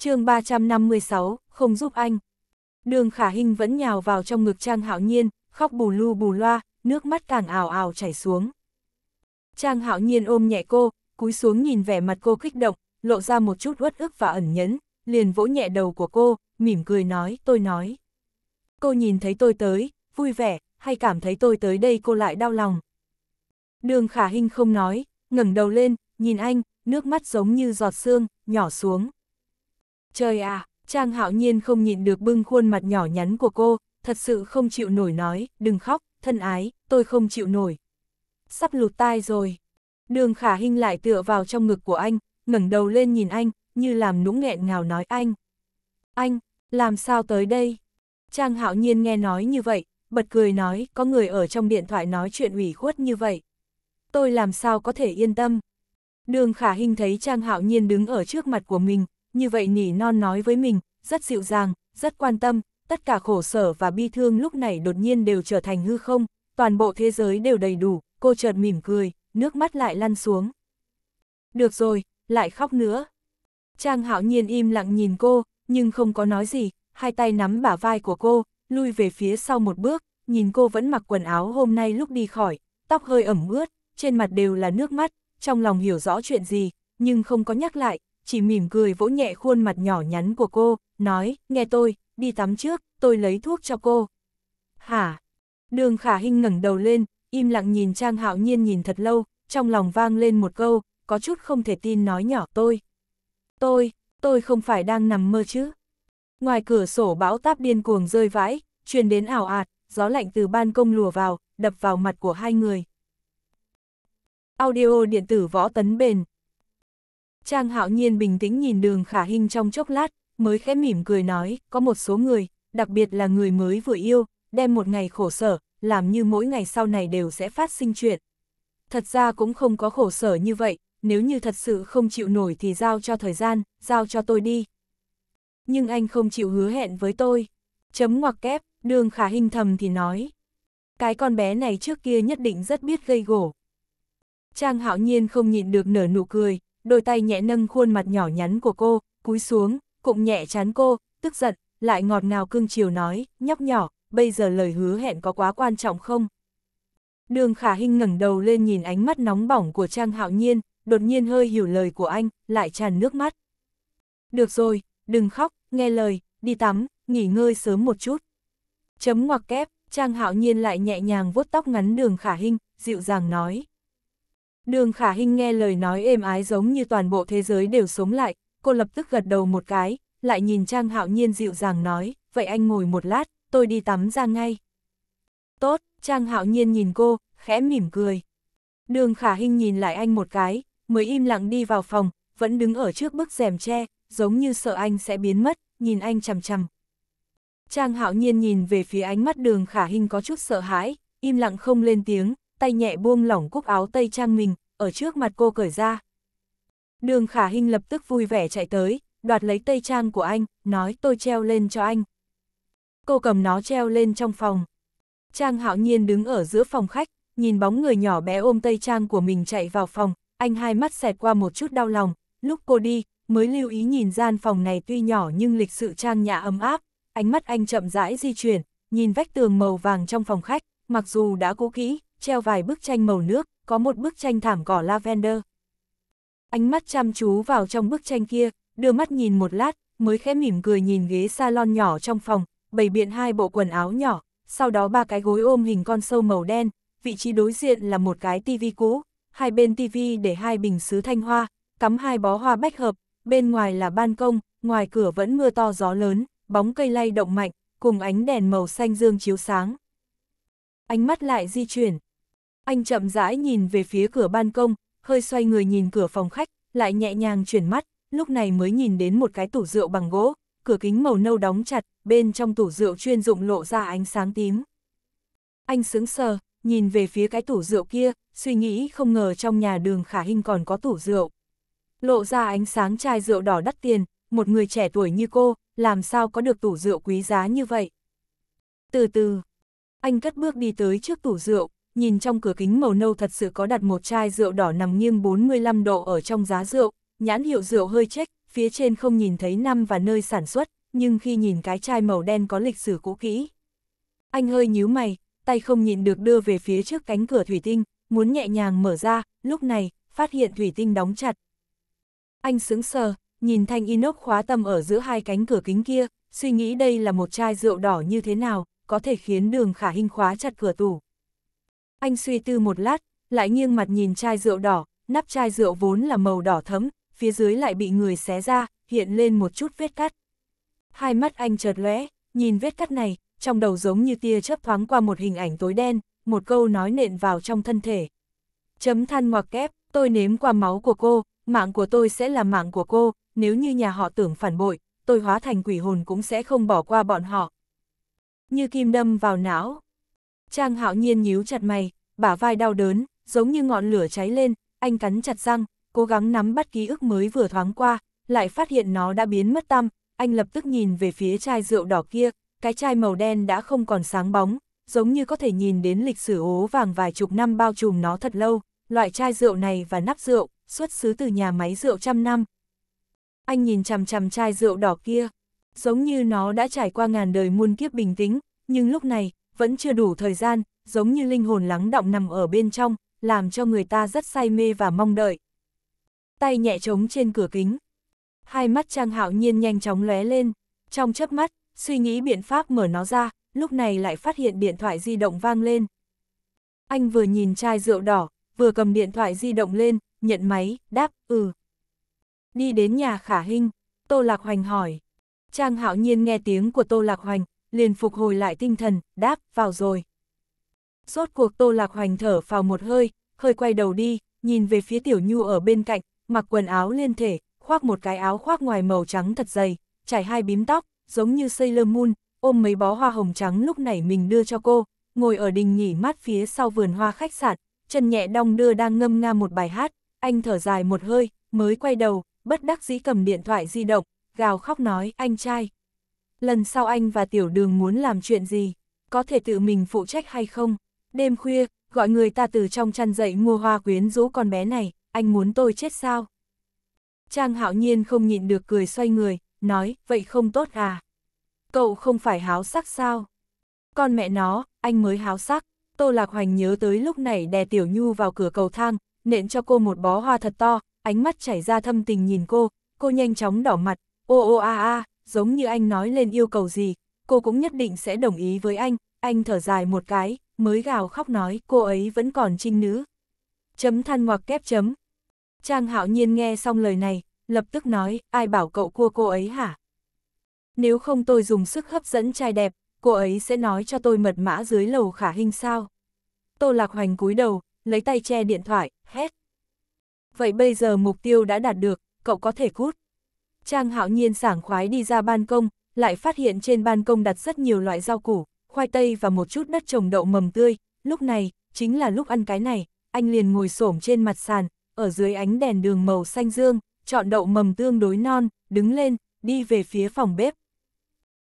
chương 356, không giúp anh. Đường khả hình vẫn nhào vào trong ngực Trang Hạo Nhiên, khóc bù lu bù loa, nước mắt càng ảo ảo chảy xuống. Trang Hạo Nhiên ôm nhẹ cô, cúi xuống nhìn vẻ mặt cô kích động, lộ ra một chút uất ức và ẩn nhẫn, liền vỗ nhẹ đầu của cô, mỉm cười nói, tôi nói. Cô nhìn thấy tôi tới, vui vẻ, hay cảm thấy tôi tới đây cô lại đau lòng. Đường khả hình không nói, ngẩng đầu lên, nhìn anh, nước mắt giống như giọt sương, nhỏ xuống. Trời à, Trang hạo nhiên không nhịn được bưng khuôn mặt nhỏ nhắn của cô, thật sự không chịu nổi nói, đừng khóc, thân ái, tôi không chịu nổi. Sắp lụt tai rồi. Đường khả Hinh lại tựa vào trong ngực của anh, ngẩng đầu lên nhìn anh, như làm nũng nghẹn ngào nói anh. Anh, làm sao tới đây? Trang hạo nhiên nghe nói như vậy, bật cười nói, có người ở trong điện thoại nói chuyện ủy khuất như vậy. Tôi làm sao có thể yên tâm? Đường khả Hinh thấy Trang hạo nhiên đứng ở trước mặt của mình, như vậy nỉ non nói với mình, rất dịu dàng, rất quan tâm, tất cả khổ sở và bi thương lúc này đột nhiên đều trở thành hư không, toàn bộ thế giới đều đầy đủ, cô chợt mỉm cười, nước mắt lại lăn xuống. Được rồi, lại khóc nữa. Trang hạo nhiên im lặng nhìn cô, nhưng không có nói gì, hai tay nắm bả vai của cô, lui về phía sau một bước, nhìn cô vẫn mặc quần áo hôm nay lúc đi khỏi, tóc hơi ẩm ướt, trên mặt đều là nước mắt, trong lòng hiểu rõ chuyện gì, nhưng không có nhắc lại, chỉ mỉm cười vỗ nhẹ khuôn mặt nhỏ nhắn của cô, nói, nghe tôi, đi tắm trước, tôi lấy thuốc cho cô. Hả? Đường khả hinh ngẩng đầu lên, im lặng nhìn Trang Hạo Nhiên nhìn thật lâu, trong lòng vang lên một câu, có chút không thể tin nói nhỏ tôi. Tôi, tôi không phải đang nằm mơ chứ. Ngoài cửa sổ bão táp điên cuồng rơi vãi, truyền đến ảo ạt, gió lạnh từ ban công lùa vào, đập vào mặt của hai người. Audio điện tử võ tấn bền Trang hạo nhiên bình tĩnh nhìn đường khả hình trong chốc lát, mới khẽ mỉm cười nói, có một số người, đặc biệt là người mới vừa yêu, đem một ngày khổ sở, làm như mỗi ngày sau này đều sẽ phát sinh chuyện. Thật ra cũng không có khổ sở như vậy, nếu như thật sự không chịu nổi thì giao cho thời gian, giao cho tôi đi. Nhưng anh không chịu hứa hẹn với tôi. Chấm ngoặc kép, đường khả hình thầm thì nói. Cái con bé này trước kia nhất định rất biết gây gổ. Trang hạo nhiên không nhịn được nở nụ cười, đôi tay nhẹ nâng khuôn mặt nhỏ nhắn của cô, cúi xuống, cũng nhẹ chán cô, tức giận, lại ngọt ngào cưng chiều nói, nhóc nhỏ, bây giờ lời hứa hẹn có quá quan trọng không? Đường khả hình ngẩng đầu lên nhìn ánh mắt nóng bỏng của Trang Hạo Nhiên, đột nhiên hơi hiểu lời của anh, lại tràn nước mắt. Được rồi, đừng khóc, nghe lời, đi tắm, nghỉ ngơi sớm một chút. Chấm ngoặc kép, Trang Hạo Nhiên lại nhẹ nhàng vuốt tóc ngắn đường khả hình dịu dàng nói. Đường khả hình nghe lời nói êm ái giống như toàn bộ thế giới đều sống lại, cô lập tức gật đầu một cái, lại nhìn Trang hạo nhiên dịu dàng nói, vậy anh ngồi một lát, tôi đi tắm ra ngay. Tốt, Trang hạo nhiên nhìn cô, khẽ mỉm cười. Đường khả hình nhìn lại anh một cái, mới im lặng đi vào phòng, vẫn đứng ở trước bức rèm tre, giống như sợ anh sẽ biến mất, nhìn anh chằm chằm. Trang hạo nhiên nhìn về phía ánh mắt đường khả hình có chút sợ hãi, im lặng không lên tiếng, tay nhẹ buông lỏng cúc áo tây trang mình, ở trước mặt cô cởi ra. Đường khả hình lập tức vui vẻ chạy tới, đoạt lấy tây trang của anh, nói tôi treo lên cho anh. Cô cầm nó treo lên trong phòng. Trang hạo nhiên đứng ở giữa phòng khách, nhìn bóng người nhỏ bé ôm tây trang của mình chạy vào phòng, anh hai mắt xẹt qua một chút đau lòng, lúc cô đi, mới lưu ý nhìn gian phòng này tuy nhỏ nhưng lịch sự trang nhà ấm áp, ánh mắt anh chậm rãi di chuyển, nhìn vách tường màu vàng trong phòng khách, mặc dù đã cũ kỹ, treo vài bức tranh màu nước, có một bức tranh thảm cỏ lavender. Ánh mắt chăm chú vào trong bức tranh kia, đưa mắt nhìn một lát, mới khẽ mỉm cười nhìn ghế salon nhỏ trong phòng, bày biện hai bộ quần áo nhỏ, sau đó ba cái gối ôm hình con sâu màu đen, vị trí đối diện là một cái tivi cũ, hai bên tivi để hai bình sứ thanh hoa, cắm hai bó hoa bách hợp, bên ngoài là ban công, ngoài cửa vẫn mưa to gió lớn, bóng cây lay động mạnh, cùng ánh đèn màu xanh dương chiếu sáng. Ánh mắt lại di chuyển, anh chậm rãi nhìn về phía cửa ban công, hơi xoay người nhìn cửa phòng khách, lại nhẹ nhàng chuyển mắt, lúc này mới nhìn đến một cái tủ rượu bằng gỗ, cửa kính màu nâu đóng chặt, bên trong tủ rượu chuyên dụng lộ ra ánh sáng tím. Anh sững sờ, nhìn về phía cái tủ rượu kia, suy nghĩ không ngờ trong nhà đường khả hình còn có tủ rượu. Lộ ra ánh sáng chai rượu đỏ đắt tiền, một người trẻ tuổi như cô, làm sao có được tủ rượu quý giá như vậy. Từ từ, anh cất bước đi tới trước tủ rượu, nhìn trong cửa kính màu nâu thật sự có đặt một chai rượu đỏ nằm nghiêng 45 độ ở trong giá rượu, nhãn hiệu rượu hơi trách phía trên không nhìn thấy năm và nơi sản xuất, nhưng khi nhìn cái chai màu đen có lịch sử cũ kỹ. Anh hơi nhíu mày, tay không nhịn được đưa về phía trước cánh cửa thủy tinh, muốn nhẹ nhàng mở ra, lúc này, phát hiện thủy tinh đóng chặt. Anh sững sờ, nhìn thanh inox khóa tâm ở giữa hai cánh cửa kính kia, suy nghĩ đây là một chai rượu đỏ như thế nào, có thể khiến đường khả hình khóa chặt cửa tủ. Anh suy tư một lát, lại nghiêng mặt nhìn chai rượu đỏ, nắp chai rượu vốn là màu đỏ thấm, phía dưới lại bị người xé ra, hiện lên một chút vết cắt. Hai mắt anh chợt lóe, nhìn vết cắt này, trong đầu giống như tia chớp thoáng qua một hình ảnh tối đen, một câu nói nện vào trong thân thể. Chấm than ngoặc kép, tôi nếm qua máu của cô, mạng của tôi sẽ là mạng của cô, nếu như nhà họ tưởng phản bội, tôi hóa thành quỷ hồn cũng sẽ không bỏ qua bọn họ. Như kim đâm vào não, Trang hạo nhiên nhíu chặt mày, bả vai đau đớn, giống như ngọn lửa cháy lên, anh cắn chặt răng, cố gắng nắm bắt ký ức mới vừa thoáng qua, lại phát hiện nó đã biến mất tăm, anh lập tức nhìn về phía chai rượu đỏ kia, cái chai màu đen đã không còn sáng bóng, giống như có thể nhìn đến lịch sử ố vàng vài chục năm bao trùm nó thật lâu, loại chai rượu này và nắp rượu, xuất xứ từ nhà máy rượu trăm năm. Anh nhìn chằm chằm chai rượu đỏ kia, giống như nó đã trải qua ngàn đời muôn kiếp bình tĩnh, nhưng lúc này, vẫn chưa đủ thời gian, giống như linh hồn lắng động nằm ở bên trong, làm cho người ta rất say mê và mong đợi. Tay nhẹ trống trên cửa kính. Hai mắt Trang Hạo Nhiên nhanh chóng lóe lên, trong chớp mắt, suy nghĩ biện pháp mở nó ra, lúc này lại phát hiện điện thoại di động vang lên. Anh vừa nhìn chai rượu đỏ, vừa cầm điện thoại di động lên, nhận máy, đáp, ừ. Đi đến nhà khả hinh Tô Lạc Hoành hỏi. Trang Hạo Nhiên nghe tiếng của Tô Lạc Hoành, liền phục hồi lại tinh thần, đáp, vào rồi. Rốt cuộc Tô Lạc Hoành thở vào một hơi, hơi quay đầu đi, nhìn về phía Tiểu Nhu ở bên cạnh, mặc quần áo liên thể, khoác một cái áo khoác ngoài màu trắng thật dày, trải hai bím tóc, giống như Sailor Moon, ôm mấy bó hoa hồng trắng lúc nãy mình đưa cho cô, ngồi ở đình nghỉ mát phía sau vườn hoa khách sạn, chân nhẹ đong đưa đang ngâm nga một bài hát, anh thở dài một hơi, mới quay đầu, bất đắc dĩ cầm điện thoại di động, gào khóc nói anh trai, lần sau anh và tiểu đường muốn làm chuyện gì, có thể tự mình phụ trách hay không? Đêm khuya, gọi người ta từ trong chăn dậy mua hoa quyến rũ con bé này, anh muốn tôi chết sao? Trang hạo nhiên không nhịn được cười xoay người, nói, vậy không tốt à? Cậu không phải háo sắc sao? Con mẹ nó, anh mới háo sắc. Tô Lạc Hoành nhớ tới lúc này đè Tiểu Nhu vào cửa cầu thang, nện cho cô một bó hoa thật to, ánh mắt chảy ra thâm tình nhìn cô, cô nhanh chóng đỏ mặt, ô ô a a, giống như anh nói lên yêu cầu gì, cô cũng nhất định sẽ đồng ý với anh, anh thở dài một cái, mới gào khóc nói cô ấy vẫn còn trinh nữ. Chấm than ngoặc kép chấm. Trang hạo nhiên nghe xong lời này, lập tức nói, ai bảo cậu cua cô ấy hả? Nếu không tôi dùng sức hấp dẫn trai đẹp, cô ấy sẽ nói cho tôi mật mã dưới lầu khả hình sao? Tô Lạc Hoành cúi đầu, lấy tay che điện thoại, hét. Vậy bây giờ mục tiêu đã đạt được, cậu có thể cút. Trang hạo nhiên sảng khoái đi ra ban công, lại phát hiện trên ban công đặt rất nhiều loại rau củ, khoai tây và một chút đất trồng đậu mầm tươi, lúc này, chính là lúc ăn cái này, anh liền ngồi xổm trên mặt sàn, ở dưới ánh đèn đường màu xanh dương, chọn đậu mầm tương đối non, đứng lên, đi về phía phòng bếp.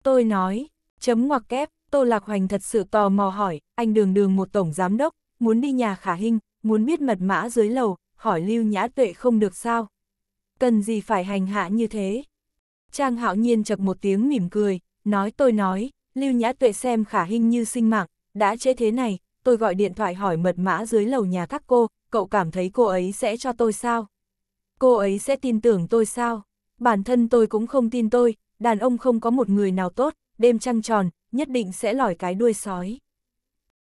Tôi nói, chấm ngoặc kép, Tô Lạc Hoành thật sự tò mò hỏi, anh đường đường một tổng giám đốc, muốn đi nhà khả hình, muốn biết mật mã dưới lầu, hỏi lưu nhã tuệ không được sao cần gì phải hành hạ như thế. Trang hạo nhiên chập một tiếng mỉm cười, nói tôi nói, lưu nhã tuệ xem khả hình như sinh mạng, đã chế thế này, tôi gọi điện thoại hỏi mật mã dưới lầu nhà các cô, cậu cảm thấy cô ấy sẽ cho tôi sao? Cô ấy sẽ tin tưởng tôi sao? Bản thân tôi cũng không tin tôi, đàn ông không có một người nào tốt, đêm trăng tròn, nhất định sẽ lòi cái đuôi sói.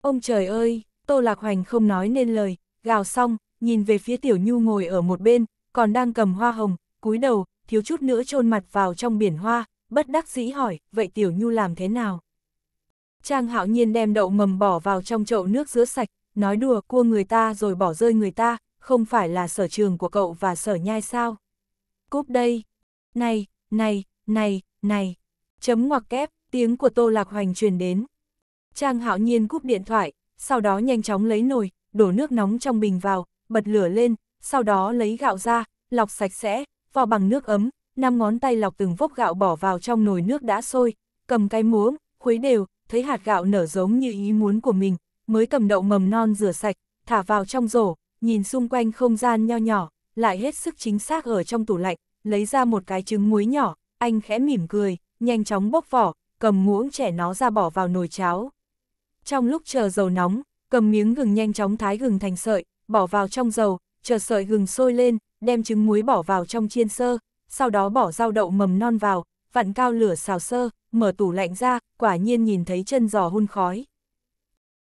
Ông trời ơi, Tô Lạc Hoành không nói nên lời, gào xong, nhìn về phía Tiểu Nhu ngồi ở một bên, còn đang cầm hoa hồng, cúi đầu, thiếu chút nữa chôn mặt vào trong biển hoa, bất đắc dĩ hỏi, vậy Tiểu Nhu làm thế nào? Trang hạo nhiên đem đậu mầm bỏ vào trong chậu nước giữa sạch, nói đùa cua người ta rồi bỏ rơi người ta, không phải là sở trường của cậu và sở nhai sao? Cúp đây! Này, này, này, này! Chấm ngoặc kép, tiếng của Tô Lạc Hoành truyền đến. Trang hạo nhiên cúp điện thoại, sau đó nhanh chóng lấy nồi, đổ nước nóng trong bình vào, bật lửa lên, sau đó lấy gạo ra, lọc sạch sẽ, vào bằng nước ấm, năm ngón tay lọc từng vốc gạo bỏ vào trong nồi nước đã sôi, cầm cái muỗng, khuấy đều, thấy hạt gạo nở giống như ý muốn của mình, mới cầm đậu mầm non rửa sạch, thả vào trong rổ, nhìn xung quanh không gian nho nhỏ, lại hết sức chính xác ở trong tủ lạnh, lấy ra một cái trứng muối nhỏ, anh khẽ mỉm cười, nhanh chóng bóc vỏ, cầm muỗng trẻ nó ra bỏ vào nồi cháo. Trong lúc chờ dầu nóng, cầm miếng gừng nhanh chóng thái gừng thành sợi, bỏ vào trong dầu, chờ sợi gừng sôi lên, đem trứng muối bỏ vào trong chiên sơ, sau đó bỏ rau đậu mầm non vào, vặn cao lửa xào sơ, mở tủ lạnh ra, quả nhiên nhìn thấy chân giò hun khói.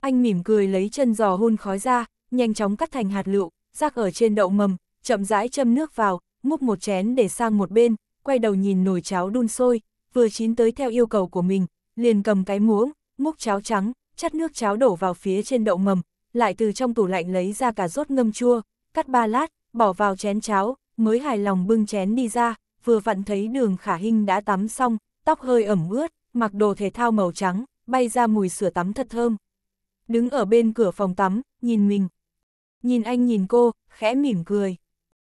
Anh mỉm cười lấy chân giò hun khói ra, nhanh chóng cắt thành hạt lựu, rác ở trên đậu mầm, chậm rãi châm nước vào, múc một chén để sang một bên, quay đầu nhìn nồi cháo đun sôi, vừa chín tới theo yêu cầu của mình, liền cầm cái muỗng, múc cháo trắng, chắt nước cháo đổ vào phía trên đậu mầm, lại từ trong tủ lạnh lấy ra cà rốt ngâm chua, cắt ba lát, bỏ vào chén cháo, mới hài lòng bưng chén đi ra, vừa vặn thấy đường khả hình đã tắm xong, tóc hơi ẩm ướt, mặc đồ thể thao màu trắng, bay ra mùi sữa tắm thật thơm. Đứng ở bên cửa phòng tắm, nhìn mình. Nhìn anh nhìn cô, khẽ mỉm cười.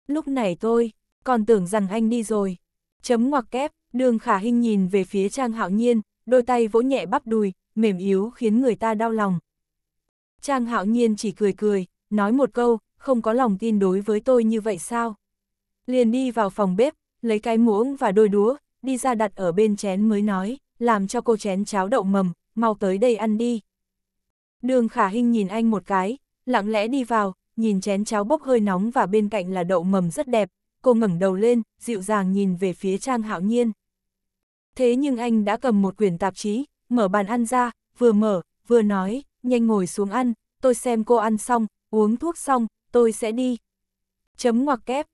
Lúc này tôi, còn tưởng rằng anh đi rồi. Chấm ngoặc kép, đường khả hình nhìn về phía Trang Hạo Nhiên, đôi tay vỗ nhẹ bắp đùi, mềm yếu khiến người ta đau lòng. Trang Hạo Nhiên chỉ cười cười, nói một câu, không có lòng tin đối với tôi như vậy sao? Liền đi vào phòng bếp, lấy cái muỗng và đôi đũa, đi ra đặt ở bên chén mới nói, làm cho cô chén cháo đậu mầm, mau tới đây ăn đi. Đường khả hình nhìn anh một cái, lặng lẽ đi vào, nhìn chén cháo bốc hơi nóng và bên cạnh là đậu mầm rất đẹp, cô ngẩng đầu lên, dịu dàng nhìn về phía Trang Hạo Nhiên. Thế nhưng anh đã cầm một quyển tạp chí, mở bàn ăn ra, vừa mở, vừa nói, nhanh ngồi xuống ăn, tôi xem cô ăn xong, uống thuốc xong, tôi sẽ đi. Chấm ngoặc kép.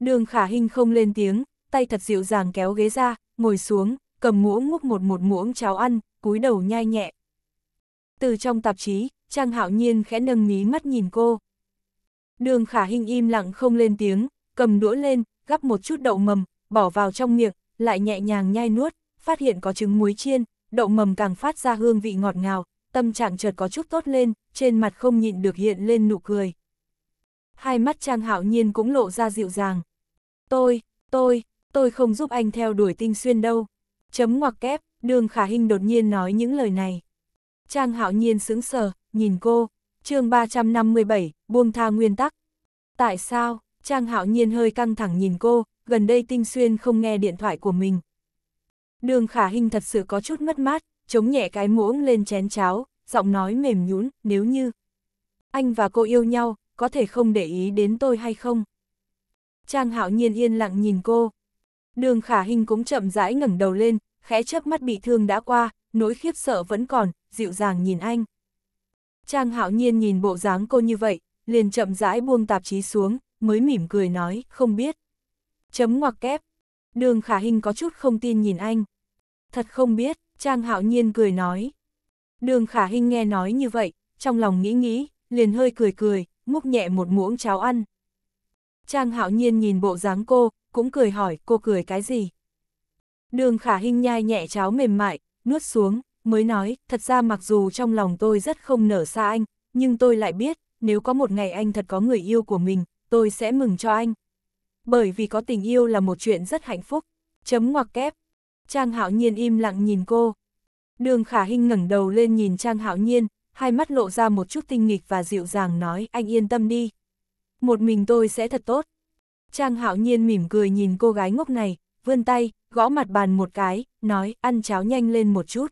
Đường khả hình không lên tiếng, tay thật dịu dàng kéo ghế ra, ngồi xuống, cầm muỗng múc một một muỗng cháo ăn, cúi đầu nhai nhẹ. Từ trong tạp chí, Trang Hạo Nhiên khẽ nâng mí mắt nhìn cô. Đường khả hình im lặng không lên tiếng, cầm đũa lên, gắp một chút đậu mầm, bỏ vào trong miệng, lại nhẹ nhàng nhai nuốt, phát hiện có trứng muối chiên, đậu mầm càng phát ra hương vị ngọt ngào, tâm trạng chợt có chút tốt lên, trên mặt không nhịn được hiện lên nụ cười hai mắt Trang Hạo Nhiên cũng lộ ra dịu dàng. Tôi, tôi, tôi không giúp anh theo đuổi tinh xuyên đâu. Chấm ngoặc kép, đường khả hình đột nhiên nói những lời này. Trang Hạo Nhiên sững sờ, nhìn cô, chương 357, buông tha nguyên tắc. Tại sao, Trang Hạo Nhiên hơi căng thẳng nhìn cô, gần đây tinh xuyên không nghe điện thoại của mình. Đường khả hình thật sự có chút mất mát, chống nhẹ cái muỗng lên chén cháo, giọng nói mềm nhún. nếu như. Anh và cô yêu nhau, có thể không để ý đến tôi hay không? Trang hạo nhiên yên lặng nhìn cô. Đường khả Hinh cũng chậm rãi ngẩng đầu lên, khẽ chớp mắt bị thương đã qua, nỗi khiếp sợ vẫn còn, dịu dàng nhìn anh. Trang hạo nhiên nhìn bộ dáng cô như vậy, liền chậm rãi buông tạp chí xuống, mới mỉm cười nói, không biết. Chấm ngoặc kép. Đường khả Hinh có chút không tin nhìn anh. Thật không biết, Trang hạo nhiên cười nói. Đường khả Hinh nghe nói như vậy, trong lòng nghĩ nghĩ, liền hơi cười cười, múc nhẹ một muỗng cháo ăn. Trang hạo nhiên nhìn bộ dáng cô, cũng cười hỏi cô cười cái gì. Đường khả hình nhai nhẹ cháo mềm mại, nuốt xuống, mới nói, thật ra mặc dù trong lòng tôi rất không nở xa anh, nhưng tôi lại biết, nếu có một ngày anh thật có người yêu của mình, tôi sẽ mừng cho anh. Bởi vì có tình yêu là một chuyện rất hạnh phúc. Chấm ngoặc kép. Trang Hạo Nhiên im lặng nhìn cô. Đường Khả Hinh ngẩng đầu lên nhìn Trang Hạo Nhiên, hai mắt lộ ra một chút tinh nghịch và dịu dàng nói anh yên tâm đi. Một mình tôi sẽ thật tốt. Trang hạo nhiên mỉm cười nhìn cô gái ngốc này, vươn tay, gõ mặt bàn một cái, nói ăn cháo nhanh lên một chút.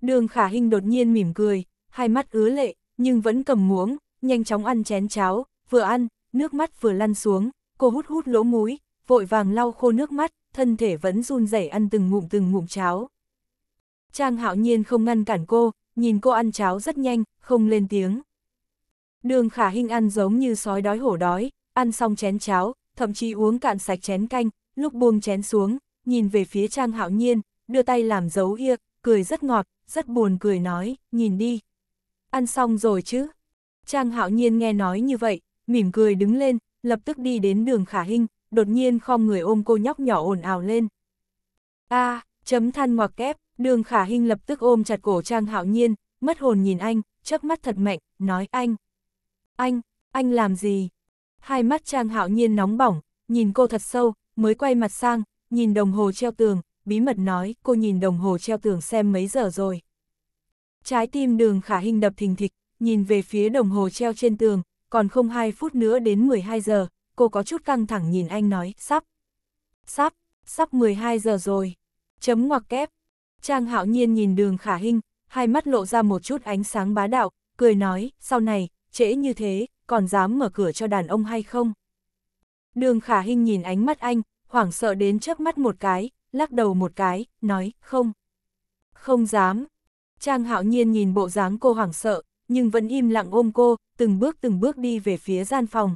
Đường khả hình đột nhiên mỉm cười, hai mắt ứa lệ, nhưng vẫn cầm muỗng, nhanh chóng ăn chén cháo, vừa ăn, nước mắt vừa lăn xuống, cô hút hút lỗ mũi, vội vàng lau khô nước mắt, thân thể vẫn run rẩy ăn từng ngụm từng ngụm cháo. Trang hạo nhiên không ngăn cản cô, nhìn cô ăn cháo rất nhanh, không lên tiếng. Đường khả hình ăn giống như sói đói hổ đói, ăn xong chén cháo, thậm chí uống cạn sạch chén canh, lúc buông chén xuống, nhìn về phía Trang Hạo Nhiên, đưa tay làm dấu hia, cười rất ngọt, rất buồn cười nói, nhìn đi. Ăn xong rồi chứ? Trang Hạo Nhiên nghe nói như vậy, mỉm cười đứng lên, lập tức đi đến đường khả hình, đột nhiên khom người ôm cô nhóc nhỏ ồn ào lên. a chấm than ngoặc kép, Đường khả hình lập tức ôm chặt cổ Trang Hạo Nhiên, mất hồn nhìn anh, chớp mắt thật mạnh, nói anh. Anh, anh làm gì? Hai mắt Trang Hạo Nhiên nóng bỏng, nhìn cô thật sâu, mới quay mặt sang, nhìn đồng hồ treo tường, bí mật nói cô nhìn đồng hồ treo tường xem mấy giờ rồi. Trái tim đường khả hình đập thình thịch, nhìn về phía đồng hồ treo trên tường, còn không hai phút nữa đến 12 giờ, cô có chút căng thẳng nhìn anh nói, sắp, sắp, sắp 12 giờ rồi, chấm ngoặc kép, Trang hạo nhiên nhìn đường khả hinh, hai mắt lộ ra một chút ánh sáng bá đạo, cười nói, sau này, trễ như thế, còn dám mở cửa cho đàn ông hay không? Đường khả hinh nhìn ánh mắt anh, hoảng sợ đến chớp mắt một cái, lắc đầu một cái, nói, không. Không dám. Trang hạo nhiên nhìn bộ dáng cô hoảng sợ, nhưng vẫn im lặng ôm cô, từng bước từng bước đi về phía gian phòng.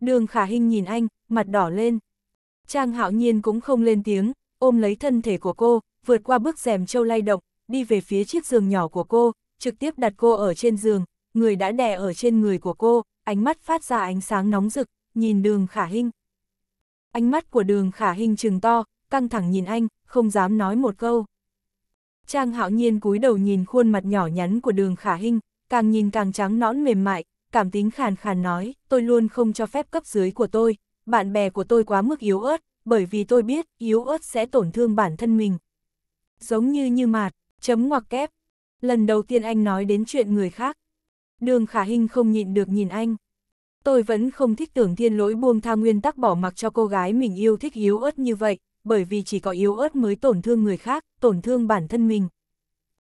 Đường khả hinh nhìn anh, mặt đỏ lên. Trang hạo nhiên cũng không lên tiếng, ôm lấy thân thể của cô, vượt qua bước rèm châu lay động, đi về phía chiếc giường nhỏ của cô, trực tiếp đặt cô ở trên giường, người đã đè ở trên người của cô, ánh mắt phát ra ánh sáng nóng rực, nhìn đường khả hình Ánh mắt của đường khả hình trừng to, căng thẳng nhìn anh, không dám nói một câu. Trang hạo nhiên cúi đầu nhìn khuôn mặt nhỏ nhắn của đường khả hình càng nhìn càng trắng nõn mềm mại, cảm tính khàn khàn nói, tôi luôn không cho phép cấp dưới của tôi, bạn bè của tôi quá mức yếu ớt, bởi vì tôi biết yếu ớt sẽ tổn thương bản thân mình. Giống như như mạt, chấm ngoặc kép. Lần đầu tiên anh nói đến chuyện người khác. Đường khả hình không nhịn được nhìn anh. Tôi vẫn không thích tưởng thiên lỗi buông tha nguyên tắc bỏ mặc cho cô gái mình yêu thích yếu ớt như vậy, bởi vì chỉ có yếu ớt mới tổn thương người khác, tổn thương bản thân mình.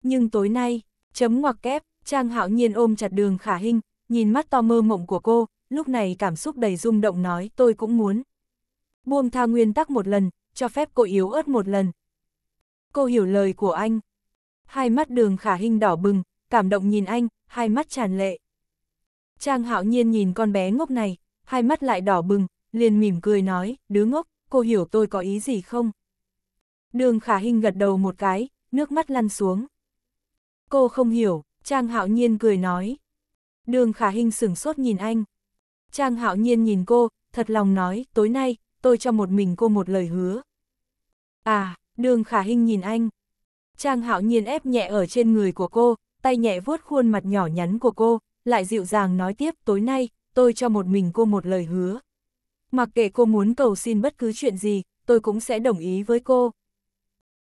Nhưng tối nay, chấm ngoặc kép, Trang hạo nhiên ôm chặt đường khả hình, nhìn mắt to mơ mộng của cô, lúc này cảm xúc đầy rung động nói tôi cũng muốn. Buông tha nguyên tắc một lần, cho phép cô yếu ớt một lần, Cô hiểu lời của anh. Hai mắt đường khả hình đỏ bừng, cảm động nhìn anh, hai mắt tràn lệ. Trang hạo nhiên nhìn con bé ngốc này, hai mắt lại đỏ bừng, liền mỉm cười nói, đứa ngốc, cô hiểu tôi có ý gì không? Đường khả hình gật đầu một cái, nước mắt lăn xuống. Cô không hiểu, Trang hạo nhiên cười nói. Đường khả hình sửng sốt nhìn anh. Trang hạo nhiên nhìn cô, thật lòng nói, tối nay, tôi cho một mình cô một lời hứa. À, Đường khả hình nhìn anh. Trang hạo nhiên ép nhẹ ở trên người của cô, tay nhẹ vuốt khuôn mặt nhỏ nhắn của cô, lại dịu dàng nói tiếp tối nay, tôi cho một mình cô một lời hứa. Mặc kệ cô muốn cầu xin bất cứ chuyện gì, tôi cũng sẽ đồng ý với cô.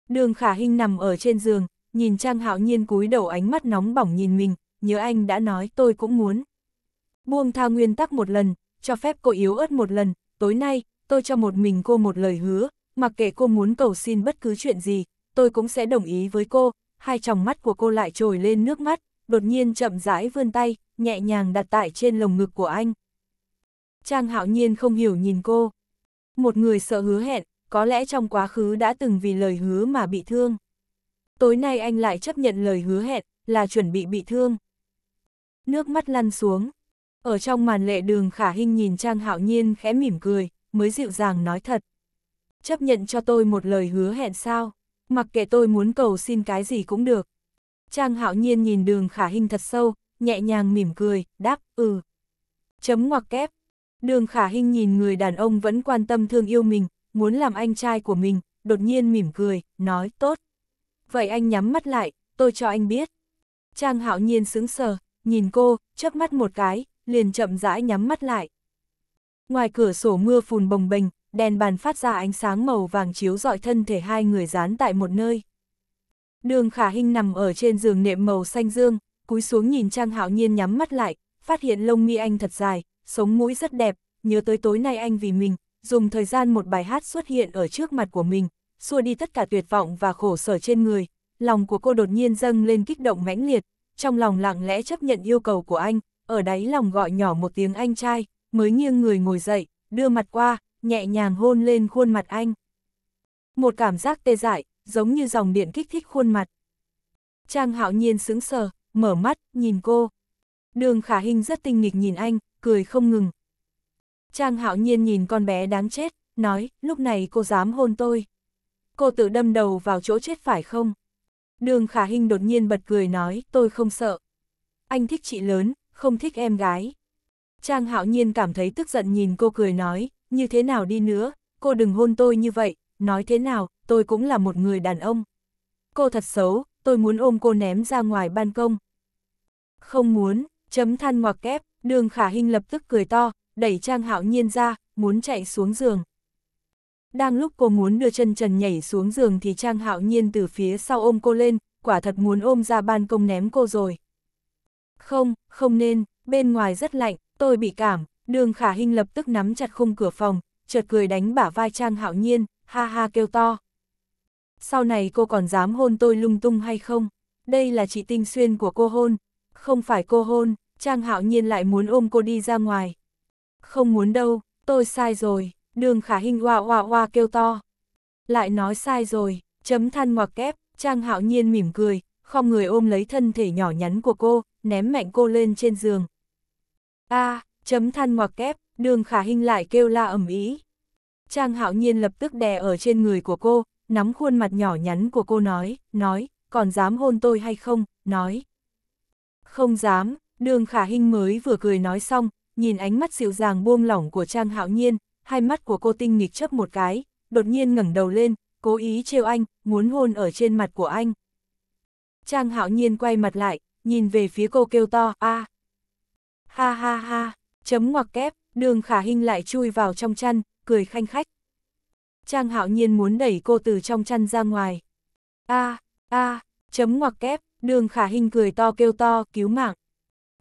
Đường khả hình nằm ở trên giường, nhìn Trang hạo nhiên cúi đầu ánh mắt nóng bỏng nhìn mình, nhớ anh đã nói tôi cũng muốn. Buông tha nguyên tắc một lần, cho phép cô yếu ớt một lần, tối nay, tôi cho một mình cô một lời hứa, mặc kệ cô muốn cầu xin bất cứ chuyện gì, tôi cũng sẽ đồng ý với cô, hai tròng mắt của cô lại trồi lên nước mắt, đột nhiên chậm rãi vươn tay, nhẹ nhàng đặt tại trên lồng ngực của anh. Trang hạo nhiên không hiểu nhìn cô. Một người sợ hứa hẹn, có lẽ trong quá khứ đã từng vì lời hứa mà bị thương. Tối nay anh lại chấp nhận lời hứa hẹn, là chuẩn bị bị thương. Nước mắt lăn xuống. Ở trong màn lệ đường khả hình nhìn Trang hạo nhiên khẽ mỉm cười, mới dịu dàng nói thật chấp nhận cho tôi một lời hứa hẹn sao, mặc kệ tôi muốn cầu xin cái gì cũng được. Trang hạo nhiên nhìn đường khả hình thật sâu, nhẹ nhàng mỉm cười, đáp, ừ. Chấm ngoặc kép. Đường khả hình nhìn người đàn ông vẫn quan tâm thương yêu mình, muốn làm anh trai của mình, đột nhiên mỉm cười, nói, tốt. Vậy anh nhắm mắt lại, tôi cho anh biết. Trang hạo nhiên sững sờ, nhìn cô, chớp mắt một cái, liền chậm rãi nhắm mắt lại. Ngoài cửa sổ mưa phùn bồng bềnh, đèn bàn phát ra ánh sáng màu vàng chiếu dọi thân thể hai người dán tại một nơi. Đường khả hình nằm ở trên giường nệm màu xanh dương, cúi xuống nhìn Trang Hạo Nhiên nhắm mắt lại, phát hiện lông mi anh thật dài, sống mũi rất đẹp, nhớ tới tối nay anh vì mình, dùng thời gian một bài hát xuất hiện ở trước mặt của mình, xua đi tất cả tuyệt vọng và khổ sở trên người, lòng của cô đột nhiên dâng lên kích động mãnh liệt, trong lòng lặng lẽ chấp nhận yêu cầu của anh, ở đáy lòng gọi nhỏ một tiếng anh trai, mới nghiêng người ngồi dậy, đưa mặt qua, nhẹ nhàng hôn lên khuôn mặt anh. Một cảm giác tê dại, giống như dòng điện kích thích khuôn mặt. Trang hạo nhiên sững sờ, mở mắt, nhìn cô. Đường khả hình rất tinh nghịch nhìn anh, cười không ngừng. Trang hạo nhiên nhìn con bé đáng chết, nói, lúc này cô dám hôn tôi. Cô tự đâm đầu vào chỗ chết phải không? Đường khả hình đột nhiên bật cười nói, tôi không sợ. Anh thích chị lớn, không thích em gái. Trang hạo nhiên cảm thấy tức giận nhìn cô cười nói, như thế nào đi nữa, cô đừng hôn tôi như vậy, nói thế nào, tôi cũng là một người đàn ông. Cô thật xấu, tôi muốn ôm cô ném ra ngoài ban công. Không muốn, chấm than ngoặc kép, đường khả hình lập tức cười to, đẩy Trang Hạo Nhiên ra, muốn chạy xuống giường. Đang lúc cô muốn đưa chân trần nhảy xuống giường thì Trang Hạo Nhiên từ phía sau ôm cô lên, quả thật muốn ôm ra ban công ném cô rồi. Không, không nên, bên ngoài rất lạnh, tôi bị cảm, Đường khả hình lập tức nắm chặt khung cửa phòng, chợt cười đánh bả vai Trang Hạo Nhiên, ha ha kêu to. Sau này cô còn dám hôn tôi lung tung hay không? Đây là chị Tinh Xuyên của cô hôn. Không phải cô hôn, Trang Hạo Nhiên lại muốn ôm cô đi ra ngoài. Không muốn đâu, tôi sai rồi, đường khả hình hoa hoa hoa kêu to. Lại nói sai rồi, chấm than ngoặc kép, Trang Hạo Nhiên mỉm cười, không người ôm lấy thân thể nhỏ nhắn của cô, ném mạnh cô lên trên giường. a à, chấm than ngoặc kép, đường khả hình lại kêu la ẩm ý. Trang hạo nhiên lập tức đè ở trên người của cô, nắm khuôn mặt nhỏ nhắn của cô nói, nói, còn dám hôn tôi hay không, nói. Không dám, đường khả hình mới vừa cười nói xong, nhìn ánh mắt dịu dàng buông lỏng của Trang hạo nhiên, hai mắt của cô tinh nghịch chấp một cái, đột nhiên ngẩng đầu lên, cố ý trêu anh, muốn hôn ở trên mặt của anh. Trang hạo nhiên quay mặt lại, nhìn về phía cô kêu to, a Ha ha ha chấm ngoặc kép, đường khả hình lại chui vào trong chăn, cười khanh khách. Trang hạo nhiên muốn đẩy cô từ trong chăn ra ngoài. a à, a à, chấm ngoặc kép, đường khả hình cười to kêu to, cứu mạng.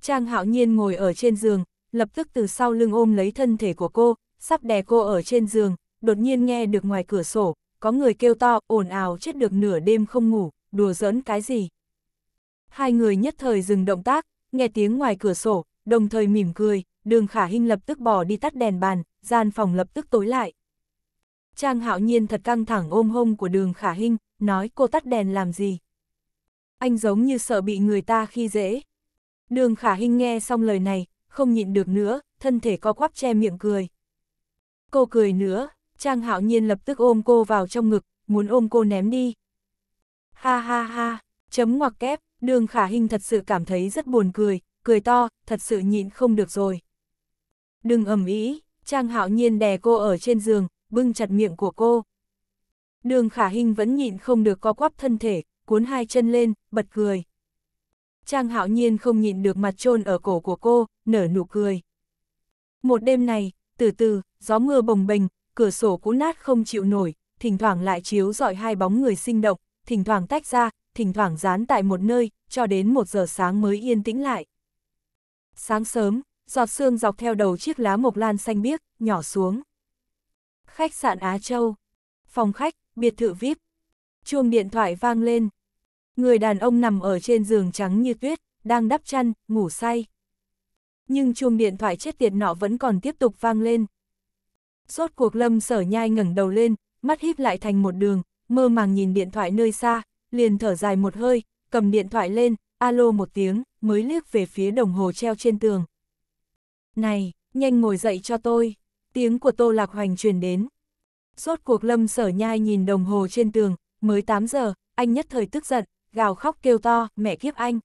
Trang hạo nhiên ngồi ở trên giường, lập tức từ sau lưng ôm lấy thân thể của cô, sắp đè cô ở trên giường, đột nhiên nghe được ngoài cửa sổ, có người kêu to, ồn ào chết được nửa đêm không ngủ, đùa giỡn cái gì. Hai người nhất thời dừng động tác, nghe tiếng ngoài cửa sổ, đồng thời mỉm cười, đường khả hình lập tức bỏ đi tắt đèn bàn, gian phòng lập tức tối lại. Trang hạo nhiên thật căng thẳng ôm hông của đường khả hình nói cô tắt đèn làm gì. Anh giống như sợ bị người ta khi dễ. Đường khả hình nghe xong lời này, không nhịn được nữa, thân thể co quắp che miệng cười. Cô cười nữa, Trang hạo nhiên lập tức ôm cô vào trong ngực, muốn ôm cô ném đi. Ha ha ha, chấm ngoặc kép, đường khả hình thật sự cảm thấy rất buồn cười, cười to, thật sự nhịn không được rồi. Đừng ầm ý, Trang Hạo Nhiên đè cô ở trên giường, bưng chặt miệng của cô. Đường khả Hinh vẫn nhịn không được co quắp thân thể, cuốn hai chân lên, bật cười. Trang hạo nhiên không nhịn được mặt trôn ở cổ của cô, nở nụ cười. Một đêm này, từ từ, gió mưa bồng bềnh, cửa sổ cũ nát không chịu nổi, thỉnh thoảng lại chiếu dọi hai bóng người sinh động, thỉnh thoảng tách ra, thỉnh thoảng dán tại một nơi, cho đến một giờ sáng mới yên tĩnh lại. Sáng sớm, giọt sương dọc theo đầu chiếc lá mộc lan xanh biếc, nhỏ xuống. Khách sạn Á Châu, phòng khách, biệt thự VIP. Chuông điện thoại vang lên. Người đàn ông nằm ở trên giường trắng như tuyết, đang đắp chăn, ngủ say. Nhưng chuông điện thoại chết tiệt nọ vẫn còn tiếp tục vang lên. Rốt cuộc lâm sở nhai ngẩng đầu lên, mắt híp lại thành một đường, mơ màng nhìn điện thoại nơi xa, liền thở dài một hơi, cầm điện thoại lên, alo một tiếng, mới liếc về phía đồng hồ treo trên tường. Này, nhanh ngồi dậy cho tôi. Tiếng của Tô Lạc Hoành truyền đến. Rốt cuộc lâm sở nhai nhìn đồng hồ trên tường, mới 8 giờ, anh nhất thời tức giận, gào khóc kêu to, mẹ kiếp anh.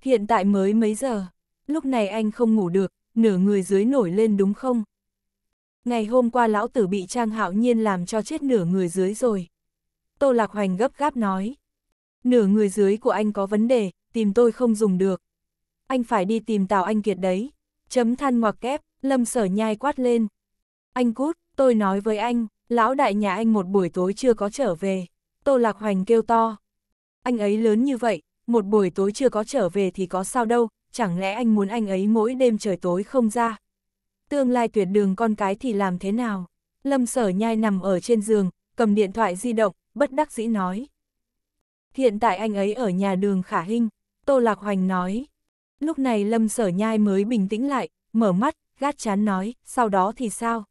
Hiện tại mới mấy giờ, lúc này anh không ngủ được, nửa người dưới nổi lên đúng không? Ngày hôm qua lão tử bị Trang Hạo Nhiên làm cho chết nửa người dưới rồi. Tô Lạc Hoành gấp gáp nói. Nửa người dưới của anh có vấn đề, tìm tôi không dùng được. Anh phải đi tìm Tào Anh Kiệt đấy. Chấm than ngoặc kép, lâm sở nhai quát lên. Anh cút, tôi nói với anh, lão đại nhà anh một buổi tối chưa có trở về. Tô Lạc Hoành kêu to. Anh ấy lớn như vậy, một buổi tối chưa có trở về thì có sao đâu, chẳng lẽ anh muốn anh ấy mỗi đêm trời tối không ra? Tương lai tuyệt đường con cái thì làm thế nào? Lâm sở nhai nằm ở trên giường, cầm điện thoại di động, bất đắc dĩ nói. Hiện tại anh ấy ở nhà đường khả hinh Tô Lạc Hoành nói. Lúc này Lâm Sở Nhai mới bình tĩnh lại, mở mắt, gắt chán nói, sau đó thì sao?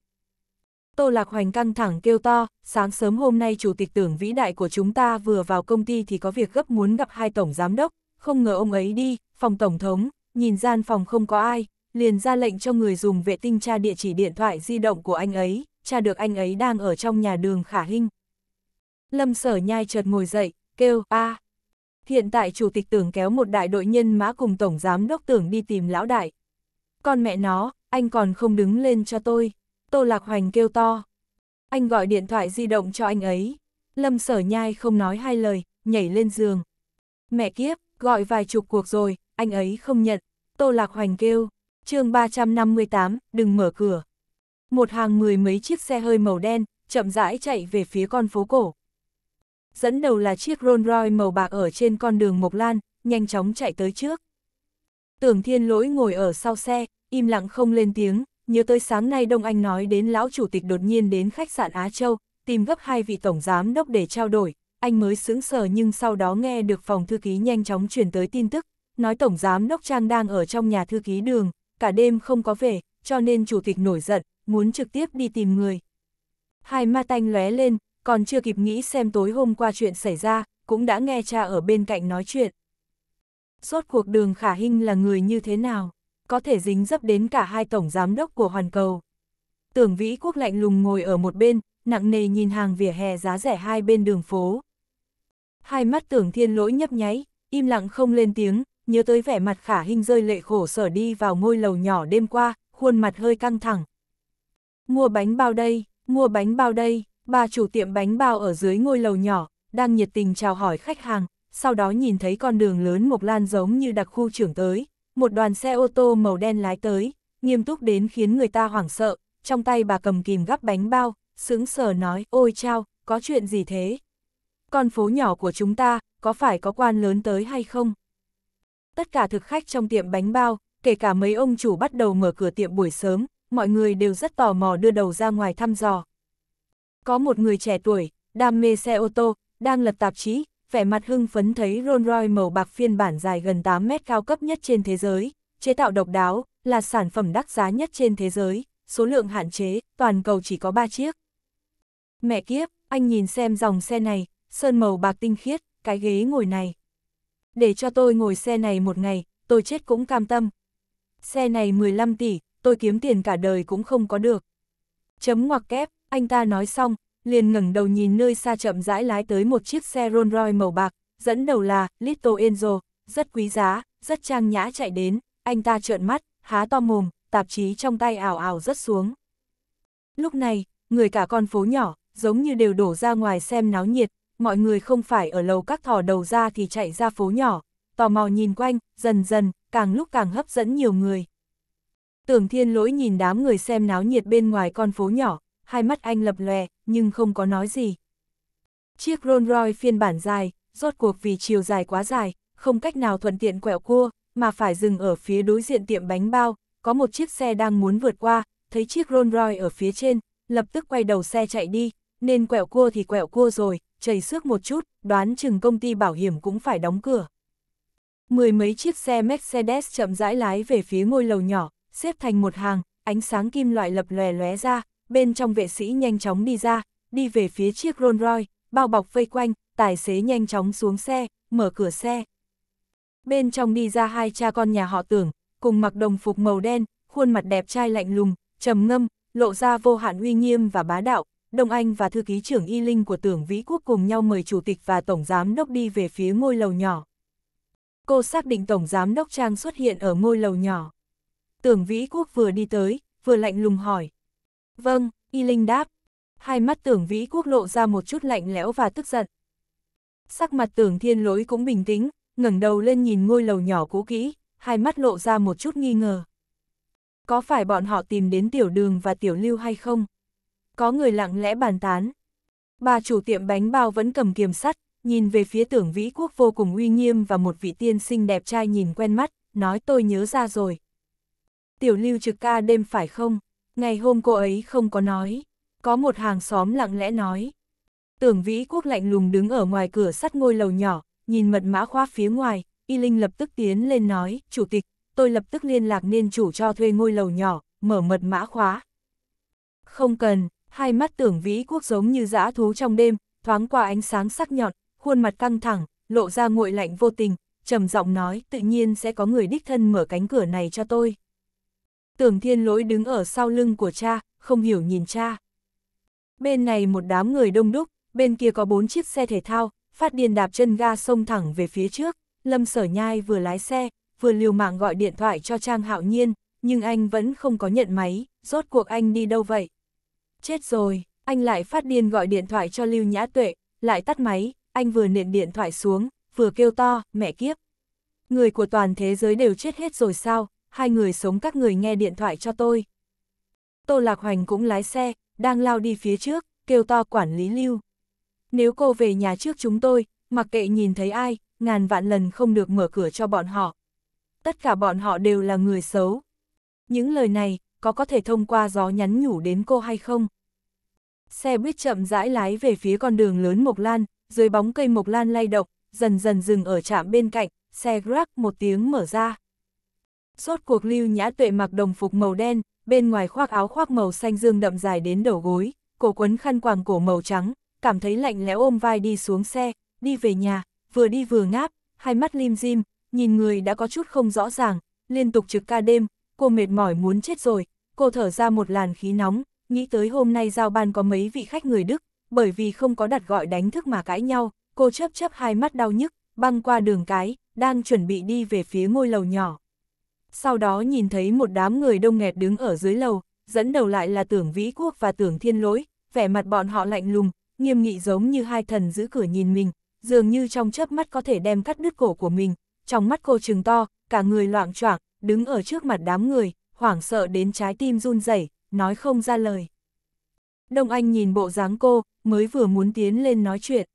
Tô Lạc Hoành căng thẳng kêu to, sáng sớm hôm nay chủ tịch tưởng vĩ đại của chúng ta vừa vào công ty thì có việc gấp muốn gặp hai tổng giám đốc, không ngờ ông ấy đi, phòng tổng thống, nhìn gian phòng không có ai, liền ra lệnh cho người dùng vệ tinh tra địa chỉ điện thoại di động của anh ấy, tra được anh ấy đang ở trong nhà đường khả hinh Lâm sở nhai chợt ngồi dậy, kêu, a Hiện tại chủ tịch tưởng kéo một đại đội nhân mã cùng tổng giám đốc tưởng đi tìm lão đại. Con mẹ nó, anh còn không đứng lên cho tôi. Tô Lạc Hoành kêu to. Anh gọi điện thoại di động cho anh ấy. Lâm sở nhai không nói hai lời, nhảy lên giường. Mẹ kiếp, gọi vài chục cuộc rồi, anh ấy không nhận. Tô Lạc Hoành kêu, chương 358, đừng mở cửa. Một hàng mười mấy chiếc xe hơi màu đen, chậm rãi chạy về phía con phố cổ. Dẫn đầu là chiếc Rolls Royce màu bạc ở trên con đường Mộc Lan, nhanh chóng chạy tới trước. Tưởng thiên lỗi ngồi ở sau xe, im lặng không lên tiếng, nhớ tới sáng nay Đông Anh nói đến lão chủ tịch đột nhiên đến khách sạn Á Châu, tìm gấp hai vị tổng giám đốc để trao đổi, anh mới sững sờ nhưng sau đó nghe được phòng thư ký nhanh chóng chuyển tới tin tức, nói tổng giám đốc Trang đang ở trong nhà thư ký đường, cả đêm không có về, cho nên chủ tịch nổi giận, muốn trực tiếp đi tìm người. Hai ma tanh lóe lên, còn chưa kịp nghĩ xem tối hôm qua chuyện xảy ra, cũng đã nghe cha ở bên cạnh nói chuyện. Suốt cuộc đường khả hình là người như thế nào, có thể dính dấp đến cả hai tổng giám đốc của Hoàn Cầu. Tưởng Vĩ Quốc lạnh lùng ngồi ở một bên, nặng nề nhìn hàng vỉa hè giá rẻ hai bên đường phố. Hai mắt tưởng thiên lỗi nhấp nháy, im lặng không lên tiếng, nhớ tới vẻ mặt khả hình rơi lệ khổ sở đi vào ngôi lầu nhỏ đêm qua, khuôn mặt hơi căng thẳng. Mua bánh bao đây, mua bánh bao đây, Bà chủ tiệm bánh bao ở dưới ngôi lầu nhỏ, đang nhiệt tình chào hỏi khách hàng, sau đó nhìn thấy con đường lớn Mộc Lan giống như đặc khu trưởng tới, một đoàn xe ô tô màu đen lái tới, nghiêm túc đến khiến người ta hoảng sợ, trong tay bà cầm kìm gắp bánh bao, sững sờ nói, ôi chao, có chuyện gì thế? Con phố nhỏ của chúng ta, có phải có quan lớn tới hay không? Tất cả thực khách trong tiệm bánh bao, kể cả mấy ông chủ bắt đầu mở cửa tiệm buổi sớm, mọi người đều rất tò mò đưa đầu ra ngoài thăm dò, có một người trẻ tuổi, đam mê xe ô tô, đang lật tạp chí, vẻ mặt hưng phấn thấy Rolls Royce màu bạc phiên bản dài gần 8 mét cao cấp nhất trên thế giới, chế tạo độc đáo, là sản phẩm đắt giá nhất trên thế giới, số lượng hạn chế, toàn cầu chỉ có 3 chiếc. Mẹ kiếp, anh nhìn xem dòng xe này, sơn màu bạc tinh khiết, cái ghế ngồi này. Để cho tôi ngồi xe này một ngày, tôi chết cũng cam tâm. Xe này 15 tỷ, tôi kiếm tiền cả đời cũng không có được. Chấm ngoặc kép, anh ta nói xong, liền ngẩng đầu nhìn nơi xa chậm rãi lái tới một chiếc xe Rolls Royce màu bạc, dẫn đầu là Little Enzo, rất quý giá, rất trang nhã chạy đến, anh ta trợn mắt, há to mồm, tạp chí trong tay ảo ảo rất xuống. Lúc này, người cả con phố nhỏ, giống như đều đổ ra ngoài xem náo nhiệt, mọi người không phải ở lầu các thỏ đầu ra thì chạy ra phố nhỏ, tò mò nhìn quanh, dần dần, càng lúc càng hấp dẫn nhiều người. Tưởng thiên lỗi nhìn đám người xem náo nhiệt bên ngoài con phố nhỏ, hai mắt anh lập lòe, nhưng không có nói gì. Chiếc Rolls Royce phiên bản dài, rốt cuộc vì chiều dài quá dài, không cách nào thuận tiện quẹo cua, mà phải dừng ở phía đối diện tiệm bánh bao, có một chiếc xe đang muốn vượt qua, thấy chiếc Rolls Royce ở phía trên, lập tức quay đầu xe chạy đi, nên quẹo cua thì quẹo cua rồi, chảy xước một chút, đoán chừng công ty bảo hiểm cũng phải đóng cửa. Mười mấy chiếc xe Mercedes chậm rãi lái về phía ngôi lầu nhỏ, xếp thành một hàng, ánh sáng kim loại lập lòe lóe ra, bên trong vệ sĩ nhanh chóng đi ra, đi về phía chiếc Rolls Royce, bao bọc vây quanh, tài xế nhanh chóng xuống xe, mở cửa xe. Bên trong đi ra hai cha con nhà họ tưởng, cùng mặc đồng phục màu đen, khuôn mặt đẹp trai lạnh lùng, trầm ngâm, lộ ra vô hạn uy nghiêm và bá đạo. Đông Anh và thư ký trưởng Y Linh của tưởng Vĩ Quốc cùng nhau mời chủ tịch và tổng giám đốc đi về phía ngôi lầu nhỏ. Cô xác định tổng giám đốc Trang xuất hiện ở ngôi lầu nhỏ. Tưởng Vĩ Quốc vừa đi tới, vừa lạnh lùng hỏi, Vâng, Y Linh đáp. Hai mắt tưởng vĩ quốc lộ ra một chút lạnh lẽo và tức giận. Sắc mặt tưởng thiên lỗi cũng bình tĩnh, ngẩng đầu lên nhìn ngôi lầu nhỏ cũ kỹ, hai mắt lộ ra một chút nghi ngờ. Có phải bọn họ tìm đến tiểu đường và tiểu lưu hay không? Có người lặng lẽ bàn tán. Bà chủ tiệm bánh bao vẫn cầm kiềm sắt, nhìn về phía tưởng vĩ quốc vô cùng uy nghiêm và một vị tiên sinh đẹp trai nhìn quen mắt, nói tôi nhớ ra rồi. Tiểu lưu trực ca đêm phải không? Ngày hôm cô ấy không có nói, có một hàng xóm lặng lẽ nói. Tưởng Vĩ Quốc lạnh lùng đứng ở ngoài cửa sắt ngôi lầu nhỏ, nhìn mật mã khóa phía ngoài, Y Linh lập tức tiến lên nói, Chủ tịch, tôi lập tức liên lạc nên chủ cho thuê ngôi lầu nhỏ, mở mật mã khóa. Không cần, hai mắt tưởng Vĩ Quốc giống như dã thú trong đêm, thoáng qua ánh sáng sắc nhọn, khuôn mặt căng thẳng, lộ ra nguội lạnh vô tình, trầm giọng nói tự nhiên sẽ có người đích thân mở cánh cửa này cho tôi. Tưởng thiên lỗi đứng ở sau lưng của cha, không hiểu nhìn cha. Bên này một đám người đông đúc, bên kia có bốn chiếc xe thể thao, phát điên đạp chân ga xông thẳng về phía trước. Lâm sở nhai vừa lái xe, vừa liều mạng gọi điện thoại cho Trang Hạo Nhiên, nhưng anh vẫn không có nhận máy, rốt cuộc anh đi đâu vậy? Chết rồi, anh lại phát điên gọi điện thoại cho Lưu Nhã Tuệ, lại tắt máy, anh vừa nện điện thoại xuống, vừa kêu to, mẹ kiếp. Người của toàn thế giới đều chết hết rồi sao, hai người sống các người nghe điện thoại cho tôi. Tô Lạc Hoành cũng lái xe, đang lao đi phía trước, kêu to quản lý lưu. Nếu cô về nhà trước chúng tôi, mặc kệ nhìn thấy ai, ngàn vạn lần không được mở cửa cho bọn họ. Tất cả bọn họ đều là người xấu. Những lời này, có có thể thông qua gió nhắn nhủ đến cô hay không? Xe buýt chậm rãi lái về phía con đường lớn Mộc Lan, dưới bóng cây Mộc Lan lay động, dần dần dừng ở trạm bên cạnh, xe Grab một tiếng mở ra. Rốt cuộc Lưu Nhã Tuệ mặc đồng phục màu đen, bên ngoài khoác áo khoác màu xanh dương đậm dài đến đầu gối, cổ quấn khăn quàng cổ màu trắng, cảm thấy lạnh lẽo ôm vai đi xuống xe, đi về nhà, vừa đi vừa ngáp, hai mắt lim dim, nhìn người đã có chút không rõ ràng, liên tục trực ca đêm, cô mệt mỏi muốn chết rồi, cô thở ra một làn khí nóng, nghĩ tới hôm nay giao ban có mấy vị khách người Đức, bởi vì không có đặt gọi đánh thức mà cãi nhau, cô chớp chớp hai mắt đau nhức, băng qua đường cái, đang chuẩn bị đi về phía ngôi lầu nhỏ sau đó nhìn thấy một đám người đông nghẹt đứng ở dưới lầu, dẫn đầu lại là tưởng vĩ quốc và tưởng thiên lỗi, vẻ mặt bọn họ lạnh lùng, nghiêm nghị giống như hai thần giữ cửa nhìn mình, dường như trong chớp mắt có thể đem cắt đứt cổ của mình, trong mắt cô trừng to, cả người loạn choạng, đứng ở trước mặt đám người, hoảng sợ đến trái tim run rẩy, nói không ra lời. Đông Anh nhìn bộ dáng cô, mới vừa muốn tiến lên nói chuyện.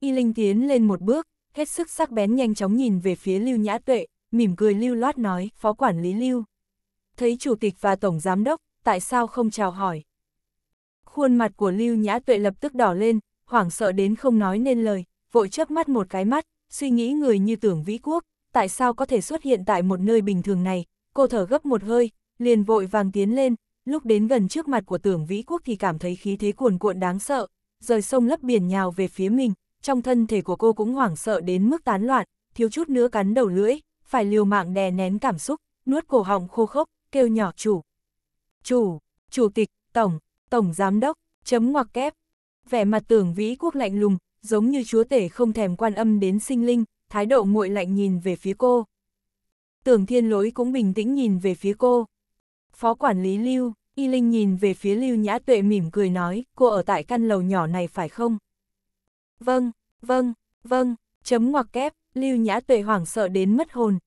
Y Linh tiến lên một bước, hết sức sắc bén nhanh chóng nhìn về phía Lưu Nhã Tuệ, mỉm cười lưu loát nói, phó quản lý lưu. Thấy chủ tịch và tổng giám đốc, tại sao không chào hỏi? Khuôn mặt của lưu nhã tuệ lập tức đỏ lên, hoảng sợ đến không nói nên lời, vội chớp mắt một cái mắt, suy nghĩ người như tưởng vĩ quốc, tại sao có thể xuất hiện tại một nơi bình thường này, cô thở gấp một hơi, liền vội vàng tiến lên, lúc đến gần trước mặt của tưởng vĩ quốc thì cảm thấy khí thế cuồn cuộn đáng sợ, rời sông lấp biển nhào về phía mình, trong thân thể của cô cũng hoảng sợ đến mức tán loạn, thiếu chút nữa cắn đầu lưỡi phải liều mạng đè nén cảm xúc, nuốt cổ họng khô khốc, kêu nhỏ chủ. Chủ, chủ tịch, tổng, tổng giám đốc, chấm ngoặc kép. Vẻ mặt tưởng vĩ quốc lạnh lùng, giống như chúa tể không thèm quan âm đến sinh linh, thái độ nguội lạnh nhìn về phía cô. Tưởng thiên lỗi cũng bình tĩnh nhìn về phía cô. Phó quản lý lưu, y linh nhìn về phía lưu nhã tuệ mỉm cười nói, cô ở tại căn lầu nhỏ này phải không? Vâng, vâng, vâng, chấm ngoặc kép. Lưu Nhã Tuệ hoảng sợ đến mất hồn.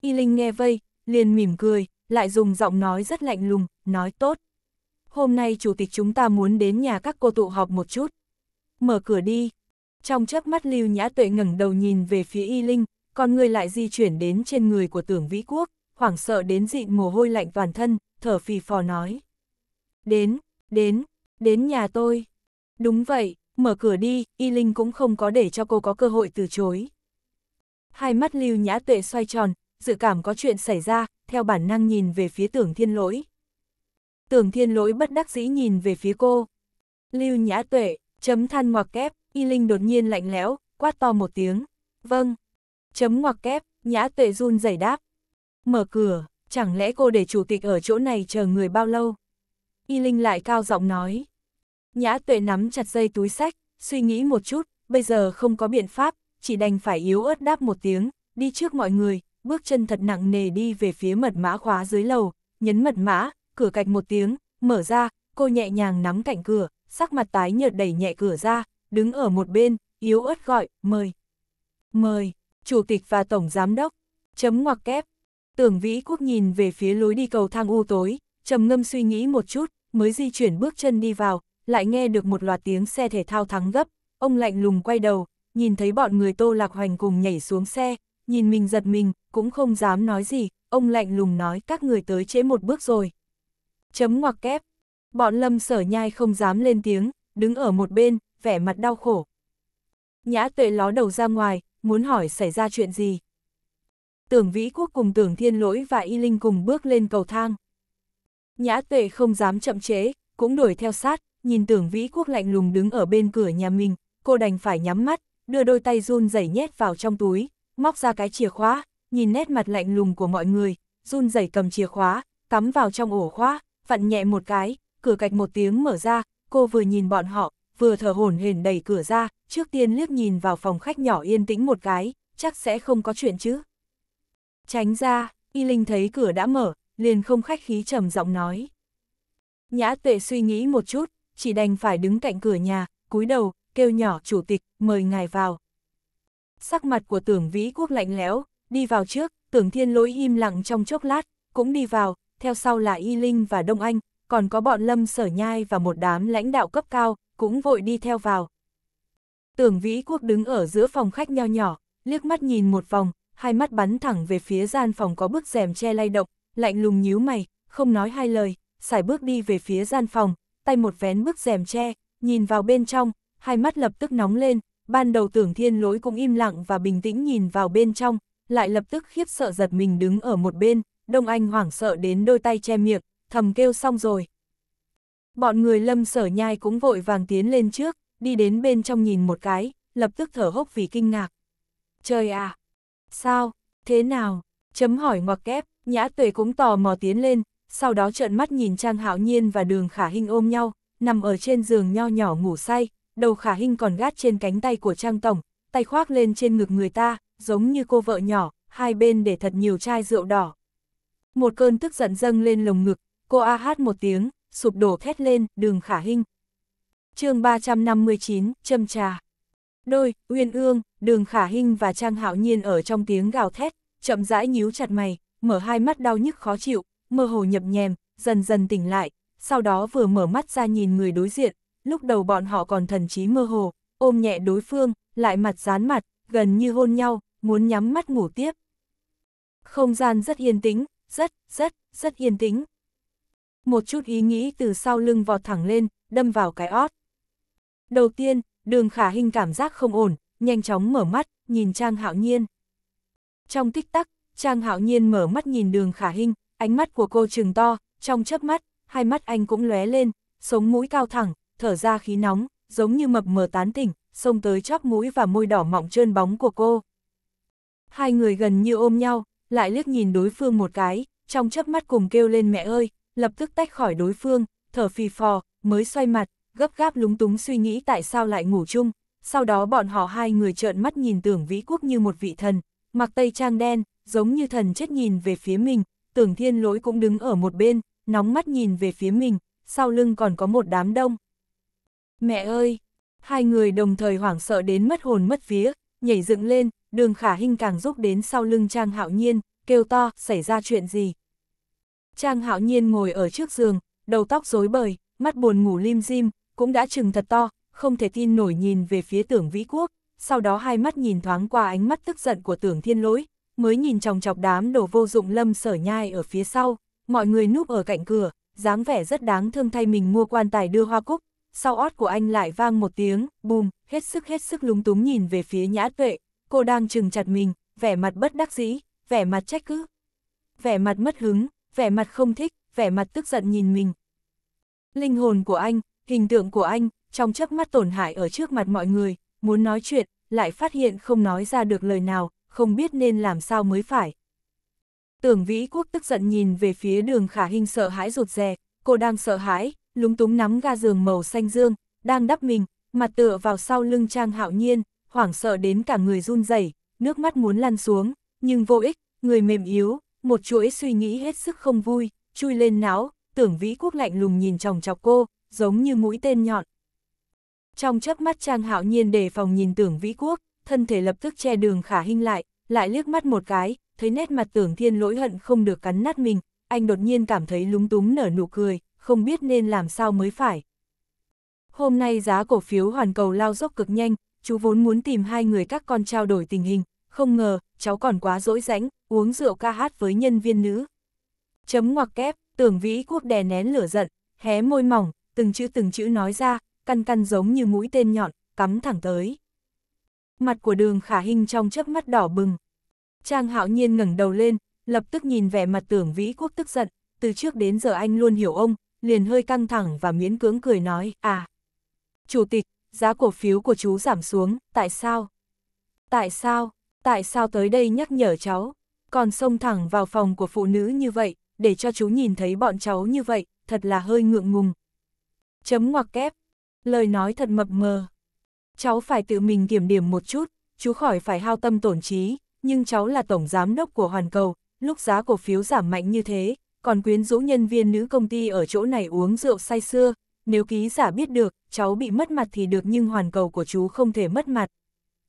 Y Linh nghe vây, liền mỉm cười, lại dùng giọng nói rất lạnh lùng, nói tốt. Hôm nay chủ tịch chúng ta muốn đến nhà các cô tụ họp một chút. Mở cửa đi. Trong chớp mắt Lưu Nhã Tuệ ngẩng đầu nhìn về phía Y Linh, con người lại di chuyển đến trên người của tưởng vĩ quốc, hoảng sợ đến dịn mồ hôi lạnh toàn thân, thở phì phò nói. Đến, đến, đến nhà tôi. Đúng vậy, mở cửa đi, Y Linh cũng không có để cho cô có cơ hội từ chối hai mắt lưu nhã tuệ xoay tròn, dự cảm có chuyện xảy ra, theo bản năng nhìn về phía tưởng thiên lỗi. Tưởng thiên lỗi bất đắc dĩ nhìn về phía cô. Lưu nhã tuệ, chấm than ngoặc kép, y linh đột nhiên lạnh lẽo, quát to một tiếng. Vâng. Chấm ngoặc kép, nhã tuệ run rẩy đáp. Mở cửa, chẳng lẽ cô để chủ tịch ở chỗ này chờ người bao lâu? Y linh lại cao giọng nói. Nhã tuệ nắm chặt dây túi sách, suy nghĩ một chút, bây giờ không có biện pháp, chỉ đành phải yếu ớt đáp một tiếng, đi trước mọi người, bước chân thật nặng nề đi về phía mật mã khóa dưới lầu, nhấn mật mã, cửa cạch một tiếng, mở ra, cô nhẹ nhàng nắm cạnh cửa, sắc mặt tái nhợt đẩy nhẹ cửa ra, đứng ở một bên, yếu ớt gọi, mời. Mời, chủ tịch và tổng giám đốc, chấm ngoặc kép. Tưởng Vĩ Quốc nhìn về phía lối đi cầu thang u tối, trầm ngâm suy nghĩ một chút, mới di chuyển bước chân đi vào, lại nghe được một loạt tiếng xe thể thao thắng gấp, ông lạnh lùng quay đầu, nhìn thấy bọn người Tô Lạc Hoành cùng nhảy xuống xe, nhìn mình giật mình, cũng không dám nói gì, ông lạnh lùng nói các người tới trễ một bước rồi. Chấm ngoặc kép. Bọn lâm sở nhai không dám lên tiếng, đứng ở một bên, vẻ mặt đau khổ. Nhã tuệ ló đầu ra ngoài, muốn hỏi xảy ra chuyện gì. Tưởng Vĩ Quốc cùng Tưởng Thiên Lỗi và Y Linh cùng bước lên cầu thang. Nhã tuệ không dám chậm chế, cũng đuổi theo sát, nhìn Tưởng Vĩ Quốc lạnh lùng đứng ở bên cửa nhà mình, cô đành phải nhắm mắt, đưa đôi tay run rẩy nhét vào trong túi, móc ra cái chìa khóa, nhìn nét mặt lạnh lùng của mọi người, run rẩy cầm chìa khóa, cắm vào trong ổ khóa, vặn nhẹ một cái, cửa cạch một tiếng mở ra, cô vừa nhìn bọn họ, vừa thở hổn hển đẩy cửa ra, trước tiên liếc nhìn vào phòng khách nhỏ yên tĩnh một cái, chắc sẽ không có chuyện chứ. Tránh ra, Y Linh thấy cửa đã mở, liền không khách khí trầm giọng nói. Nhã tuệ suy nghĩ một chút, chỉ đành phải đứng cạnh cửa nhà, cúi đầu, kêu nhỏ chủ tịch, mời ngài vào. Sắc mặt của tưởng vĩ quốc lạnh lẽo, đi vào trước, tưởng thiên lỗi im lặng trong chốc lát, cũng đi vào, theo sau là Y Linh và Đông Anh, còn có bọn Lâm Sở Nhai và một đám lãnh đạo cấp cao, cũng vội đi theo vào. Tưởng Vĩ Quốc đứng ở giữa phòng khách nho nhỏ, liếc mắt nhìn một vòng, hai mắt bắn thẳng về phía gian phòng có bức rèm che lay động, lạnh lùng nhíu mày, không nói hai lời, xài bước đi về phía gian phòng, tay một vén bức rèm che, nhìn vào bên trong, hai mắt lập tức nóng lên, ban đầu tưởng thiên lỗi cũng im lặng và bình tĩnh nhìn vào bên trong, lại lập tức khiếp sợ giật mình đứng ở một bên, Đông Anh hoảng sợ đến đôi tay che miệng, thầm kêu xong rồi. Bọn người lâm sở nhai cũng vội vàng tiến lên trước, đi đến bên trong nhìn một cái, lập tức thở hốc vì kinh ngạc. Trời à! Sao? Thế nào? Chấm hỏi ngoặc kép, nhã tuệ cũng tò mò tiến lên, sau đó trợn mắt nhìn Trang Hạo Nhiên và Đường Khả hình ôm nhau, nằm ở trên giường nho nhỏ ngủ say, đầu khả hình còn gác trên cánh tay của Trang Tổng, tay khoác lên trên ngực người ta, giống như cô vợ nhỏ, hai bên để thật nhiều chai rượu đỏ. Một cơn tức giận dâng lên lồng ngực, cô a hát một tiếng, sụp đổ thét lên, đường khả hình. chương 359, châm trà. Đôi, Uyên Ương, Đường Khả hình và Trang Hạo Nhiên ở trong tiếng gào thét, chậm rãi nhíu chặt mày, mở hai mắt đau nhức khó chịu, mơ hồ nhập nhèm, dần dần tỉnh lại, sau đó vừa mở mắt ra nhìn người đối diện, lúc đầu bọn họ còn thần trí mơ hồ, ôm nhẹ đối phương, lại mặt dán mặt, gần như hôn nhau, muốn nhắm mắt ngủ tiếp. Không gian rất yên tĩnh, rất, rất, rất yên tĩnh. Một chút ý nghĩ từ sau lưng vọt thẳng lên, đâm vào cái ót. Đầu tiên, đường khả hình cảm giác không ổn, nhanh chóng mở mắt, nhìn Trang Hạo Nhiên. Trong tích tắc, Trang Hạo Nhiên mở mắt nhìn đường khả hình, ánh mắt của cô trừng to, trong chớp mắt, hai mắt anh cũng lóe lên, sống mũi cao thẳng, thở ra khí nóng, giống như mập mờ tán tỉnh, xông tới chóp mũi và môi đỏ mọng trơn bóng của cô. Hai người gần như ôm nhau, lại liếc nhìn đối phương một cái, trong chớp mắt cùng kêu lên mẹ ơi, lập tức tách khỏi đối phương, thở phì phò, mới xoay mặt, gấp gáp lúng túng suy nghĩ tại sao lại ngủ chung. Sau đó bọn họ hai người trợn mắt nhìn tưởng vĩ quốc như một vị thần, mặc tây trang đen, giống như thần chết nhìn về phía mình, tưởng thiên lỗi cũng đứng ở một bên, nóng mắt nhìn về phía mình, sau lưng còn có một đám đông mẹ ơi! Hai người đồng thời hoảng sợ đến mất hồn mất vía, nhảy dựng lên, đường khả hình càng giúp đến sau lưng Trang Hạo Nhiên, kêu to, xảy ra chuyện gì? Trang Hạo Nhiên ngồi ở trước giường, đầu tóc rối bời, mắt buồn ngủ lim dim, cũng đã chừng thật to, không thể tin nổi nhìn về phía tưởng vĩ quốc, sau đó hai mắt nhìn thoáng qua ánh mắt tức giận của tưởng thiên lỗi, mới nhìn chòng chọc đám đồ vô dụng lâm sở nhai ở phía sau, mọi người núp ở cạnh cửa, dáng vẻ rất đáng thương thay mình mua quan tài đưa hoa cúc, sau ót của anh lại vang một tiếng, bùm, hết sức hết sức lúng túng nhìn về phía nhã tuệ, cô đang chừng chặt mình, vẻ mặt bất đắc dĩ, vẻ mặt trách cứ, vẻ mặt mất hứng, vẻ mặt không thích, vẻ mặt tức giận nhìn mình. Linh hồn của anh, hình tượng của anh, trong chớp mắt tổn hại ở trước mặt mọi người, muốn nói chuyện, lại phát hiện không nói ra được lời nào, không biết nên làm sao mới phải. Tưởng Vĩ Quốc tức giận nhìn về phía đường khả hình sợ hãi rụt rè, cô đang sợ hãi, lúng túng nắm ga giường màu xanh dương, đang đắp mình, mặt tựa vào sau lưng Trang Hạo Nhiên, hoảng sợ đến cả người run rẩy, nước mắt muốn lăn xuống, nhưng vô ích, người mềm yếu, một chuỗi suy nghĩ hết sức không vui, chui lên não, tưởng vĩ quốc lạnh lùng nhìn chòng chọc cô, giống như mũi tên nhọn. Trong chớp mắt Trang Hạo Nhiên đề phòng nhìn tưởng vĩ quốc, thân thể lập tức che đường khả hình lại, lại liếc mắt một cái, thấy nét mặt tưởng thiên lỗi hận không được cắn nát mình, anh đột nhiên cảm thấy lúng túng nở nụ cười, không biết nên làm sao mới phải. Hôm nay giá cổ phiếu hoàn cầu lao dốc cực nhanh, chú vốn muốn tìm hai người các con trao đổi tình hình, không ngờ, cháu còn quá dỗi rãnh, uống rượu ca hát với nhân viên nữ. Chấm ngoặc kép, tưởng vĩ quốc đè nén lửa giận, hé môi mỏng, từng chữ từng chữ nói ra, căn căn giống như mũi tên nhọn, cắm thẳng tới. Mặt của đường khả hình trong chớp mắt đỏ bừng. Trang hạo nhiên ngẩng đầu lên, lập tức nhìn vẻ mặt tưởng vĩ quốc tức giận, từ trước đến giờ anh luôn hiểu ông, liền hơi căng thẳng và miễn cưỡng cười nói, à. Chủ tịch, giá cổ phiếu của chú giảm xuống, tại sao? Tại sao? Tại sao tới đây nhắc nhở cháu? Còn xông thẳng vào phòng của phụ nữ như vậy, để cho chú nhìn thấy bọn cháu như vậy, thật là hơi ngượng ngùng. Chấm ngoặc kép. Lời nói thật mập mờ. Cháu phải tự mình kiểm điểm một chút, chú khỏi phải hao tâm tổn trí, nhưng cháu là tổng giám đốc của Hoàn Cầu, lúc giá cổ phiếu giảm mạnh như thế, còn quyến rũ nhân viên nữ công ty ở chỗ này uống rượu say xưa, nếu ký giả biết được, cháu bị mất mặt thì được nhưng hoàn cầu của chú không thể mất mặt.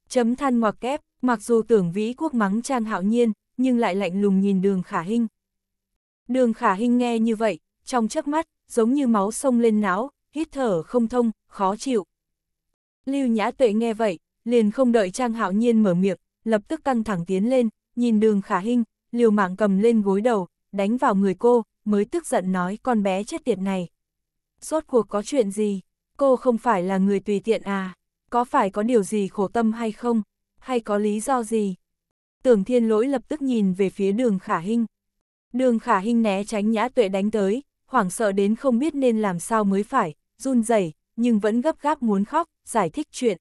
Chấm than ngoặc kép, mặc dù tưởng vĩ quốc mắng Trang Hạo Nhiên, nhưng lại lạnh lùng nhìn đường khả hình. Đường khả hình nghe như vậy, trong chớp mắt, giống như máu sông lên não, hít thở không thông, khó chịu. Lưu Nhã Tuệ nghe vậy, liền không đợi Trang Hạo Nhiên mở miệng, lập tức căng thẳng tiến lên, nhìn đường khả hình, liều mạng cầm lên gối đầu, đánh vào người cô, mới tức giận nói con bé chết tiệt này. Rốt cuộc có chuyện gì? Cô không phải là người tùy tiện à? Có phải có điều gì khổ tâm hay không? Hay có lý do gì? Tưởng thiên lỗi lập tức nhìn về phía đường khả hinh. Đường khả hinh né tránh nhã tuệ đánh tới, hoảng sợ đến không biết nên làm sao mới phải, run rẩy nhưng vẫn gấp gáp muốn khóc, giải thích chuyện.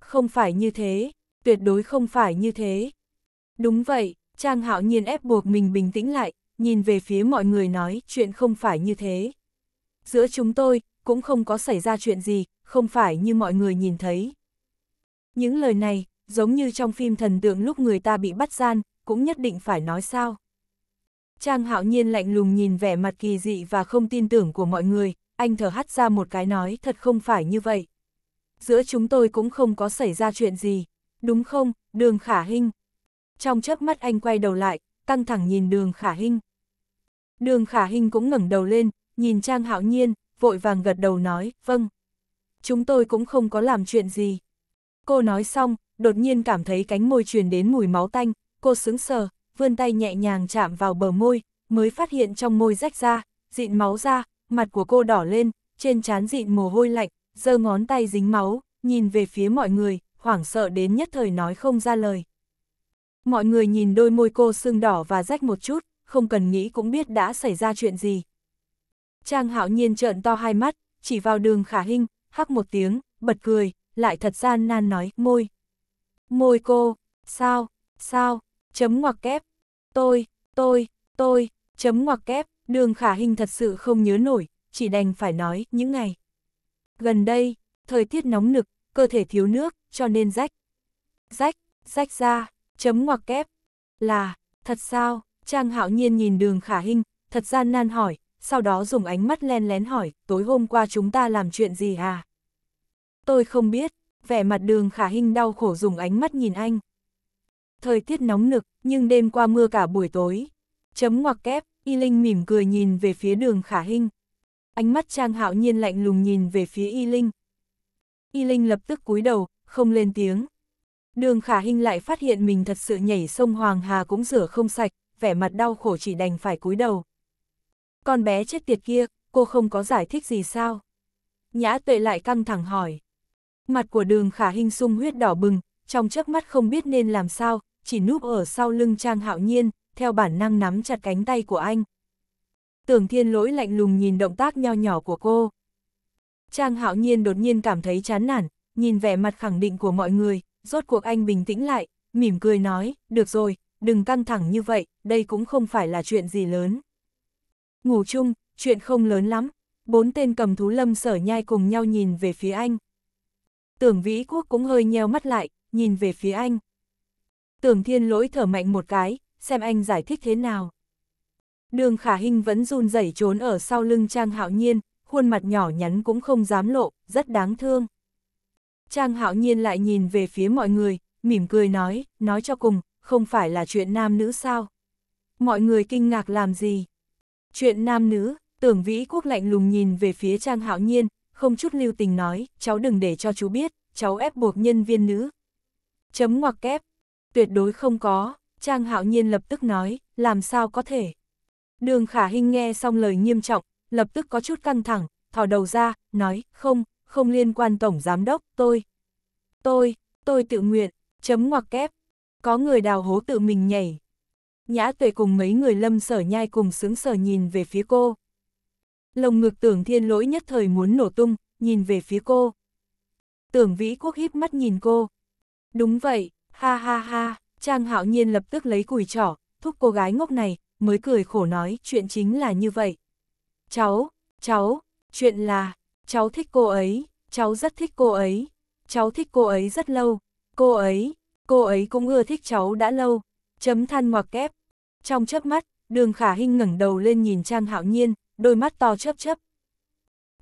Không phải như thế, tuyệt đối không phải như thế. Đúng vậy, Trang Hạo Nhiên ép buộc mình bình tĩnh lại, nhìn về phía mọi người nói chuyện không phải như thế. Giữa chúng tôi, cũng không có xảy ra chuyện gì, không phải như mọi người nhìn thấy. Những lời này, giống như trong phim thần tượng lúc người ta bị bắt gian, cũng nhất định phải nói sao. Trang hạo nhiên lạnh lùng nhìn vẻ mặt kỳ dị và không tin tưởng của mọi người, anh thở hắt ra một cái nói thật không phải như vậy. Giữa chúng tôi cũng không có xảy ra chuyện gì, đúng không, đường khả hình. Trong chớp mắt anh quay đầu lại, căng thẳng nhìn đường khả hình. Đường khả hình cũng ngẩng đầu lên, nhìn Trang Hạo Nhiên, vội vàng gật đầu nói, vâng. Chúng tôi cũng không có làm chuyện gì. Cô nói xong, đột nhiên cảm thấy cánh môi truyền đến mùi máu tanh, cô sững sờ, vươn tay nhẹ nhàng chạm vào bờ môi, mới phát hiện trong môi rách ra, dịn máu ra, mặt của cô đỏ lên, trên trán dịn mồ hôi lạnh, giơ ngón tay dính máu, nhìn về phía mọi người, hoảng sợ đến nhất thời nói không ra lời. Mọi người nhìn đôi môi cô sưng đỏ và rách một chút, không cần nghĩ cũng biết đã xảy ra chuyện gì. Trang hạo nhiên trợn to hai mắt, chỉ vào đường khả hinh, hắc một tiếng, bật cười, lại thật gian nan nói, môi. Môi cô, sao, sao, chấm ngoặc kép, tôi, tôi, tôi, chấm ngoặc kép, đường khả hình thật sự không nhớ nổi, chỉ đành phải nói, những ngày. Gần đây, thời tiết nóng nực, cơ thể thiếu nước, cho nên rách. Rách, rách ra, Chấm ngoặc kép. Là, thật sao? Trang hạo nhiên nhìn đường khả hình, thật gian nan hỏi, sau đó dùng ánh mắt len lén hỏi, tối hôm qua chúng ta làm chuyện gì à? Tôi không biết, vẻ mặt đường khả hình đau khổ dùng ánh mắt nhìn anh. Thời tiết nóng nực, nhưng đêm qua mưa cả buổi tối. Chấm ngoặc kép, Y Linh mỉm cười nhìn về phía đường khả hình. Ánh mắt Trang hạo nhiên lạnh lùng nhìn về phía Y Linh. Y Linh lập tức cúi đầu, không lên tiếng. Đường khả hình lại phát hiện mình thật sự nhảy sông Hoàng Hà cũng rửa không sạch, vẻ mặt đau khổ chỉ đành phải cúi đầu. Con bé chết tiệt kia, cô không có giải thích gì sao? Nhã tuệ lại căng thẳng hỏi. Mặt của đường khả hình sung huyết đỏ bừng, trong chớp mắt không biết nên làm sao, chỉ núp ở sau lưng Trang Hạo Nhiên, theo bản năng nắm chặt cánh tay của anh. Tưởng thiên lỗi lạnh lùng nhìn động tác nho nhỏ của cô. Trang Hạo Nhiên đột nhiên cảm thấy chán nản, nhìn vẻ mặt khẳng định của mọi người, rốt cuộc anh bình tĩnh lại, mỉm cười nói, được rồi, đừng căng thẳng như vậy, đây cũng không phải là chuyện gì lớn. Ngủ chung, chuyện không lớn lắm, bốn tên cầm thú lâm sở nhai cùng nhau nhìn về phía anh. Tưởng Vĩ Quốc cũng hơi nheo mắt lại, nhìn về phía anh. Tưởng Thiên Lỗi thở mạnh một cái, xem anh giải thích thế nào. Đường Khả Hinh vẫn run rẩy trốn ở sau lưng Trang Hạo Nhiên, khuôn mặt nhỏ nhắn cũng không dám lộ, rất đáng thương. Trang hạo nhiên lại nhìn về phía mọi người, mỉm cười nói, nói cho cùng, không phải là chuyện nam nữ sao? Mọi người kinh ngạc làm gì? Chuyện nam nữ, tưởng vĩ quốc lạnh lùng nhìn về phía Trang hạo nhiên, không chút lưu tình nói, cháu đừng để cho chú biết, cháu ép buộc nhân viên nữ. Chấm ngoặc kép, tuyệt đối không có, Trang hạo nhiên lập tức nói, làm sao có thể. Đường khả Hinh nghe xong lời nghiêm trọng, lập tức có chút căng thẳng, thò đầu ra, nói, không, không liên quan tổng giám đốc, tôi. Tôi, tôi tự nguyện, chấm ngoặc kép. Có người đào hố tự mình nhảy. Nhã tuệ cùng mấy người lâm sở nhai cùng sướng sở nhìn về phía cô. Lồng ngực tưởng thiên lỗi nhất thời muốn nổ tung, nhìn về phía cô. Tưởng vĩ quốc híp mắt nhìn cô. Đúng vậy, ha ha ha, Trang hạo nhiên lập tức lấy cùi trỏ, thúc cô gái ngốc này, mới cười khổ nói chuyện chính là như vậy. Cháu, cháu, chuyện là, Cháu thích cô ấy, cháu rất thích cô ấy, cháu thích cô ấy rất lâu, cô ấy, cô ấy cũng ưa thích cháu đã lâu, chấm than ngoặc kép. Trong chớp mắt, đường khả hinh ngẩng đầu lên nhìn Trang Hạo Nhiên, đôi mắt to chớp chớp.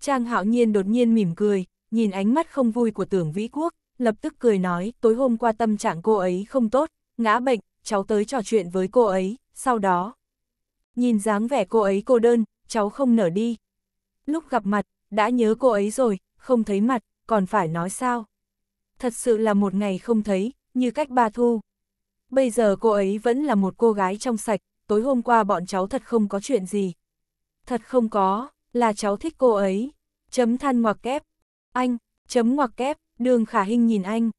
Trang Hạo Nhiên đột nhiên mỉm cười, nhìn ánh mắt không vui của tưởng Vĩ Quốc, lập tức cười nói, tối hôm qua tâm trạng cô ấy không tốt, ngã bệnh, cháu tới trò chuyện với cô ấy, sau đó. Nhìn dáng vẻ cô ấy cô đơn, cháu không nở đi. Lúc gặp mặt, đã nhớ cô ấy rồi, không thấy mặt, còn phải nói sao. Thật sự là một ngày không thấy, như cách ba thu. Bây giờ cô ấy vẫn là một cô gái trong sạch, tối hôm qua bọn cháu thật không có chuyện gì. Thật không có, là cháu thích cô ấy. Chấm than ngoặc kép. Anh, chấm ngoặc kép, đường khả hình nhìn anh.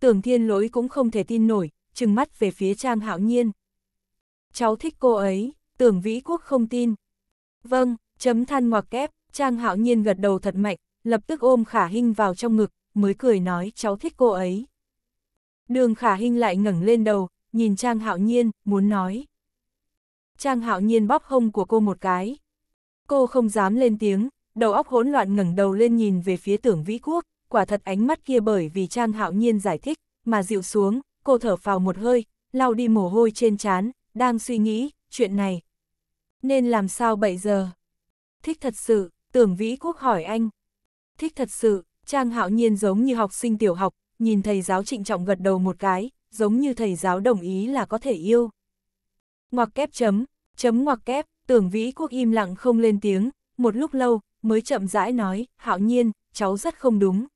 Tưởng thiên lỗi cũng không thể tin nổi, trừng mắt về phía Trang Hạo Nhiên. Cháu thích cô ấy, tưởng Vĩ Quốc không tin. Vâng, chấm than ngoặc kép, Trang hạo nhiên gật đầu thật mạnh, lập tức ôm khả hinh vào trong ngực, mới cười nói cháu thích cô ấy. Đường khả hinh lại ngẩng lên đầu, nhìn Trang hạo nhiên, muốn nói. Trang hạo nhiên bóp hông của cô một cái. Cô không dám lên tiếng, đầu óc hỗn loạn ngẩng đầu lên nhìn về phía tưởng vĩ quốc, quả thật ánh mắt kia bởi vì Trang hạo nhiên giải thích, mà dịu xuống, cô thở phào một hơi, lau đi mồ hôi trên trán, đang suy nghĩ, chuyện này. Nên làm sao bây giờ? Thích thật sự. Tưởng Vĩ Quốc hỏi anh. Thích thật sự, Trang Hạo Nhiên giống như học sinh tiểu học, nhìn thầy giáo trịnh trọng gật đầu một cái, giống như thầy giáo đồng ý là có thể yêu. Ngoặc kép chấm, chấm ngoặc kép, Tưởng Vĩ Quốc im lặng không lên tiếng, một lúc lâu, mới chậm rãi nói, Hạo Nhiên, cháu rất không đúng.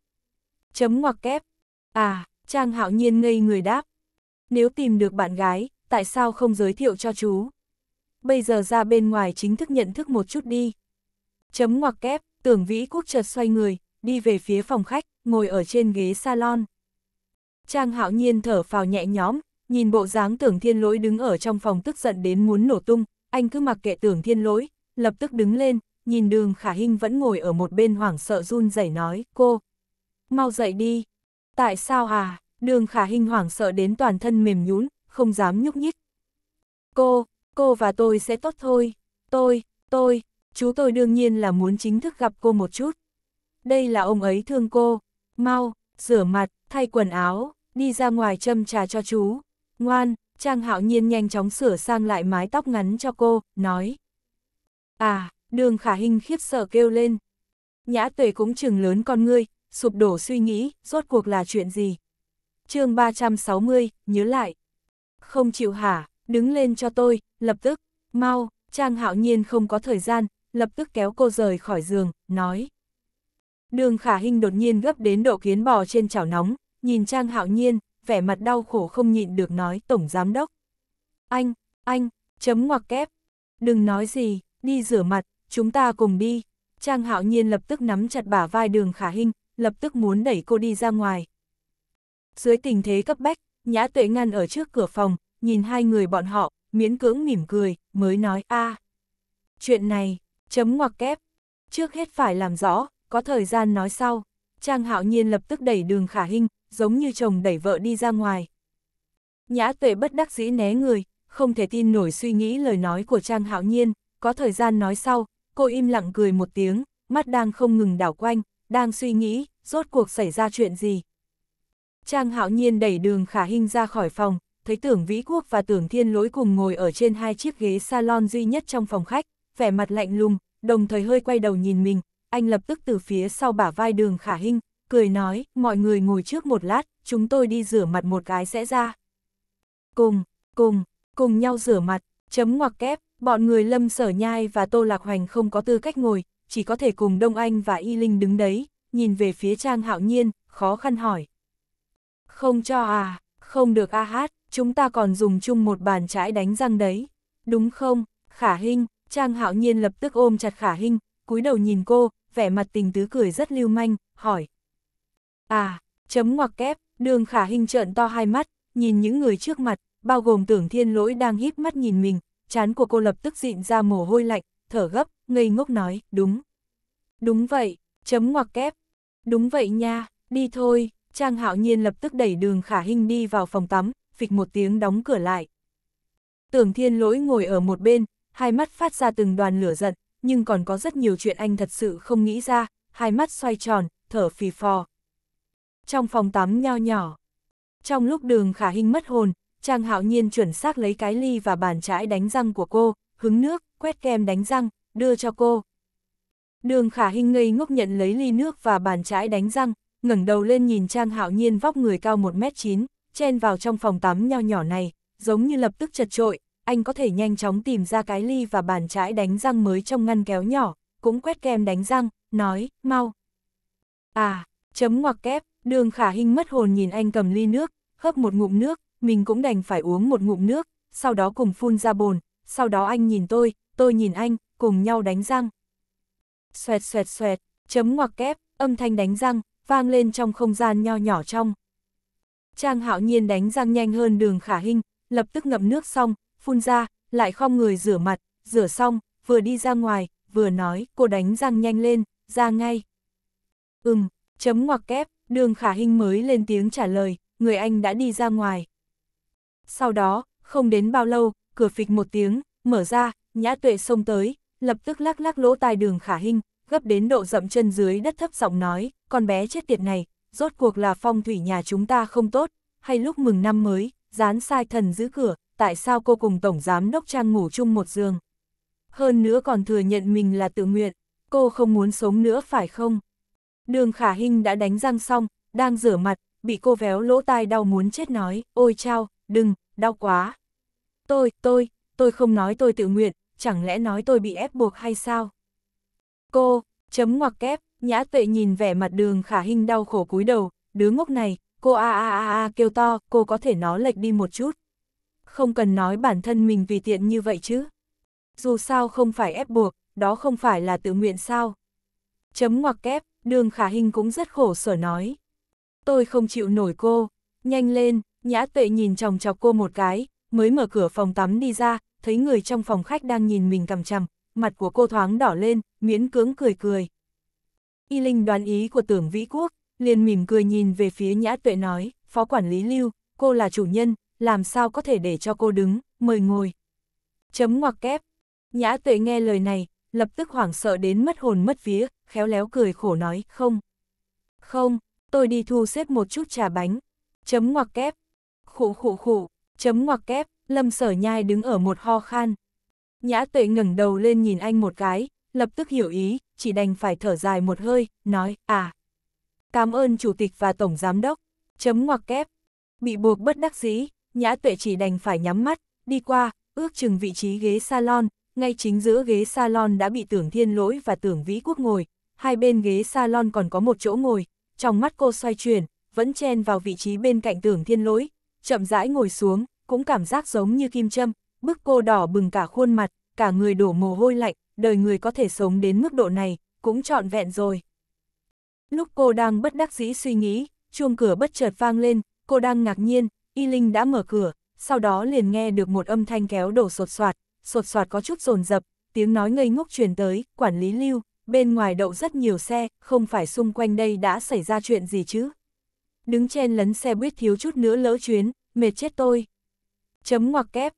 Chấm ngoặc kép. À, Trang Hạo Nhiên ngây người đáp. Nếu tìm được bạn gái, tại sao không giới thiệu cho chú? Bây giờ ra bên ngoài chính thức nhận thức một chút đi, Chấm ngoặc kép, tưởng vĩ quốc chợt xoay người, đi về phía phòng khách, ngồi ở trên ghế salon. Trang hạo nhiên thở phào nhẹ nhõm, nhìn bộ dáng tưởng thiên lỗi đứng ở trong phòng tức giận đến muốn nổ tung, anh cứ mặc kệ tưởng thiên lỗi, lập tức đứng lên, nhìn đường khả hình vẫn ngồi ở một bên hoảng sợ run rẩy nói, cô, mau dậy đi, tại sao à, đường khả hình hoảng sợ đến toàn thân mềm nhũn không dám nhúc nhích. Cô, cô và tôi sẽ tốt thôi, tôi, tôi, Chú tôi đương nhiên là muốn chính thức gặp cô một chút. Đây là ông ấy thương cô. Mau, rửa mặt, thay quần áo, đi ra ngoài châm trà cho chú. Ngoan, Trang Hạo Nhiên nhanh chóng sửa sang lại mái tóc ngắn cho cô, nói. À, đường khả hình khiếp sợ kêu lên. Nhã tuệ cũng chừng lớn con ngươi, sụp đổ suy nghĩ, rốt cuộc là chuyện gì. chương 360, nhớ lại. Không chịu hả, đứng lên cho tôi, lập tức, mau, Trang Hạo Nhiên không có thời gian, lập tức kéo cô rời khỏi giường, nói. Đường khả hình đột nhiên gấp đến độ kiến bò trên chảo nóng, nhìn Trang hạo nhiên, vẻ mặt đau khổ không nhịn được nói Tổng Giám Đốc. Anh, anh, chấm ngoặc kép. Đừng nói gì, đi rửa mặt, chúng ta cùng đi. Trang hạo nhiên lập tức nắm chặt bả vai đường khả hình, lập tức muốn đẩy cô đi ra ngoài. Dưới tình thế cấp bách, nhã tuệ ngăn ở trước cửa phòng, nhìn hai người bọn họ, miễn cưỡng mỉm cười, mới nói a Chuyện này, Chấm ngoặc kép. Trước hết phải làm rõ, có thời gian nói sau. Trang hạo nhiên lập tức đẩy đường khả hình, giống như chồng đẩy vợ đi ra ngoài. Nhã tuệ bất đắc dĩ né người, không thể tin nổi suy nghĩ lời nói của Trang hạo nhiên, có thời gian nói sau, cô im lặng cười một tiếng, mắt đang không ngừng đảo quanh, đang suy nghĩ, rốt cuộc xảy ra chuyện gì. Trang hạo nhiên đẩy đường khả hình ra khỏi phòng, thấy tưởng Vĩ Quốc và tưởng Thiên Lỗi cùng ngồi ở trên hai chiếc ghế salon duy nhất trong phòng khách, vẻ mặt lạnh lùng, đồng thời hơi quay đầu nhìn mình, anh lập tức từ phía sau bả vai đường khả hinh, cười nói, mọi người ngồi trước một lát, chúng tôi đi rửa mặt một cái sẽ ra. Cùng, cùng, cùng nhau rửa mặt, chấm ngoặc kép, bọn người lâm sở nhai và tô lạc hoành không có tư cách ngồi, chỉ có thể cùng Đông Anh và Y Linh đứng đấy, nhìn về phía Trang Hạo Nhiên, khó khăn hỏi. Không cho à, không được a hát, chúng ta còn dùng chung một bàn trái đánh răng đấy, đúng không, khả hình, Trang hạo nhiên lập tức ôm chặt khả Hinh, cúi đầu nhìn cô, vẻ mặt tình tứ cười rất lưu manh, hỏi. À, chấm ngoặc kép, đường khả Hinh trợn to hai mắt, nhìn những người trước mặt, bao gồm tưởng thiên lỗi đang híp mắt nhìn mình, chán của cô lập tức dịn ra mồ hôi lạnh, thở gấp, ngây ngốc nói, đúng. Đúng vậy, chấm ngoặc kép. Đúng vậy nha, đi thôi, Trang hạo nhiên lập tức đẩy đường khả Hinh đi vào phòng tắm, phịch một tiếng đóng cửa lại. Tưởng thiên lỗi ngồi ở một bên, hai mắt phát ra từng đoàn lửa giận, nhưng còn có rất nhiều chuyện anh thật sự không nghĩ ra, hai mắt xoay tròn, thở phì phò. Trong phòng tắm nho nhỏ, trong lúc đường khả hình mất hồn, Trang Hạo Nhiên chuẩn xác lấy cái ly và bàn chải đánh răng của cô, hứng nước, quét kem đánh răng, đưa cho cô. Đường khả hình ngây ngốc nhận lấy ly nước và bàn chải đánh răng, ngẩng đầu lên nhìn Trang Hạo Nhiên vóc người cao 1m9, chen vào trong phòng tắm nho nhỏ này, giống như lập tức chật trội, anh có thể nhanh chóng tìm ra cái ly và bàn chải đánh răng mới trong ngăn kéo nhỏ, cũng quét kem đánh răng, nói, mau. À, chấm ngoặc kép, đường khả hình mất hồn nhìn anh cầm ly nước, hấp một ngụm nước, mình cũng đành phải uống một ngụm nước, sau đó cùng phun ra bồn, sau đó anh nhìn tôi, tôi nhìn anh, cùng nhau đánh răng. Xoẹt xoẹt xoẹt, chấm ngoặc kép, âm thanh đánh răng, vang lên trong không gian nho nhỏ trong. Trang hạo nhiên đánh răng nhanh hơn đường khả hình, lập tức ngậm nước xong, phun ra, lại khom người rửa mặt, rửa xong, vừa đi ra ngoài, vừa nói, cô đánh răng nhanh lên, ra ngay. Ừm, chấm ngoặc kép, đường khả hình mới lên tiếng trả lời, người anh đã đi ra ngoài. Sau đó, không đến bao lâu, cửa phịch một tiếng, mở ra, nhã tuệ xông tới, lập tức lắc lắc lỗ tai đường khả hình, gấp đến độ dậm chân dưới đất thấp giọng nói, con bé chết tiệt này, rốt cuộc là phong thủy nhà chúng ta không tốt, hay lúc mừng năm mới, dán sai thần giữ cửa, tại sao cô cùng Tổng Giám Đốc Trang ngủ chung một giường. Hơn nữa còn thừa nhận mình là tự nguyện, cô không muốn sống nữa phải không? Đường Khả Hinh đã đánh răng xong, đang rửa mặt, bị cô véo lỗ tai đau muốn chết nói, ôi chao, đừng, đau quá. Tôi, tôi, tôi không nói tôi tự nguyện, chẳng lẽ nói tôi bị ép buộc hay sao? Cô, chấm ngoặc kép, nhã tuệ nhìn vẻ mặt đường khả hình đau khổ cúi đầu, đứa ngốc này, cô a a a a kêu to, cô có thể nó lệch đi một chút không cần nói bản thân mình vì tiện như vậy chứ. Dù sao không phải ép buộc, đó không phải là tự nguyện sao. Chấm ngoặc kép, đường khả hình cũng rất khổ sở nói. Tôi không chịu nổi cô, nhanh lên, nhã tuệ nhìn chồng chọc cô một cái, mới mở cửa phòng tắm đi ra, thấy người trong phòng khách đang nhìn mình cầm chằm, mặt của cô thoáng đỏ lên, miễn cưỡng cười cười. Y Linh đoán ý của tưởng Vĩ Quốc, liền mỉm cười nhìn về phía nhã tuệ nói, phó quản lý lưu, cô là chủ nhân, làm sao có thể để cho cô đứng, mời ngồi. Chấm ngoặc kép. Nhã tuệ nghe lời này, lập tức hoảng sợ đến mất hồn mất vía, khéo léo cười khổ nói, không. Không, tôi đi thu xếp một chút trà bánh. Chấm ngoặc kép. Khụ khụ khụ, chấm ngoặc kép, lâm sở nhai đứng ở một ho khan. Nhã tuệ ngẩng đầu lên nhìn anh một cái, lập tức hiểu ý, chỉ đành phải thở dài một hơi, nói, à. Cảm ơn chủ tịch và tổng giám đốc. Chấm ngoặc kép. Bị buộc bất đắc dĩ, nhã tuệ chỉ đành phải nhắm mắt, đi qua, ước chừng vị trí ghế salon, ngay chính giữa ghế salon đã bị tưởng thiên lỗi và tưởng vĩ quốc ngồi, hai bên ghế salon còn có một chỗ ngồi, trong mắt cô xoay chuyển, vẫn chen vào vị trí bên cạnh tưởng thiên lỗi, chậm rãi ngồi xuống, cũng cảm giác giống như kim châm, bức cô đỏ bừng cả khuôn mặt, cả người đổ mồ hôi lạnh, đời người có thể sống đến mức độ này, cũng trọn vẹn rồi. Lúc cô đang bất đắc dĩ suy nghĩ, chuông cửa bất chợt vang lên, cô đang ngạc nhiên, Y Linh đã mở cửa, sau đó liền nghe được một âm thanh kéo đổ sột soạt, sột soạt có chút rồn rập, tiếng nói ngây ngốc truyền tới, quản lý lưu, bên ngoài đậu rất nhiều xe, không phải xung quanh đây đã xảy ra chuyện gì chứ. Đứng trên lấn xe buýt thiếu chút nữa lỡ chuyến, mệt chết tôi. Chấm ngoặc kép,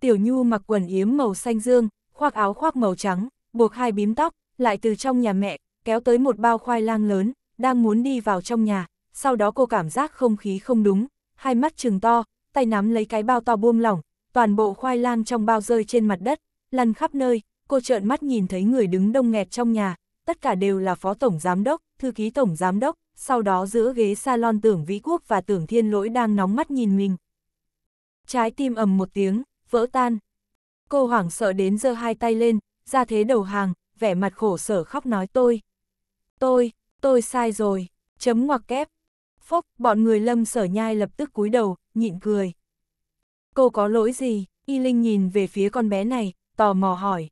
tiểu nhu mặc quần yếm màu xanh dương, khoác áo khoác màu trắng, buộc hai bím tóc, lại từ trong nhà mẹ, kéo tới một bao khoai lang lớn, đang muốn đi vào trong nhà, sau đó cô cảm giác không khí không đúng, hai mắt trừng to, tay nắm lấy cái bao to buông lỏng, toàn bộ khoai lang trong bao rơi trên mặt đất, lăn khắp nơi, cô trợn mắt nhìn thấy người đứng đông nghẹt trong nhà, tất cả đều là phó tổng giám đốc, thư ký tổng giám đốc, sau đó giữa ghế salon tưởng Vĩ Quốc và tưởng Thiên Lỗi đang nóng mắt nhìn mình. Trái tim ầm một tiếng, vỡ tan. Cô hoảng sợ đến giơ hai tay lên, ra thế đầu hàng, vẻ mặt khổ sở khóc nói tôi. Tôi, tôi sai rồi, chấm ngoặc kép, Phốc, bọn người lâm sở nhai lập tức cúi đầu, nhịn cười. Cô có lỗi gì? Y Linh nhìn về phía con bé này, tò mò hỏi.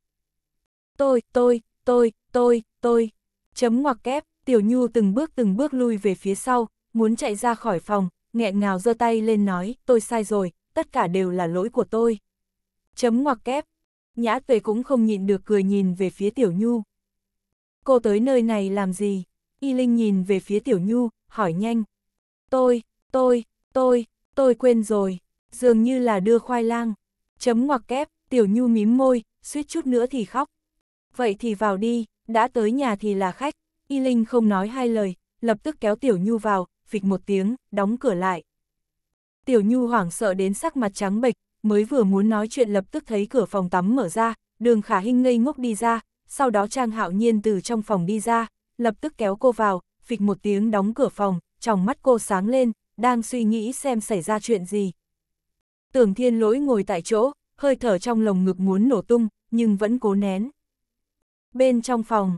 Tôi, tôi, tôi, tôi, tôi. Chấm ngoặc kép, Tiểu Nhu từng bước từng bước lui về phía sau, muốn chạy ra khỏi phòng, nghẹn ngào giơ tay lên nói, tôi sai rồi, tất cả đều là lỗi của tôi. Chấm ngoặc kép, Nhã Tuệ cũng không nhịn được cười nhìn về phía Tiểu Nhu. Cô tới nơi này làm gì? Y Linh nhìn về phía Tiểu Nhu, hỏi nhanh tôi, tôi, tôi, tôi quên rồi, dường như là đưa khoai lang. Chấm ngoặc kép, tiểu nhu mím môi, suýt chút nữa thì khóc. Vậy thì vào đi, đã tới nhà thì là khách, y linh không nói hai lời, lập tức kéo tiểu nhu vào, phịch một tiếng, đóng cửa lại. Tiểu nhu hoảng sợ đến sắc mặt trắng bệch, mới vừa muốn nói chuyện lập tức thấy cửa phòng tắm mở ra, đường khả hinh ngây ngốc đi ra, sau đó trang hạo nhiên từ trong phòng đi ra, lập tức kéo cô vào, phịch một tiếng đóng cửa phòng, trong mắt cô sáng lên, đang suy nghĩ xem xảy ra chuyện gì. Tưởng thiên lỗi ngồi tại chỗ, hơi thở trong lồng ngực muốn nổ tung, nhưng vẫn cố nén. Bên trong phòng,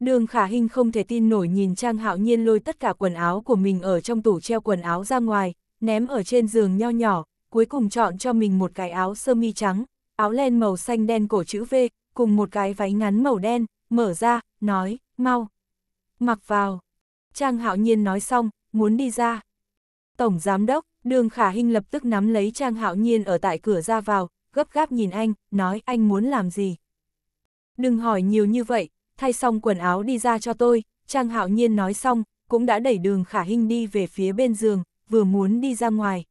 đường khả hình không thể tin nổi nhìn Trang Hạo Nhiên lôi tất cả quần áo của mình ở trong tủ treo quần áo ra ngoài, ném ở trên giường nho nhỏ, cuối cùng chọn cho mình một cái áo sơ mi trắng, áo len màu xanh đen cổ chữ V, cùng một cái váy ngắn màu đen, mở ra, nói, mau. Mặc vào. Trang Hạo Nhiên nói xong, muốn đi ra. Tổng Giám Đốc, đường khả hình lập tức nắm lấy Trang Hạo Nhiên ở tại cửa ra vào, gấp gáp nhìn anh, nói anh muốn làm gì. Đừng hỏi nhiều như vậy, thay xong quần áo đi ra cho tôi, Trang Hạo Nhiên nói xong, cũng đã đẩy đường khả hình đi về phía bên giường, vừa muốn đi ra ngoài.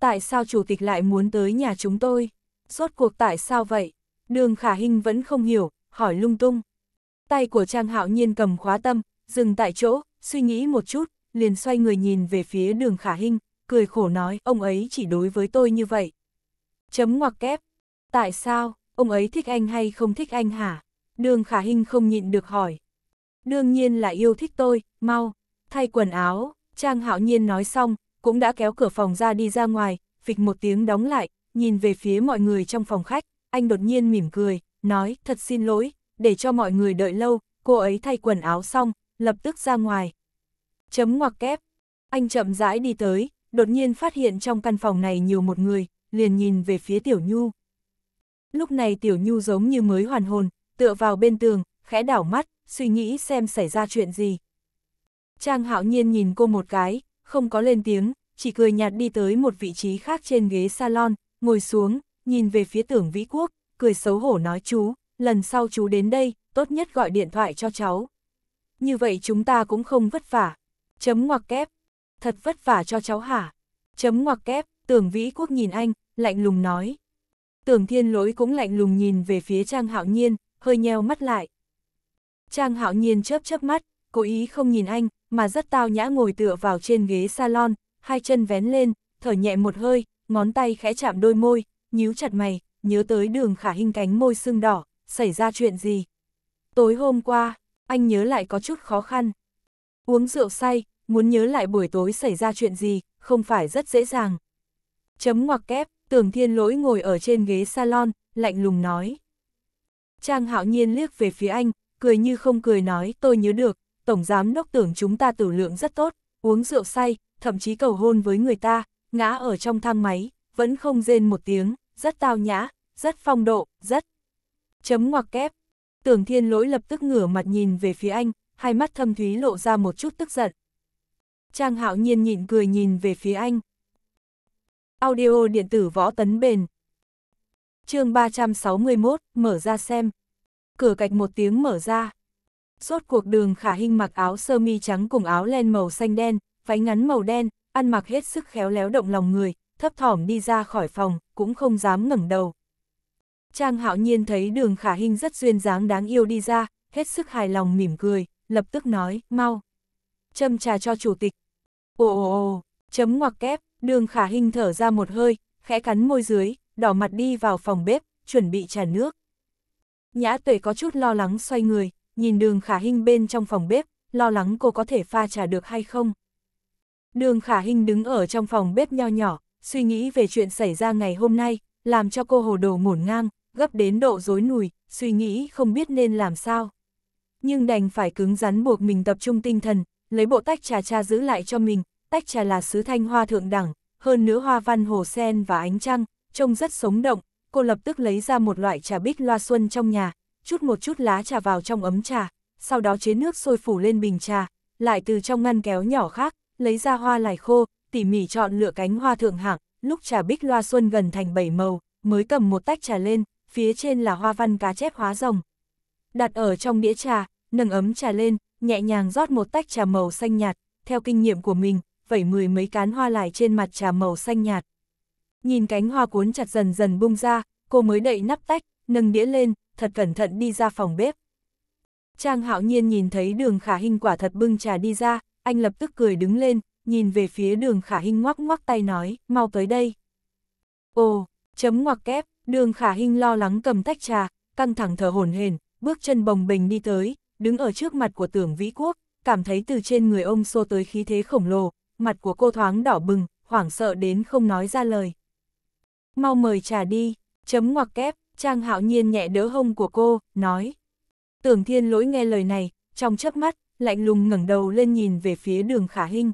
Tại sao chủ tịch lại muốn tới nhà chúng tôi? Rốt cuộc tại sao vậy? Đường khả hình vẫn không hiểu, hỏi lung tung. Tay của Trang Hạo Nhiên cầm khóa tâm, dừng tại chỗ, suy nghĩ một chút, liền xoay người nhìn về phía đường khả hinh, cười khổ nói, ông ấy chỉ đối với tôi như vậy. Chấm ngoặc kép, tại sao, ông ấy thích anh hay không thích anh hả? Đường khả hinh không nhịn được hỏi. Đương nhiên là yêu thích tôi, mau, thay quần áo, Trang hạo nhiên nói xong, cũng đã kéo cửa phòng ra đi ra ngoài, phịch một tiếng đóng lại, nhìn về phía mọi người trong phòng khách, anh đột nhiên mỉm cười, nói, thật xin lỗi, để cho mọi người đợi lâu, cô ấy thay quần áo xong, lập tức ra ngoài, Chấm ngoặc kép. Anh chậm rãi đi tới, đột nhiên phát hiện trong căn phòng này nhiều một người, liền nhìn về phía Tiểu Nhu. Lúc này Tiểu Nhu giống như mới hoàn hồn, tựa vào bên tường, khẽ đảo mắt, suy nghĩ xem xảy ra chuyện gì. Trang hạo nhiên nhìn cô một cái, không có lên tiếng, chỉ cười nhạt đi tới một vị trí khác trên ghế salon, ngồi xuống, nhìn về phía tưởng vĩ quốc, cười xấu hổ nói chú, lần sau chú đến đây, tốt nhất gọi điện thoại cho cháu. Như vậy chúng ta cũng không vất vả. Chấm ngoặc kép. Thật vất vả cho cháu hả? Chấm ngoặc kép, tưởng vĩ quốc nhìn anh, lạnh lùng nói. Tưởng thiên lỗi cũng lạnh lùng nhìn về phía Trang Hạo Nhiên, hơi nheo mắt lại. Trang Hạo Nhiên chớp chớp mắt, cố ý không nhìn anh, mà rất tao nhã ngồi tựa vào trên ghế salon, hai chân vén lên, thở nhẹ một hơi, ngón tay khẽ chạm đôi môi, nhíu chặt mày, nhớ tới đường khả hình cánh môi sưng đỏ, xảy ra chuyện gì. Tối hôm qua, anh nhớ lại có chút khó khăn. Uống rượu say, muốn nhớ lại buổi tối xảy ra chuyện gì, không phải rất dễ dàng. Chấm ngoặc kép, tưởng thiên lỗi ngồi ở trên ghế salon, lạnh lùng nói. Trang hạo nhiên liếc về phía anh, cười như không cười nói, tôi nhớ được, tổng giám đốc tưởng chúng ta tử lượng rất tốt, uống rượu say, thậm chí cầu hôn với người ta, ngã ở trong thang máy, vẫn không rên một tiếng, rất tao nhã, rất phong độ, rất. Chấm ngoặc kép. Tưởng thiên lỗi lập tức ngửa mặt nhìn về phía anh, hai mắt thâm thúy lộ ra một chút tức giận. Trang hạo nhiên nhịn cười nhìn về phía anh. Audio điện tử võ tấn bền. chương 361, mở ra xem. Cửa cạch một tiếng mở ra. suốt cuộc đường khả hình mặc áo sơ mi trắng cùng áo len màu xanh đen, váy ngắn màu đen, ăn mặc hết sức khéo léo động lòng người, thấp thỏm đi ra khỏi phòng, cũng không dám ngẩng đầu. Trang hạo nhiên thấy đường khả hình rất duyên dáng đáng yêu đi ra, hết sức hài lòng mỉm cười, lập tức nói, mau. Châm trà cho chủ tịch. Ồ ồ ồ, chấm ngoặc kép, đường khả hình thở ra một hơi, khẽ cắn môi dưới, đỏ mặt đi vào phòng bếp, chuẩn bị trà nước. Nhã tuệ có chút lo lắng xoay người, nhìn đường khả hình bên trong phòng bếp, lo lắng cô có thể pha trà được hay không. Đường khả hình đứng ở trong phòng bếp nho nhỏ, suy nghĩ về chuyện xảy ra ngày hôm nay, làm cho cô hồ đồ ngổn ngang, gấp đến độ rối nùi, suy nghĩ không biết nên làm sao nhưng đành phải cứng rắn buộc mình tập trung tinh thần, lấy bộ tách trà cha giữ lại cho mình, tách trà là sứ thanh hoa thượng đẳng, hơn nữa hoa văn hồ sen và ánh trăng, trông rất sống động, cô lập tức lấy ra một loại trà bích loa xuân trong nhà, chút một chút lá trà vào trong ấm trà, sau đó chế nước sôi phủ lên bình trà, lại từ trong ngăn kéo nhỏ khác, lấy ra hoa lải khô, tỉ mỉ chọn lựa cánh hoa thượng hạng, lúc trà bích loa xuân gần thành bảy màu, mới cầm một tách trà lên, phía trên là hoa văn cá chép hóa rồng. Đặt ở trong đĩa trà, nâng ấm trà lên, nhẹ nhàng rót một tách trà màu xanh nhạt, theo kinh nghiệm của mình, vẩy mười mấy cán hoa lại trên mặt trà màu xanh nhạt. Nhìn cánh hoa cuốn chặt dần dần bung ra, cô mới đậy nắp tách, nâng đĩa lên, thật cẩn thận đi ra phòng bếp. Trang hạo nhiên nhìn thấy đường khả hình quả thật bưng trà đi ra, anh lập tức cười đứng lên, nhìn về phía đường khả hình ngoắc ngoắc tay nói, mau tới đây. Ồ, chấm ngoặc kép, đường khả hình lo lắng cầm tách trà, căng thẳng thở hổn hển, bước chân bồng bình đi tới, đứng ở trước mặt của tưởng vĩ quốc, cảm thấy từ trên người ông xô tới khí thế khổng lồ, mặt của cô thoáng đỏ bừng, hoảng sợ đến không nói ra lời. Mau mời trà đi, chấm ngoặc kép, Trang hạo nhiên nhẹ đỡ hông của cô, nói. Tưởng thiên lỗi nghe lời này, trong chớp mắt, lạnh lùng ngẩng đầu lên nhìn về phía đường khả hình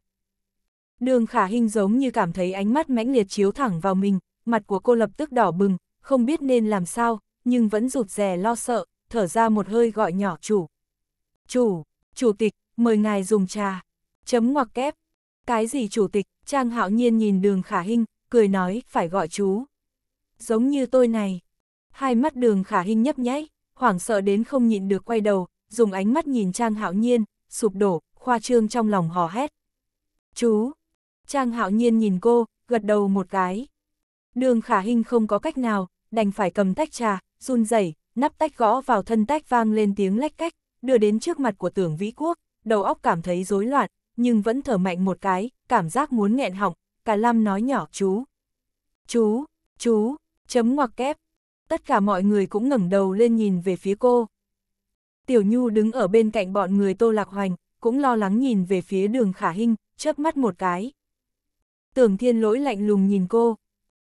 Đường khả hình giống như cảm thấy ánh mắt mãnh liệt chiếu thẳng vào mình, mặt của cô lập tức đỏ bừng, không biết nên làm sao, nhưng vẫn rụt rè lo sợ, thở ra một hơi gọi nhỏ chủ, Chủ, chủ tịch, mời ngài dùng trà. Chấm ngoặc kép. Cái gì chủ tịch, Trang Hạo Nhiên nhìn đường khả hình, cười nói, phải gọi chú. Giống như tôi này. Hai mắt đường khả hình nhấp nháy, hoảng sợ đến không nhịn được quay đầu, dùng ánh mắt nhìn Trang Hạo Nhiên, sụp đổ, khoa trương trong lòng hò hét. Chú! Trang Hạo Nhiên nhìn cô, gật đầu một cái. Đường khả hình không có cách nào, đành phải cầm tách trà, run rẩy, nắp tách gõ vào thân tách vang lên tiếng lách cách đưa đến trước mặt của tưởng vĩ quốc, đầu óc cảm thấy rối loạn, nhưng vẫn thở mạnh một cái, cảm giác muốn nghẹn họng, cả Lam nói nhỏ chú. Chú, chú, chấm ngoặc kép. Tất cả mọi người cũng ngẩng đầu lên nhìn về phía cô. Tiểu Nhu đứng ở bên cạnh bọn người Tô Lạc Hoành, cũng lo lắng nhìn về phía đường Khả hình chớp mắt một cái. Tưởng Thiên Lỗi lạnh lùng nhìn cô.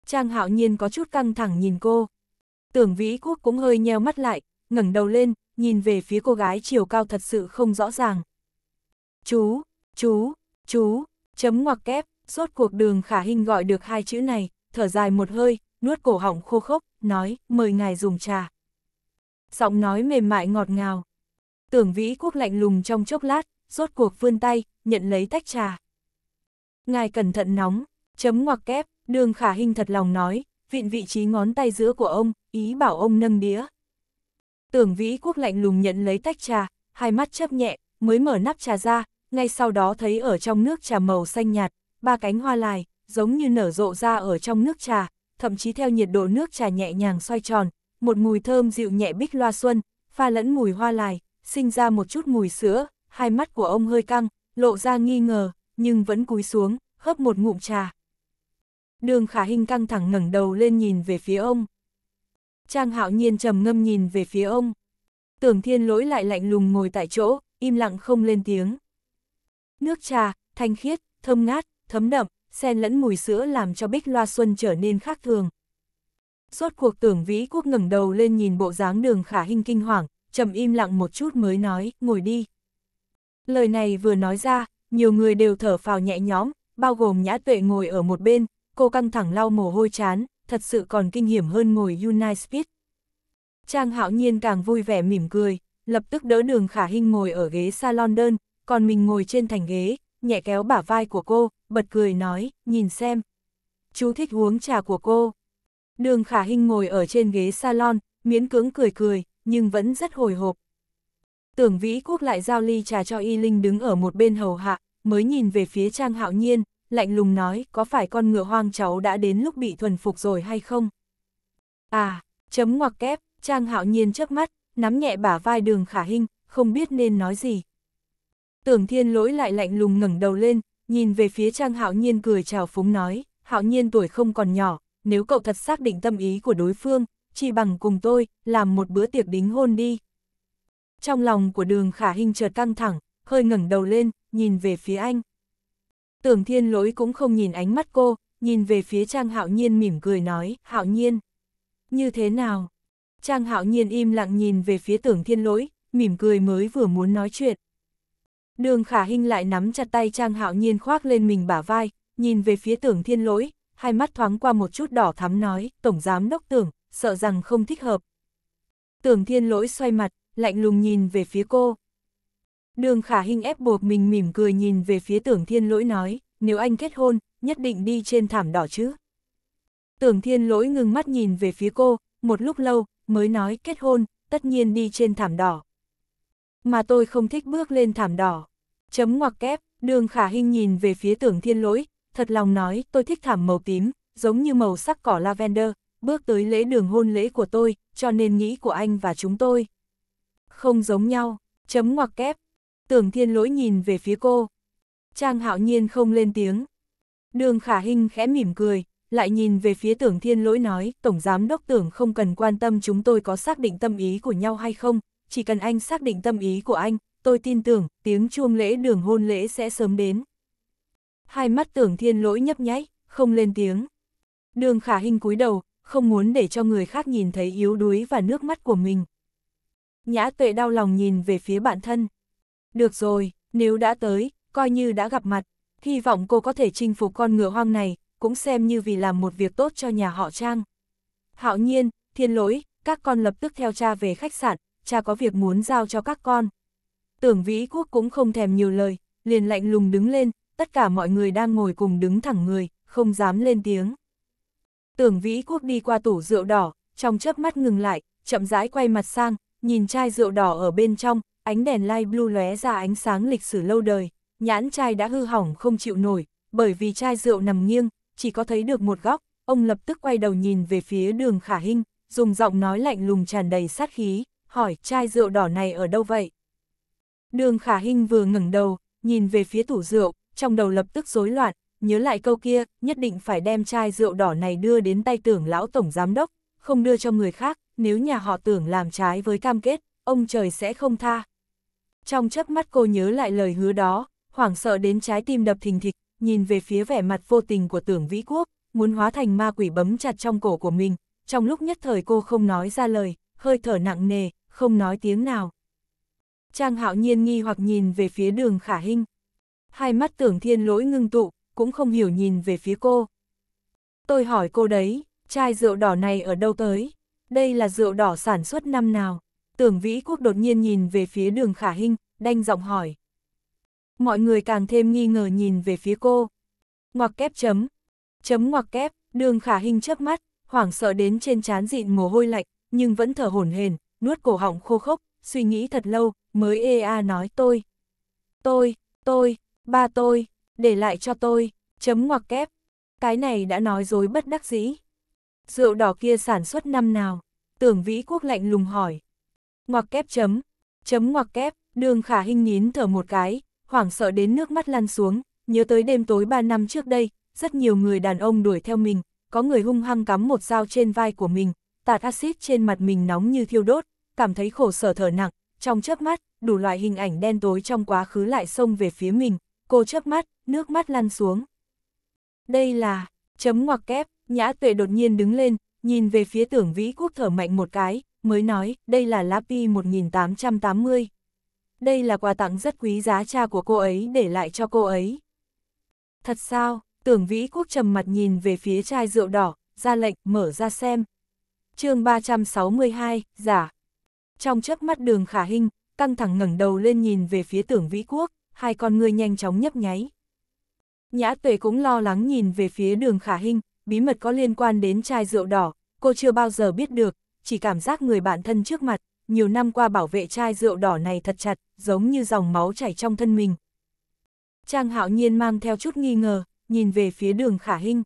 Trang Hạo Nhiên có chút căng thẳng nhìn cô. Tưởng Vĩ Quốc cũng hơi nheo mắt lại, ngẩng đầu lên, nhìn về phía cô gái chiều cao thật sự không rõ ràng. Chú, chú, chú, chấm ngoặc kép, suốt cuộc đường khả hình gọi được hai chữ này, thở dài một hơi, nuốt cổ họng khô khốc, nói, mời ngài dùng trà. Giọng nói mềm mại ngọt ngào. Tưởng vĩ quốc lạnh lùng trong chốc lát, suốt cuộc vươn tay, nhận lấy tách trà. Ngài cẩn thận nóng, chấm ngoặc kép, đường khả hình thật lòng nói, vịn vị trí ngón tay giữa của ông, ý bảo ông nâng đĩa. Tưởng Vĩ Quốc lạnh lùng nhận lấy tách trà, hai mắt chấp nhẹ, mới mở nắp trà ra, ngay sau đó thấy ở trong nước trà màu xanh nhạt, ba cánh hoa lai giống như nở rộ ra ở trong nước trà, thậm chí theo nhiệt độ nước trà nhẹ nhàng xoay tròn, một mùi thơm dịu nhẹ bích loa xuân, pha lẫn mùi hoa lai sinh ra một chút mùi sữa, hai mắt của ông hơi căng, lộ ra nghi ngờ, nhưng vẫn cúi xuống, hớp một ngụm trà. Đường khả hình căng thẳng ngẩng đầu lên nhìn về phía ông. Trang hạo nhiên trầm ngâm nhìn về phía ông. Tưởng thiên lỗi lại lạnh lùng ngồi tại chỗ, im lặng không lên tiếng. Nước trà, thanh khiết, thơm ngát, thấm đậm, xen lẫn mùi sữa làm cho bích loa xuân trở nên khác thường. Rốt cuộc tưởng vĩ quốc ngẩng đầu lên nhìn bộ dáng đường khả hình kinh hoàng, trầm im lặng một chút mới nói, ngồi đi. Lời này vừa nói ra, nhiều người đều thở phào nhẹ nhõm, bao gồm nhã tuệ ngồi ở một bên, cô căng thẳng lau mồ hôi chán, thật sự còn kinh hiểm hơn ngồi United. Trang hạo nhiên càng vui vẻ mỉm cười, lập tức đỡ đường khả hinh ngồi ở ghế salon đơn, còn mình ngồi trên thành ghế, nhẹ kéo bả vai của cô, bật cười nói, nhìn xem. Chú thích uống trà của cô. Đường khả hinh ngồi ở trên ghế salon, miễn cưỡng cười cười, nhưng vẫn rất hồi hộp. Tưởng Vĩ Quốc lại giao ly trà cho Y Linh đứng ở một bên hầu hạ, mới nhìn về phía Trang Hạo Nhiên, lạnh lùng nói, có phải con ngựa hoang cháu đã đến lúc bị thuần phục rồi hay không? À, chấm ngoặc kép, Trang hạo nhiên trước mắt, nắm nhẹ bả vai đường khả hình không biết nên nói gì. Tưởng thiên lỗi lại lạnh lùng ngẩng đầu lên, nhìn về phía Trang hạo nhiên cười chào phúng nói, hạo nhiên tuổi không còn nhỏ, nếu cậu thật xác định tâm ý của đối phương, chỉ bằng cùng tôi, làm một bữa tiệc đính hôn đi. Trong lòng của đường khả hình chợt căng thẳng, hơi ngẩng đầu lên, nhìn về phía anh. Tưởng thiên lỗi cũng không nhìn ánh mắt cô, nhìn về phía Trang Hạo Nhiên mỉm cười nói, Hạo Nhiên. Như thế nào? Trang Hạo Nhiên im lặng nhìn về phía tưởng thiên lỗi, mỉm cười mới vừa muốn nói chuyện. Đường khả hinh lại nắm chặt tay Trang Hạo Nhiên khoác lên mình bả vai, nhìn về phía tưởng thiên lỗi, hai mắt thoáng qua một chút đỏ thắm nói, Tổng Giám Đốc Tưởng, sợ rằng không thích hợp. Tưởng thiên lỗi xoay mặt, lạnh lùng nhìn về phía cô. Đường khả hình ép buộc mình mỉm cười nhìn về phía tưởng thiên lỗi nói, nếu anh kết hôn, nhất định đi trên thảm đỏ chứ. Tưởng thiên lỗi ngừng mắt nhìn về phía cô, một lúc lâu, mới nói kết hôn, tất nhiên đi trên thảm đỏ. Mà tôi không thích bước lên thảm đỏ. Chấm ngoặc kép, đường khả hình nhìn về phía tưởng thiên lỗi, thật lòng nói tôi thích thảm màu tím, giống như màu sắc cỏ lavender, bước tới lễ đường hôn lễ của tôi, cho nên nghĩ của anh và chúng tôi. Không giống nhau, chấm ngoặc kép, Tưởng thiên lỗi nhìn về phía cô. Trang hạo nhiên không lên tiếng. Đường khả hình khẽ mỉm cười, lại nhìn về phía tưởng thiên lỗi nói, Tổng Giám Đốc tưởng không cần quan tâm chúng tôi có xác định tâm ý của nhau hay không, chỉ cần anh xác định tâm ý của anh, tôi tin tưởng tiếng chuông lễ đường hôn lễ sẽ sớm đến. Hai mắt tưởng thiên lỗi nhấp nháy, không lên tiếng. Đường khả hình cúi đầu, không muốn để cho người khác nhìn thấy yếu đuối và nước mắt của mình. Nhã tuệ đau lòng nhìn về phía bạn thân. Được rồi, nếu đã tới, coi như đã gặp mặt, hy vọng cô có thể chinh phục con ngựa hoang này, cũng xem như vì làm một việc tốt cho nhà họ Trang. Hạo nhiên, thiên lỗi, các con lập tức theo cha về khách sạn, cha có việc muốn giao cho các con. Tưởng Vĩ Quốc cũng không thèm nhiều lời, liền lạnh lùng đứng lên, tất cả mọi người đang ngồi cùng đứng thẳng người, không dám lên tiếng. Tưởng Vĩ Quốc đi qua tủ rượu đỏ, trong chớp mắt ngừng lại, chậm rãi quay mặt sang, nhìn chai rượu đỏ ở bên trong, ánh đèn light blue lóe ra ánh sáng lịch sử lâu đời, nhãn chai đã hư hỏng không chịu nổi, bởi vì chai rượu nằm nghiêng, chỉ có thấy được một góc, ông lập tức quay đầu nhìn về phía đường khả hinh, dùng giọng nói lạnh lùng tràn đầy sát khí, hỏi chai rượu đỏ này ở đâu vậy? Đường khả hinh vừa ngẩng đầu, nhìn về phía tủ rượu, trong đầu lập tức rối loạn, nhớ lại câu kia, nhất định phải đem chai rượu đỏ này đưa đến tay tưởng lão tổng giám đốc, không đưa cho người khác, nếu nhà họ tưởng làm trái với cam kết, ông trời sẽ không tha trong chớp mắt cô nhớ lại lời hứa đó, hoảng sợ đến trái tim đập thình thịch, nhìn về phía vẻ mặt vô tình của tưởng vĩ quốc, muốn hóa thành ma quỷ bấm chặt trong cổ của mình, trong lúc nhất thời cô không nói ra lời, hơi thở nặng nề, không nói tiếng nào. Trang hạo nhiên nghi hoặc nhìn về phía đường khả hinh. Hai mắt tưởng thiên lỗi ngưng tụ, cũng không hiểu nhìn về phía cô. Tôi hỏi cô đấy, chai rượu đỏ này ở đâu tới? Đây là rượu đỏ sản xuất năm nào? Tưởng Vĩ Quốc đột nhiên nhìn về phía đường khả hinh, đanh giọng hỏi. Mọi người càng thêm nghi ngờ nhìn về phía cô. Ngoặc kép chấm. Chấm ngoặc kép, đường khả hinh chớp mắt, hoảng sợ đến trên trán dịn mồ hôi lạnh, nhưng vẫn thở hổn hển, nuốt cổ họng khô khốc, suy nghĩ thật lâu, mới ê a nói tôi. Tôi, tôi, ba tôi, để lại cho tôi, chấm ngoặc kép. Cái này đã nói dối bất đắc dĩ. Rượu đỏ kia sản xuất năm nào? Tưởng Vĩ Quốc lạnh lùng hỏi ngoặc kép chấm, chấm ngoặc kép, đường khả hình nín thở một cái, hoảng sợ đến nước mắt lăn xuống, nhớ tới đêm tối 3 năm trước đây, rất nhiều người đàn ông đuổi theo mình, có người hung hăng cắm một dao trên vai của mình, tạt axit trên mặt mình nóng như thiêu đốt, cảm thấy khổ sở thở nặng, trong chớp mắt, đủ loại hình ảnh đen tối trong quá khứ lại xông về phía mình, cô chớp mắt, nước mắt lăn xuống. Đây là, chấm ngoặc kép, nhã tuệ đột nhiên đứng lên, nhìn về phía tưởng vĩ quốc thở mạnh một cái, mới nói, đây là lá Pi 1880. Đây là quà tặng rất quý giá cha của cô ấy để lại cho cô ấy. Thật sao, tưởng vĩ quốc trầm mặt nhìn về phía chai rượu đỏ, ra lệnh, mở ra xem. chương 362, giả. Trong chớp mắt đường khả hình, căng thẳng ngẩng đầu lên nhìn về phía tưởng vĩ quốc, hai con người nhanh chóng nhấp nháy. Nhã tuệ cũng lo lắng nhìn về phía đường khả hình, bí mật có liên quan đến chai rượu đỏ, cô chưa bao giờ biết được, chỉ cảm giác người bạn thân trước mặt, nhiều năm qua bảo vệ chai rượu đỏ này thật chặt, giống như dòng máu chảy trong thân mình. Trang hạo nhiên mang theo chút nghi ngờ, nhìn về phía đường khả hinh.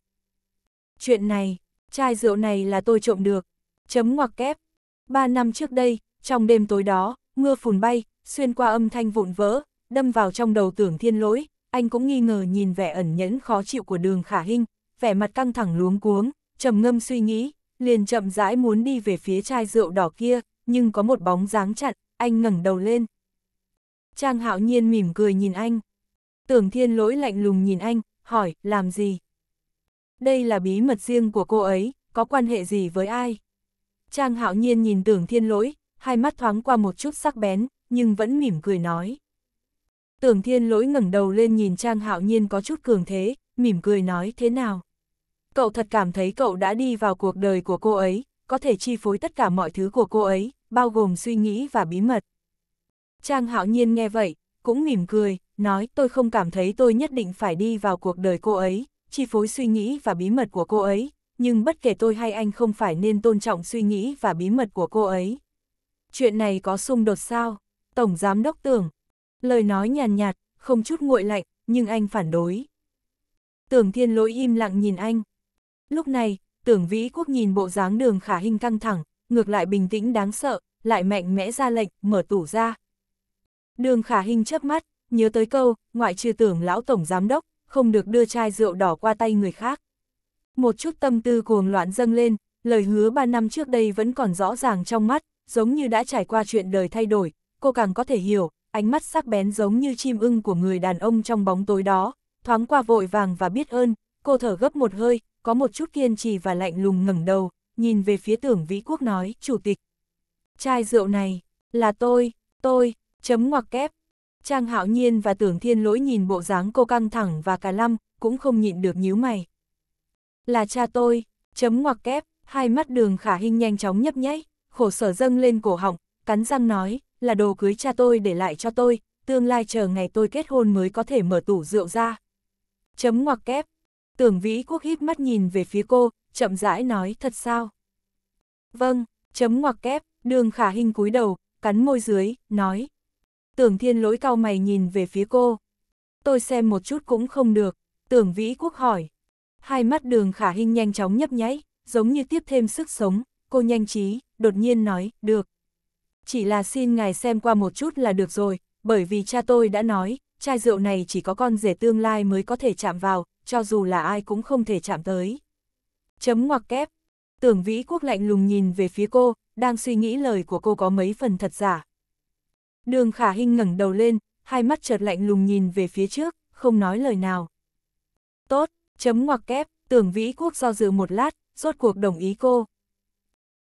Chuyện này, chai rượu này là tôi trộm được. Chấm ngoặc kép. Ba năm trước đây, trong đêm tối đó, mưa phùn bay, xuyên qua âm thanh vụn vỡ, đâm vào trong đầu tưởng thiên lỗi, anh cũng nghi ngờ nhìn vẻ ẩn nhẫn khó chịu của đường khả hinh, vẻ mặt căng thẳng luống cuống, trầm ngâm suy nghĩ, liền chậm rãi muốn đi về phía chai rượu đỏ kia, nhưng có một bóng dáng chặn, anh ngẩng đầu lên. Trang hạo nhiên mỉm cười nhìn anh. Tưởng thiên lỗi lạnh lùng nhìn anh, hỏi, làm gì? Đây là bí mật riêng của cô ấy, có quan hệ gì với ai? Trang hạo nhiên nhìn tưởng thiên lỗi, hai mắt thoáng qua một chút sắc bén, nhưng vẫn mỉm cười nói. Tưởng thiên lỗi ngẩng đầu lên nhìn Trang hạo nhiên có chút cường thế, mỉm cười nói thế nào? Cậu thật cảm thấy cậu đã đi vào cuộc đời của cô ấy, có thể chi phối tất cả mọi thứ của cô ấy, bao gồm suy nghĩ và bí mật. Trang hạo nhiên nghe vậy, cũng mỉm cười, nói tôi không cảm thấy tôi nhất định phải đi vào cuộc đời cô ấy, chi phối suy nghĩ và bí mật của cô ấy, nhưng bất kể tôi hay anh không phải nên tôn trọng suy nghĩ và bí mật của cô ấy. Chuyện này có xung đột sao? Tổng Giám Đốc tưởng, lời nói nhàn nhạt, nhạt, không chút nguội lạnh, nhưng anh phản đối. Tưởng Thiên Lỗi im lặng nhìn anh, Lúc này, tưởng vĩ quốc nhìn bộ dáng đường khả hình căng thẳng, ngược lại bình tĩnh đáng sợ, lại mạnh mẽ ra lệnh, mở tủ ra. Đường khả hình chớp mắt, nhớ tới câu, ngoại trừ tưởng lão tổng giám đốc, không được đưa chai rượu đỏ qua tay người khác. Một chút tâm tư cuồng loạn dâng lên, lời hứa ba năm trước đây vẫn còn rõ ràng trong mắt, giống như đã trải qua chuyện đời thay đổi, cô càng có thể hiểu, ánh mắt sắc bén giống như chim ưng của người đàn ông trong bóng tối đó, thoáng qua vội vàng và biết ơn, cô thở gấp một hơi, có một chút kiên trì và lạnh lùng ngẩng đầu, nhìn về phía tưởng vĩ quốc nói, chủ tịch. Chai rượu này, là tôi, tôi, chấm ngoặc kép. Trang hạo nhiên và tưởng thiên lỗi nhìn bộ dáng cô căng thẳng và cả lâm, cũng không nhịn được nhíu mày. Là cha tôi, chấm ngoặc kép, hai mắt đường khả hình nhanh chóng nhấp nháy, khổ sở dâng lên cổ họng, cắn răng nói, là đồ cưới cha tôi để lại cho tôi, tương lai chờ ngày tôi kết hôn mới có thể mở tủ rượu ra. Chấm ngoặc kép, Tưởng Vĩ Quốc híp mắt nhìn về phía cô, chậm rãi nói thật sao? Vâng, chấm ngoặc kép, đường khả hình cúi đầu, cắn môi dưới, nói. Tưởng thiên lỗi cao mày nhìn về phía cô. Tôi xem một chút cũng không được, tưởng vĩ quốc hỏi. Hai mắt đường khả hình nhanh chóng nhấp nháy, giống như tiếp thêm sức sống, cô nhanh trí, đột nhiên nói, được. Chỉ là xin ngài xem qua một chút là được rồi, bởi vì cha tôi đã nói, chai rượu này chỉ có con rể tương lai mới có thể chạm vào, cho dù là ai cũng không thể chạm tới. Chấm ngoặc kép. Tưởng Vĩ Quốc lạnh lùng nhìn về phía cô, đang suy nghĩ lời của cô có mấy phần thật giả. Đường Khả Hinh ngẩng đầu lên, hai mắt chợt lạnh lùng nhìn về phía trước, không nói lời nào. Tốt, chấm ngoặc kép, Tưởng Vĩ Quốc do dự một lát, rốt cuộc đồng ý cô.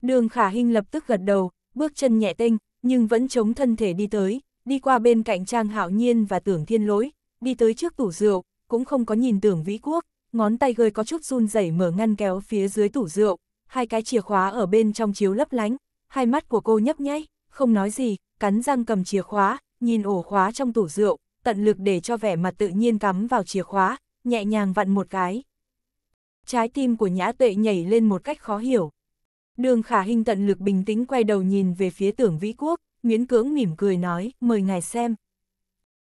Đường Khả Hinh lập tức gật đầu, bước chân nhẹ tinh, nhưng vẫn chống thân thể đi tới, đi qua bên cạnh Trang Hạo Nhiên và Tưởng Thiên Lỗi, đi tới trước tủ rượu, cũng không có nhìn tưởng vĩ quốc, ngón tay gơi có chút run rẩy mở ngăn kéo phía dưới tủ rượu, hai cái chìa khóa ở bên trong chiếu lấp lánh, hai mắt của cô nhấp nháy, không nói gì, cắn răng cầm chìa khóa, nhìn ổ khóa trong tủ rượu, tận lực để cho vẻ mặt tự nhiên cắm vào chìa khóa, nhẹ nhàng vặn một cái. Trái tim của nhã tuệ nhảy lên một cách khó hiểu. Đường khả hình tận lực bình tĩnh quay đầu nhìn về phía tưởng vĩ quốc, miễn cưỡng mỉm cười nói, mời ngài xem.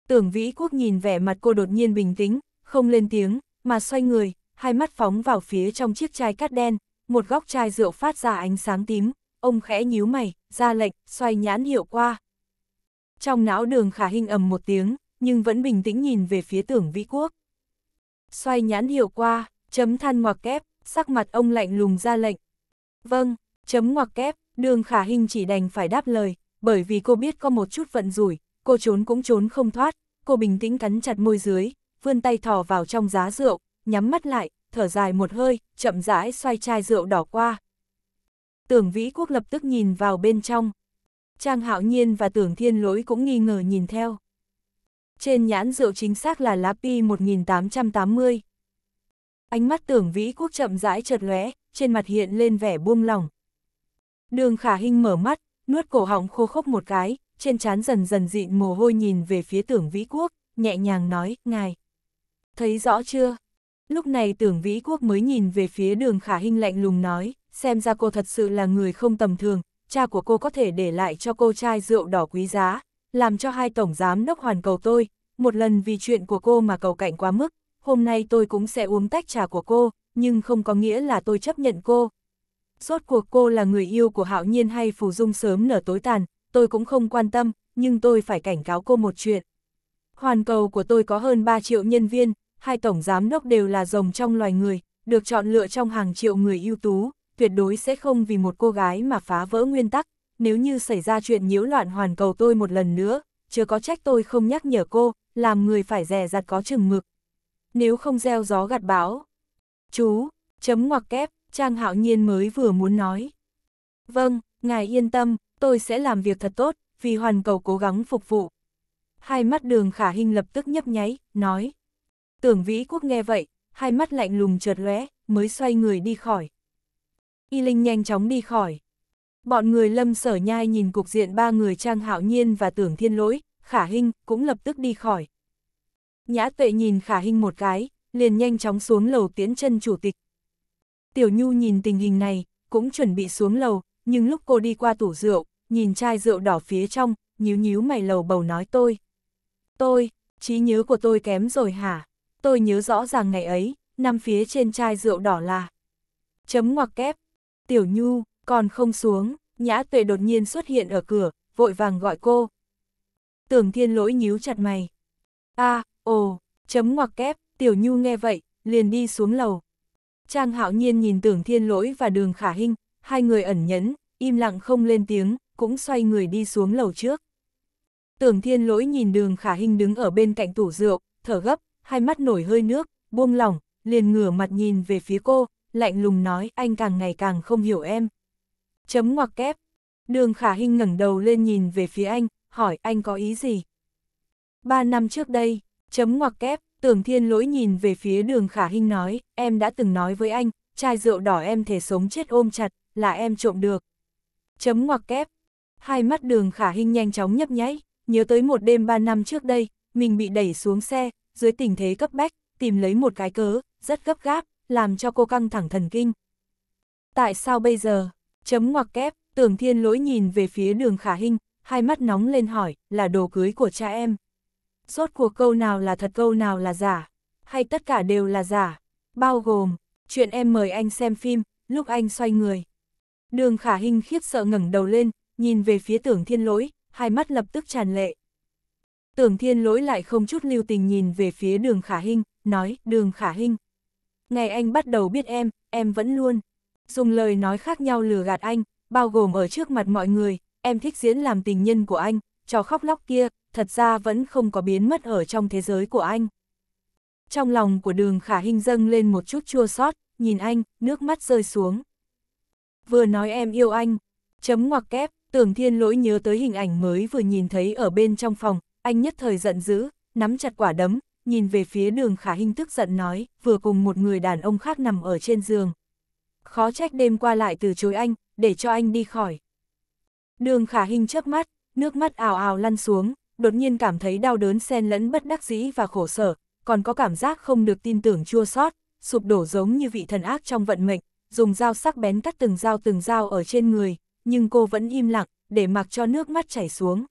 Tưởng vĩ quốc nhìn vẻ mặt cô đột nhiên bình tĩnh, không lên tiếng, mà xoay người, hai mắt phóng vào phía trong chiếc chai cát đen, một góc chai rượu phát ra ánh sáng tím, ông khẽ nhíu mày, ra lệnh, xoay nhãn hiệu qua. Trong não đường khả hình ầm một tiếng, nhưng vẫn bình tĩnh nhìn về phía tưởng vĩ quốc. Xoay nhãn hiệu qua, chấm than ngoặc kép, sắc mặt ông lạnh lùng ra lệnh. Vâng, chấm ngoặc kép, đường khả hình chỉ đành phải đáp lời, bởi vì cô biết có một chút vận rủi, cô trốn cũng trốn không thoát, cô bình tĩnh cắn chặt môi dưới, vươn tay thò vào trong giá rượu, nhắm mắt lại, thở dài một hơi, chậm rãi xoay chai rượu đỏ qua. Tưởng Vĩ Quốc lập tức nhìn vào bên trong. Trang Hạo Nhiên và Tưởng Thiên Lỗi cũng nghi ngờ nhìn theo. Trên nhãn rượu chính xác là lá Pi 1880. Ánh mắt Tưởng Vĩ Quốc chậm rãi chợt lóe, trên mặt hiện lên vẻ buông lỏng. Đường Khả Hinh mở mắt, nuốt cổ họng khô khốc một cái, trên trán dần dần dịn mồ hôi nhìn về phía Tưởng Vĩ Quốc, nhẹ nhàng nói, "Ngài" thấy rõ chưa? Lúc này tưởng vĩ quốc mới nhìn về phía đường khả hinh lạnh lùng nói, xem ra cô thật sự là người không tầm thường, cha của cô có thể để lại cho cô chai rượu đỏ quý giá, làm cho hai tổng giám đốc hoàn cầu tôi, một lần vì chuyện của cô mà cầu cạnh quá mức, hôm nay tôi cũng sẽ uống tách trà của cô, nhưng không có nghĩa là tôi chấp nhận cô. Rốt cuộc cô là người yêu của hạo nhiên hay phù dung sớm nở tối tàn, tôi cũng không quan tâm, nhưng tôi phải cảnh cáo cô một chuyện. Hoàn cầu của tôi có hơn 3 triệu nhân viên, hai tổng giám đốc đều là rồng trong loài người, được chọn lựa trong hàng triệu người ưu tú, tuyệt đối sẽ không vì một cô gái mà phá vỡ nguyên tắc, nếu như xảy ra chuyện nhiễu loạn hoàn cầu tôi một lần nữa, chưa có trách tôi không nhắc nhở cô, làm người phải rẻ rặt có chừng mực. Nếu không gieo gió gặt bão. Chú, chấm ngoặc kép, Trang Hạo Nhiên mới vừa muốn nói. Vâng, ngài yên tâm, tôi sẽ làm việc thật tốt, vì hoàn cầu cố gắng phục vụ. Hai mắt đường khả hình lập tức nhấp nháy, nói. Tưởng Vĩ Quốc nghe vậy, hai mắt lạnh lùng chợt lóe, mới xoay người đi khỏi. Y Linh nhanh chóng đi khỏi. Bọn người lâm sở nhai nhìn cục diện ba người Trang Hạo Nhiên và Tưởng Thiên Lỗi, Khả Hinh cũng lập tức đi khỏi. Nhã tuệ nhìn Khả Hinh một cái, liền nhanh chóng xuống lầu tiến chân chủ tịch. Tiểu Nhu nhìn tình hình này, cũng chuẩn bị xuống lầu, nhưng lúc cô đi qua tủ rượu, nhìn chai rượu đỏ phía trong, nhíu nhíu mày lầu bầu nói tôi. Tôi, trí nhớ của tôi kém rồi hả? tôi nhớ rõ ràng ngày ấy, nằm phía trên chai rượu đỏ là chấm ngoặc kép. Tiểu Nhu, còn không xuống, Nhã Tuệ đột nhiên xuất hiện ở cửa, vội vàng gọi cô. Tưởng Thiên Lỗi nhíu chặt mày. A, à, ồ, chấm ngoặc kép, Tiểu Nhu nghe vậy, liền đi xuống lầu. Trang Hạo Nhiên nhìn Tưởng Thiên Lỗi và Đường Khả Hinh, hai người ẩn nhẫn, im lặng không lên tiếng, cũng xoay người đi xuống lầu trước. Tưởng Thiên Lỗi nhìn Đường Khả hình đứng ở bên cạnh tủ rượu, thở gấp, hai mắt nổi hơi nước, buông lỏng, liền ngửa mặt nhìn về phía cô, lạnh lùng nói anh càng ngày càng không hiểu em. Chấm ngoặc kép. Đường khả Hinh ngẩng đầu lên nhìn về phía anh, hỏi anh có ý gì? Ba năm trước đây, chấm ngoặc kép, tưởng thiên lỗi nhìn về phía đường khả Hinh nói, em đã từng nói với anh, chai rượu đỏ em thể sống chết ôm chặt, là em trộm được. Chấm ngoặc kép. Hai mắt đường khả Hinh nhanh chóng nhấp nháy, nhớ tới một đêm ba năm trước đây, mình bị đẩy xuống xe, dưới tình thế cấp bách, tìm lấy một cái cớ, rất gấp gáp, làm cho cô căng thẳng thần kinh. Tại sao bây giờ? Chấm ngoặc kép, tưởng thiên lỗi nhìn về phía đường khả hình, hai mắt nóng lên hỏi, là đồ cưới của cha em. Rốt cuộc câu nào là thật câu nào là giả, hay tất cả đều là giả, bao gồm, chuyện em mời anh xem phim, lúc anh xoay người. Đường khả hình khiếp sợ ngẩng đầu lên, nhìn về phía tưởng thiên lỗi, hai mắt lập tức tràn lệ. Tưởng thiên lỗi lại không chút lưu tình nhìn về phía đường khả hinh, nói, đường khả hinh. Ngày anh bắt đầu biết em, em vẫn luôn. Dùng lời nói khác nhau lừa gạt anh, bao gồm ở trước mặt mọi người, em thích diễn làm tình nhân của anh, cho khóc lóc kia, thật ra vẫn không có biến mất ở trong thế giới của anh. Trong lòng của đường khả hinh dâng lên một chút chua xót nhìn anh, nước mắt rơi xuống. Vừa nói em yêu anh, chấm ngoặc kép, tưởng thiên lỗi nhớ tới hình ảnh mới vừa nhìn thấy ở bên trong phòng, anh nhất thời giận dữ, nắm chặt quả đấm, nhìn về phía đường khả hình tức giận nói, vừa cùng một người đàn ông khác nằm ở trên giường. Khó trách đêm qua lại từ chối anh, để cho anh đi khỏi. Đường khả hình chớp mắt, nước mắt ào ào lăn xuống, đột nhiên cảm thấy đau đớn xen lẫn bất đắc dĩ và khổ sở, còn có cảm giác không được tin tưởng chua sót, sụp đổ giống như vị thần ác trong vận mệnh, dùng dao sắc bén cắt từng dao từng dao ở trên người, nhưng cô vẫn im lặng, để mặc cho nước mắt chảy xuống.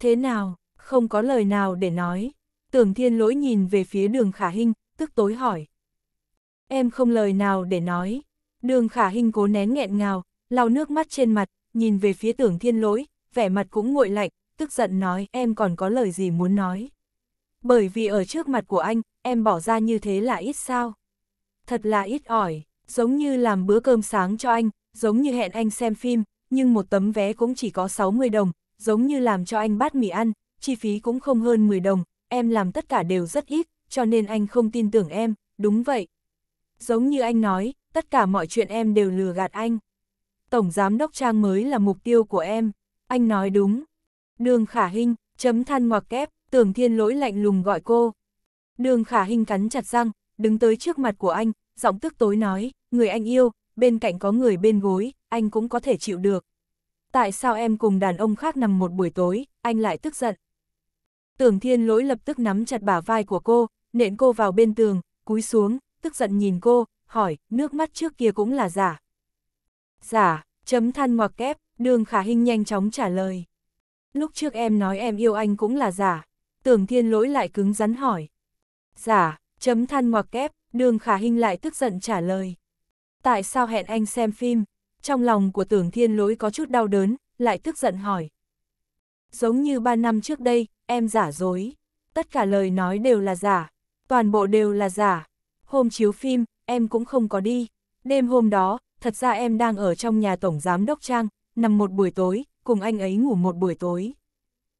Thế nào, không có lời nào để nói. Tưởng thiên lỗi nhìn về phía đường khả hình, tức tối hỏi. Em không lời nào để nói. Đường khả hình cố nén nghẹn ngào, lau nước mắt trên mặt, nhìn về phía tưởng thiên lỗi, vẻ mặt cũng nguội lạnh, tức giận nói em còn có lời gì muốn nói. Bởi vì ở trước mặt của anh, em bỏ ra như thế là ít sao. Thật là ít ỏi, giống như làm bữa cơm sáng cho anh, giống như hẹn anh xem phim, nhưng một tấm vé cũng chỉ có 60 đồng, giống như làm cho anh bát mì ăn, chi phí cũng không hơn 10 đồng, em làm tất cả đều rất ít, cho nên anh không tin tưởng em, đúng vậy. Giống như anh nói, tất cả mọi chuyện em đều lừa gạt anh. Tổng giám đốc Trang mới là mục tiêu của em, anh nói đúng. Đường khả hình, chấm than ngoặc kép, tưởng thiên lỗi lạnh lùng gọi cô. Đường khả hình cắn chặt răng, đứng tới trước mặt của anh, giọng tức tối nói, người anh yêu, bên cạnh có người bên gối, anh cũng có thể chịu được. Tại sao em cùng đàn ông khác nằm một buổi tối, anh lại tức giận? Tưởng thiên lỗi lập tức nắm chặt bả vai của cô, nện cô vào bên tường, cúi xuống, tức giận nhìn cô, hỏi, nước mắt trước kia cũng là giả. Giả, chấm than ngoặc kép, đường khả hình nhanh chóng trả lời. Lúc trước em nói em yêu anh cũng là giả, tưởng thiên lỗi lại cứng rắn hỏi. Giả, chấm than ngoặc kép, đường khả hình lại tức giận trả lời. Tại sao hẹn anh xem phim? Trong lòng của tưởng thiên lỗi có chút đau đớn, lại tức giận hỏi. Giống như ba năm trước đây, em giả dối. Tất cả lời nói đều là giả, toàn bộ đều là giả. Hôm chiếu phim, em cũng không có đi. Đêm hôm đó, thật ra em đang ở trong nhà Tổng Giám Đốc Trang, nằm một buổi tối, cùng anh ấy ngủ một buổi tối.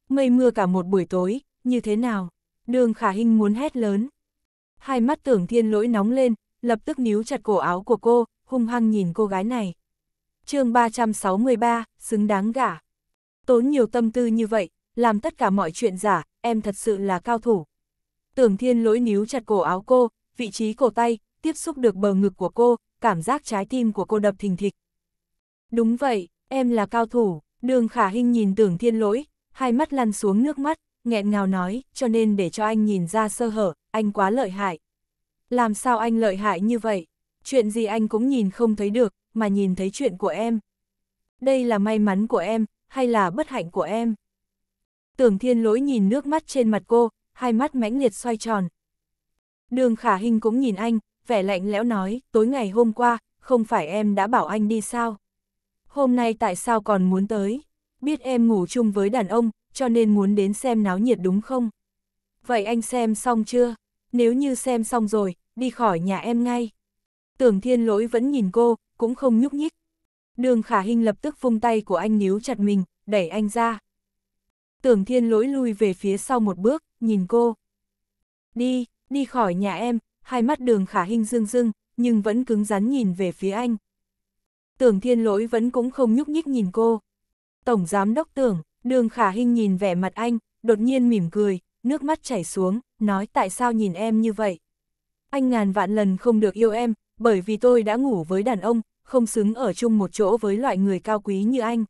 Mây mưa cả một buổi tối, như thế nào? Đường Khả Hinh muốn hét lớn. Hai mắt tưởng thiên lỗi nóng lên, lập tức níu chặt cổ áo của cô, hung hăng nhìn cô gái này. chương 363, xứng đáng gả. Tốn nhiều tâm tư như vậy, làm tất cả mọi chuyện giả, em thật sự là cao thủ. Tưởng thiên lỗi níu chặt cổ áo cô, vị trí cổ tay, tiếp xúc được bờ ngực của cô, cảm giác trái tim của cô đập thình thịch. Đúng vậy, em là cao thủ, đường khả hình nhìn tưởng thiên lỗi, hai mắt lăn xuống nước mắt, nghẹn ngào nói, cho nên để cho anh nhìn ra sơ hở, anh quá lợi hại. Làm sao anh lợi hại như vậy? Chuyện gì anh cũng nhìn không thấy được, mà nhìn thấy chuyện của em. Đây là may mắn của em, hay là bất hạnh của em? Tưởng thiên lỗi nhìn nước mắt trên mặt cô, hai mắt mãnh liệt xoay tròn. Đường khả hình cũng nhìn anh, vẻ lạnh lẽo nói, tối ngày hôm qua, không phải em đã bảo anh đi sao? Hôm nay tại sao còn muốn tới? Biết em ngủ chung với đàn ông, cho nên muốn đến xem náo nhiệt đúng không? Vậy anh xem xong chưa? Nếu như xem xong rồi, đi khỏi nhà em ngay. Tưởng thiên lỗi vẫn nhìn cô, cũng không nhúc nhích, Đường khả hình lập tức vung tay của anh níu chặt mình, đẩy anh ra. Tưởng thiên lỗi lui về phía sau một bước, nhìn cô. Đi, đi khỏi nhà em, hai mắt đường khả hình dương rưng, nhưng vẫn cứng rắn nhìn về phía anh. Tưởng thiên lỗi vẫn cũng không nhúc nhích nhìn cô. Tổng giám đốc tưởng, đường khả hình nhìn vẻ mặt anh, đột nhiên mỉm cười, nước mắt chảy xuống, nói tại sao nhìn em như vậy. Anh ngàn vạn lần không được yêu em, bởi vì tôi đã ngủ với đàn ông, không xứng ở chung một chỗ với loại người cao quý như anh.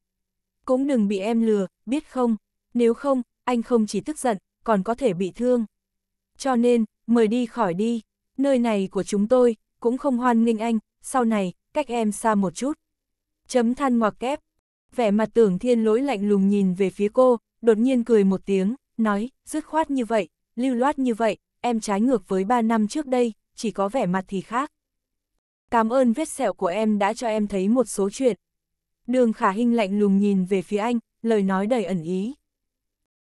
Cũng đừng bị em lừa, biết không, nếu không, anh không chỉ tức giận, còn có thể bị thương. Cho nên, mời đi khỏi đi, nơi này của chúng tôi, cũng không hoan nghênh anh, sau này, cách em xa một chút. Chấm than ngoặc kép, vẻ mặt tưởng thiên lỗi lạnh lùng nhìn về phía cô, đột nhiên cười một tiếng, nói, dứt khoát như vậy, lưu loát như vậy, em trái ngược với ba năm trước đây, chỉ có vẻ mặt thì khác cảm ơn vết sẹo của em đã cho em thấy một số chuyện. Đường khả hình lạnh lùng nhìn về phía anh, lời nói đầy ẩn ý.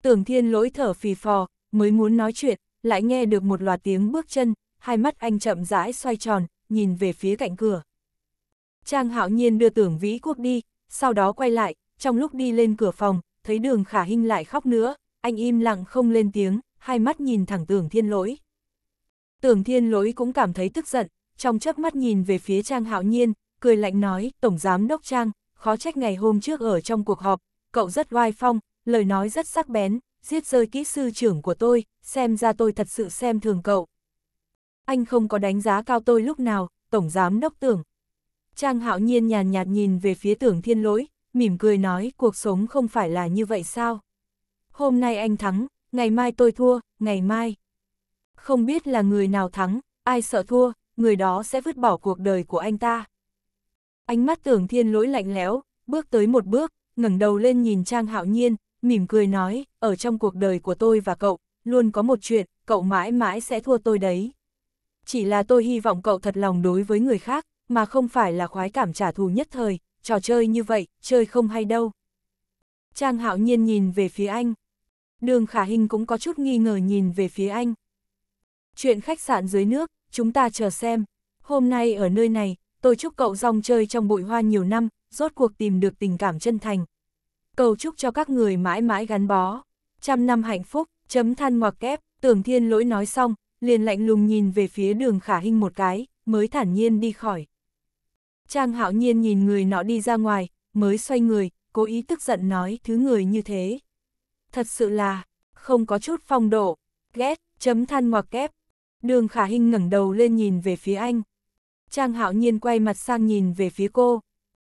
Tưởng thiên lỗi thở phì phò, mới muốn nói chuyện, lại nghe được một loạt tiếng bước chân, hai mắt anh chậm rãi xoay tròn, nhìn về phía cạnh cửa. Trang hạo nhiên đưa tưởng vĩ quốc đi, sau đó quay lại, trong lúc đi lên cửa phòng, thấy đường khả hình lại khóc nữa, anh im lặng không lên tiếng, hai mắt nhìn thẳng tưởng thiên lỗi. Tưởng thiên lỗi cũng cảm thấy tức giận, trong chớp mắt nhìn về phía Trang Hạo Nhiên, cười lạnh nói, Tổng Giám Đốc Trang, khó trách ngày hôm trước ở trong cuộc họp, cậu rất oai phong, lời nói rất sắc bén, giết rơi kỹ sư trưởng của tôi, xem ra tôi thật sự xem thường cậu. Anh không có đánh giá cao tôi lúc nào, Tổng Giám Đốc Tưởng. Trang Hạo Nhiên nhàn nhạt, nhạt nhìn về phía Tưởng Thiên Lỗi, mỉm cười nói cuộc sống không phải là như vậy sao? Hôm nay anh thắng, ngày mai tôi thua, ngày mai. Không biết là người nào thắng, ai sợ thua, người đó sẽ vứt bỏ cuộc đời của anh ta. Ánh mắt tưởng thiên lỗi lạnh lẽo, bước tới một bước, ngẩng đầu lên nhìn Trang Hạo Nhiên, mỉm cười nói, ở trong cuộc đời của tôi và cậu, luôn có một chuyện, cậu mãi mãi sẽ thua tôi đấy. Chỉ là tôi hy vọng cậu thật lòng đối với người khác, mà không phải là khoái cảm trả thù nhất thời, trò chơi như vậy, chơi không hay đâu. Trang Hạo Nhiên nhìn về phía anh. Đường Khả Hinh cũng có chút nghi ngờ nhìn về phía anh. Chuyện khách sạn dưới nước, chúng ta chờ xem. Hôm nay ở nơi này, tôi chúc cậu rong chơi trong bụi hoa nhiều năm, rốt cuộc tìm được tình cảm chân thành. Cầu chúc cho các người mãi mãi gắn bó. Trăm năm hạnh phúc, chấm than ngoặc kép, tưởng thiên lỗi nói xong, liền lạnh lùng nhìn về phía đường khả hình một cái, mới thản nhiên đi khỏi. Trang hạo nhiên nhìn người nọ đi ra ngoài, mới xoay người, cố ý tức giận nói thứ người như thế. Thật sự là, không có chút phong độ, ghét, chấm than ngoặc kép, Đường khả hình ngẩng đầu lên nhìn về phía anh. Trang hạo nhiên quay mặt sang nhìn về phía cô.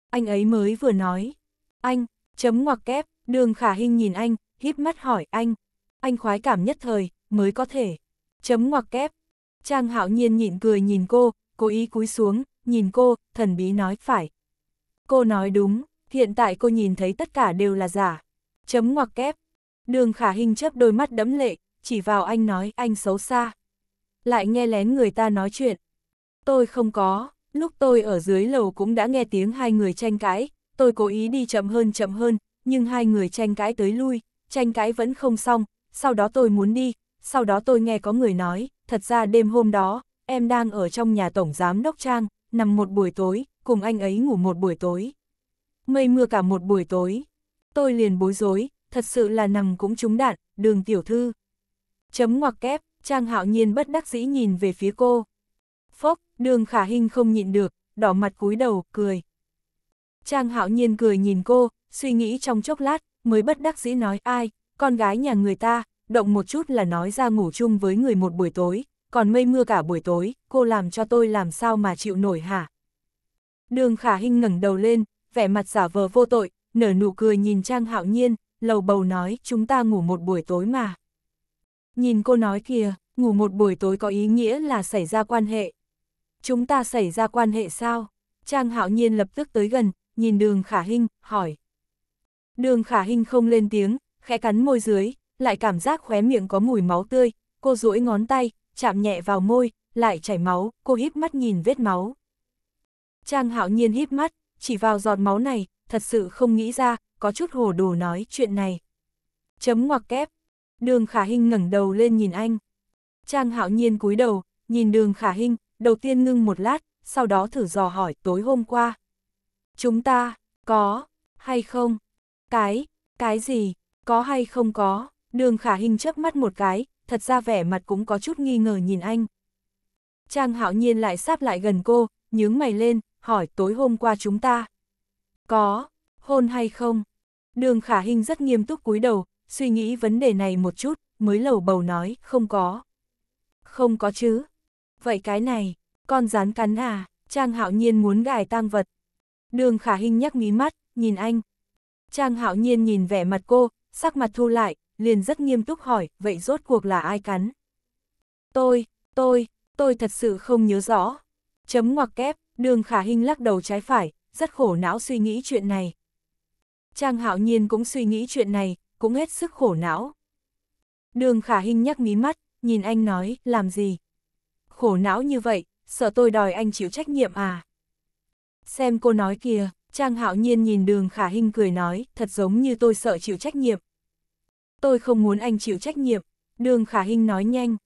Anh ấy mới vừa nói. Anh, chấm ngoặc kép, đường khả hình nhìn anh, híp mắt hỏi anh. Anh khoái cảm nhất thời, mới có thể. Chấm ngoặc kép. Trang hạo nhiên nhịn cười nhìn cô, cố ý cúi xuống, nhìn cô, thần bí nói phải. Cô nói đúng, hiện tại cô nhìn thấy tất cả đều là giả. Chấm ngoặc kép. Đường khả hình chớp đôi mắt đẫm lệ, chỉ vào anh nói anh xấu xa lại nghe lén người ta nói chuyện. Tôi không có, lúc tôi ở dưới lầu cũng đã nghe tiếng hai người tranh cãi, tôi cố ý đi chậm hơn chậm hơn, nhưng hai người tranh cãi tới lui, tranh cãi vẫn không xong, sau đó tôi muốn đi, sau đó tôi nghe có người nói, thật ra đêm hôm đó, em đang ở trong nhà tổng giám đốc Trang, nằm một buổi tối, cùng anh ấy ngủ một buổi tối. Mây mưa cả một buổi tối. Tôi liền bối rối, thật sự là nằm cũng trúng đạn, đường tiểu thư. Chấm ngoặc kép, Trang hạo nhiên bất đắc dĩ nhìn về phía cô. Phốc, đường khả Hinh không nhịn được, đỏ mặt cúi đầu, cười. Trang hạo nhiên cười nhìn cô, suy nghĩ trong chốc lát, mới bất đắc dĩ nói ai, con gái nhà người ta, động một chút là nói ra ngủ chung với người một buổi tối, còn mây mưa cả buổi tối, cô làm cho tôi làm sao mà chịu nổi hả? Đường khả Hinh ngẩng đầu lên, vẻ mặt giả vờ vô tội, nở nụ cười nhìn Trang hạo nhiên, lầu bầu nói chúng ta ngủ một buổi tối mà. Nhìn cô nói kìa, ngủ một buổi tối có ý nghĩa là xảy ra quan hệ. Chúng ta xảy ra quan hệ sao? Trang hạo nhiên lập tức tới gần, nhìn đường khả hình, hỏi. Đường khả hình không lên tiếng, khẽ cắn môi dưới, lại cảm giác khóe miệng có mùi máu tươi, cô duỗi ngón tay, chạm nhẹ vào môi, lại chảy máu, cô híp mắt nhìn vết máu. Trang hạo nhiên híp mắt, chỉ vào giọt máu này, thật sự không nghĩ ra, có chút hồ đồ nói chuyện này. Chấm ngoặc kép, Đường Khả Hinh ngẩng đầu lên nhìn anh. Trang hạo nhiên cúi đầu, nhìn đường Khả Hinh, đầu tiên ngưng một lát, sau đó thử dò hỏi tối hôm qua. Chúng ta, có, hay không? Cái, cái gì, có hay không có? Đường Khả Hinh chớp mắt một cái, thật ra vẻ mặt cũng có chút nghi ngờ nhìn anh. Trang hạo nhiên lại sáp lại gần cô, nhướng mày lên, hỏi tối hôm qua chúng ta. Có, hôn hay không? Đường Khả Hinh rất nghiêm túc cúi đầu, suy nghĩ vấn đề này một chút, mới lầu bầu nói, không có. Không có chứ. Vậy cái này, con rán cắn à, Trang Hạo Nhiên muốn gài tang vật. Đường Khả Hinh nhắc mí mắt, nhìn anh. Trang Hạo Nhiên nhìn vẻ mặt cô, sắc mặt thu lại, liền rất nghiêm túc hỏi, vậy rốt cuộc là ai cắn? Tôi, tôi, tôi thật sự không nhớ rõ. Chấm ngoặc kép, đường khả Hinh lắc đầu trái phải, rất khổ não suy nghĩ chuyện này. Trang hạo nhiên cũng suy nghĩ chuyện này, cũng hết sức khổ não. Đường khả hình nhắc mí mắt, nhìn anh nói, làm gì? Khổ não như vậy, sợ tôi đòi anh chịu trách nhiệm à? Xem cô nói kìa, Trang hạo nhiên nhìn đường khả hình cười nói, thật giống như tôi sợ chịu trách nhiệm. Tôi không muốn anh chịu trách nhiệm, đường khả hình nói nhanh.